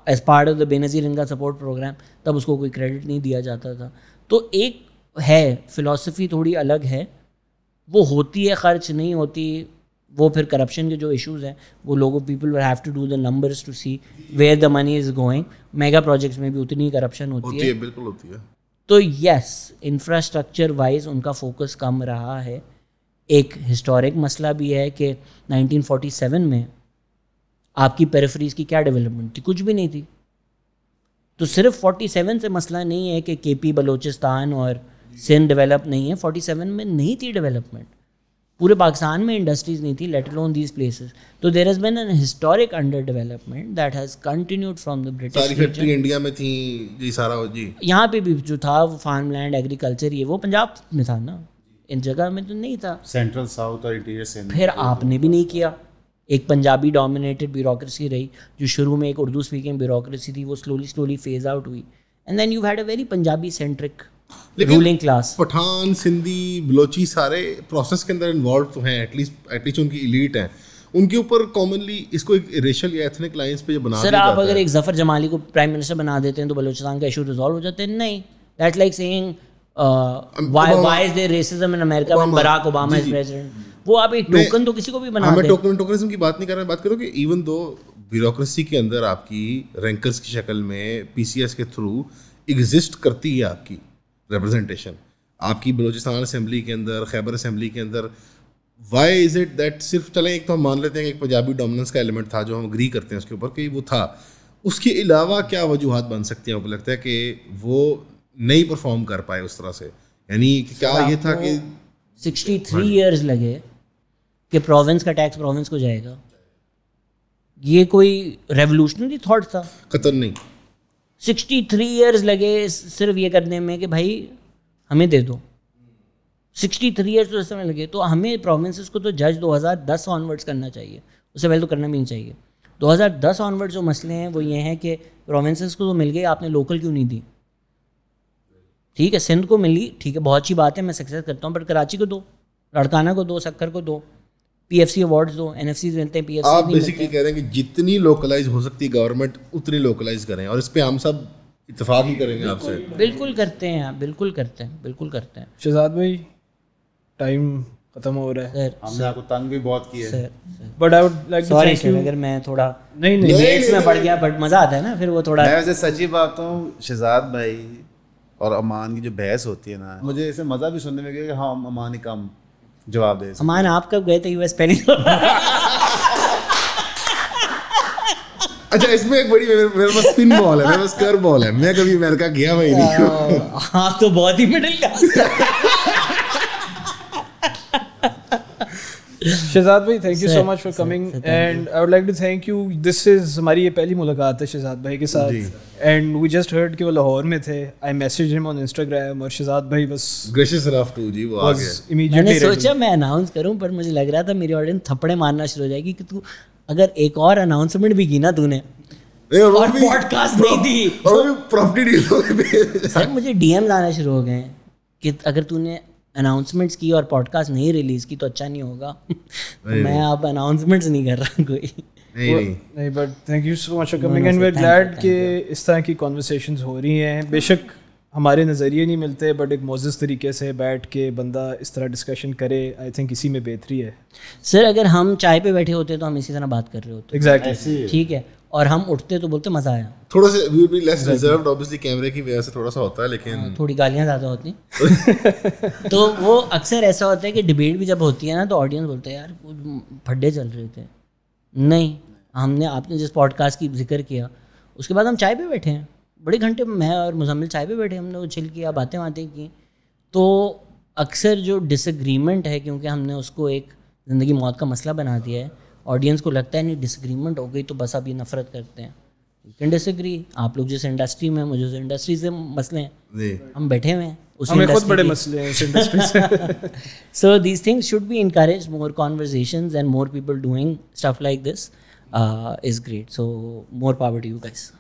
as part of the Benazir income support programme तब उसको कोई क्रेडिट नहीं दिया जाता था तो एक है फिलॉसफी थोड़ी अलग है वो होती है खर्च नहीं होती वो फिर करप्शन के जो इश्यूज हैं वो लोगों people have to do the numbers to see where the money is going mega projects में भी उतनी करप्शन होती, होती है, है बिल्कुल होती है तो यस इंफ्रास्ट्रक्चर वाइज उनका फोकस कम रहा है एक हिस्टोरिक मसला भी है कि 1947 में आपकी पेरेफरीज की क्या डेवलपमेंट थी कुछ भी नहीं थी तो सिर्फ 47 से मसला नहीं है कि के पी बलोचिस्तान और सिंध डेवलप नहीं है 47 में नहीं थी डेवलपमेंट पूरे पाकिस्तान में इंडस्ट्रीज नहीं थी लेट लोन दीज प्लेसेस तो there has been an historic under development that has continued from the British India में थी जी सारा जी यहाँ पे भी जो था फार्म लैंड एग्रीकल्चर ये वो पंजाब में था ना इन जगह में तो नहीं था सेंट्रल साउथ और इंटीरियर फिर आपने भी नहीं किया एक पंजाबी डोमिनेटेड ब्यूरोक्रेसी रही जो शुरू में एक उर्दू स्पीकिंग ब्यूरोक्रेसी थी वो स्लोली स्लोली फेज आउट हुई and then you had a very Punjabi centric ruling class Pathan Sindhi Balochi सारे प्रोसेस के अंदर इन्वॉल्व तो हैं एटलीस्ट एटलीस्ट उनकी इलीट है उनके ऊपर कॉमनली इसको एक रेशल या एथनिक लाइंस पे जो बना सर आप अगर एक जफर जमाली को प्राइम मिनिस्टर बना देते हैं तो बलोचिस्तान का इशू रिजॉल्व हो जाते हैं नहीं that like saying Uh, um, वो आप एक टोकन तो किसी को भी बना टोकन हाँ, टोकनिज्म की बात नहीं कर बात करो कि इवन दो ब्यूरोक्रेसी के अंदर आपकी रैंकर्स की शक्ल में पीसीएस के थ्रू एग्जिस्ट करती है आपकी रिप्रेजेंटेशन आपकी बलोचिस्तान असम्बली के अंदर खैबर असम्बली के अंदर वाई इज़ इट दैट सिर्फ चलें एक तो हम मान लेते हैं कि एक पंजाबी डोमिनेंस का एलिमेंट था जो हम अग्री करते हैं उसके ऊपर कि वो था उसके अलावा क्या वजूहत बन सकती है आपको लगता है कि वो नहीं परफॉर्म कर पाए उस तरह से यानी क्या ये था कि सिक्सटी थ्री ईयर्स लगे कि प्रोविंस का टैक्स प्रोविंस को जाएगा ये कोई रेवोल्यूशनरी थॉट था कतन नहीं सिक्सटी थ्री ईयर्स लगे सिर्फ ये करने में कि भाई हमें दे दो सिक्सटी थ्री ईयर्स तो इस समय लगे तो हमें प्रोविंसेस को तो जज 2010 ऑनवर्ड्स करना चाहिए उससे पहले तो करना भी नहीं चाहिए 2010 ऑनवर्ड्स जो मसले हैं वो ये हैं कि प्रोविंसेस को तो मिल गए आपने लोकल क्यों नहीं दी ठीक है सिंध को मिली ठीक है बहुत अच्छी बात है मैं सक्सेस करता हूँ बट कराची को दो लड़काना को दो सक्कर को दो पी एफ सी अवार्ड दो एन एफ सी मिलते हैं पी एफ आप बेसिकली कह रहे हैं कि जितनी लोकलाइज हो सकती है गवर्नमेंट उतनी लोकलाइज करें और इस पर हम सब इतफाक ही करेंगे आपसे बिल्कुल करते हैं आप बिल्कुल करते हैं बिल्कुल करते हैं शहजाद भाई टाइम खत्म हो रहा है हमने आपको तंग भी बहुत किया है but I would like to thank you अगर मैं थोड़ा नहीं नहीं ब्रेक्स में बढ़ गया बट मजा आता है ना फिर वो थोड़ा मैं वैसे सच्ची बात हूं शहजाद भाई और अमान की जो बहस होती है ना मुझे ऐसे मज़ा भी सुनने में गया कि हाँ अमान ही कम जवाब दे अमान आप कब गए थे यूएस पहली अच्छा इसमें एक बड़ी मेरे, मेरे पास स्पिन बॉल है मेरे पास कर बॉल है मैं कभी अमेरिका गया भाई नहीं आप हाँ, तो बहुत ही मिडिल क्लास शहजाद भाई thank you so much for coming and I would like to thank you this is हमारी ये पहली मुलाकात है शहजाद भाई के साथ एंड वी जस्ट हर्ड कि वो लाहौर में थे I message him on Instagram और शहजाद भाई बस ग्रेशियस रफ टू जी वो आ गए मैंने सोचा मैं अनाउंस करूं पर मुझे लग रहा था मेरी ऑडियंस थप्पड़े मारना शुरू हो जाएगी कि तू अगर एक और अनाउंसमेंट भी की ना तूने और पॉडकास्ट नहीं दी और प्रॉपर्टी डील हो गई सर मुझे डीएम आना शुरू हो गए कि अगर तूने अनाउंसमेंट्स की और पॉडकास्ट नहीं रिलीज की तो अच्छा नहीं होगा मैं आप अनाउंसमेंट्स नहीं कर रहा कोई नहीं but thank you so much for coming and we are glad कि इस तरह की कॉन्वर्सेशन हो रही हैं बेशक हमारे नज़रिए नहीं मिलते बट एक मोजिस तरीके से बैठ के बंदा इस तरह डिस्कशन करे आई थिंक इसी में बेहतरी है सर अगर हम चाय पे बैठे होते तो हम इसी तरह बात कर रहे होते एग्जैक्टली exactly. ठीक है और हम उठते तो बोलते मजा आया थोड़ा सा we be less reserved obviously कैमरे की वजह से थोड़ा सा होता है लेकिन हाँ, थोड़ी गालियां ज्यादा होती तो वो अक्सर ऐसा होता है कि डिबेट भी जब होती है ना तो ऑडियंस बोलते हैं यार फड्डे चल रहे थे नहीं हमने आपने जिस पॉडकास्ट की जिक्र किया उसके बाद हम चाय पे बैठे हैं बड़े घंटे मैं और मुजम्मिल चाय पे बैठे हमने वो किया बातें बातें की तो अक्सर जो डिसग्रीमेंट है क्योंकि हमने उसको एक ज़िंदगी मौत का मसला बना दिया है ऑडियंस को लगता है नहीं डिसग्रीमेंट हो गई तो बस आप ये नफरत करते हैं यू कैन डिसग्री आप लोग जिस इंडस्ट्री में मुझे इंडस्ट्री से मसले हैं हम बैठे हुए हैं हमें खुद बड़े मसले हैं so these things should be encourage more conversation and more people doing stuff like this is great so more power to you guys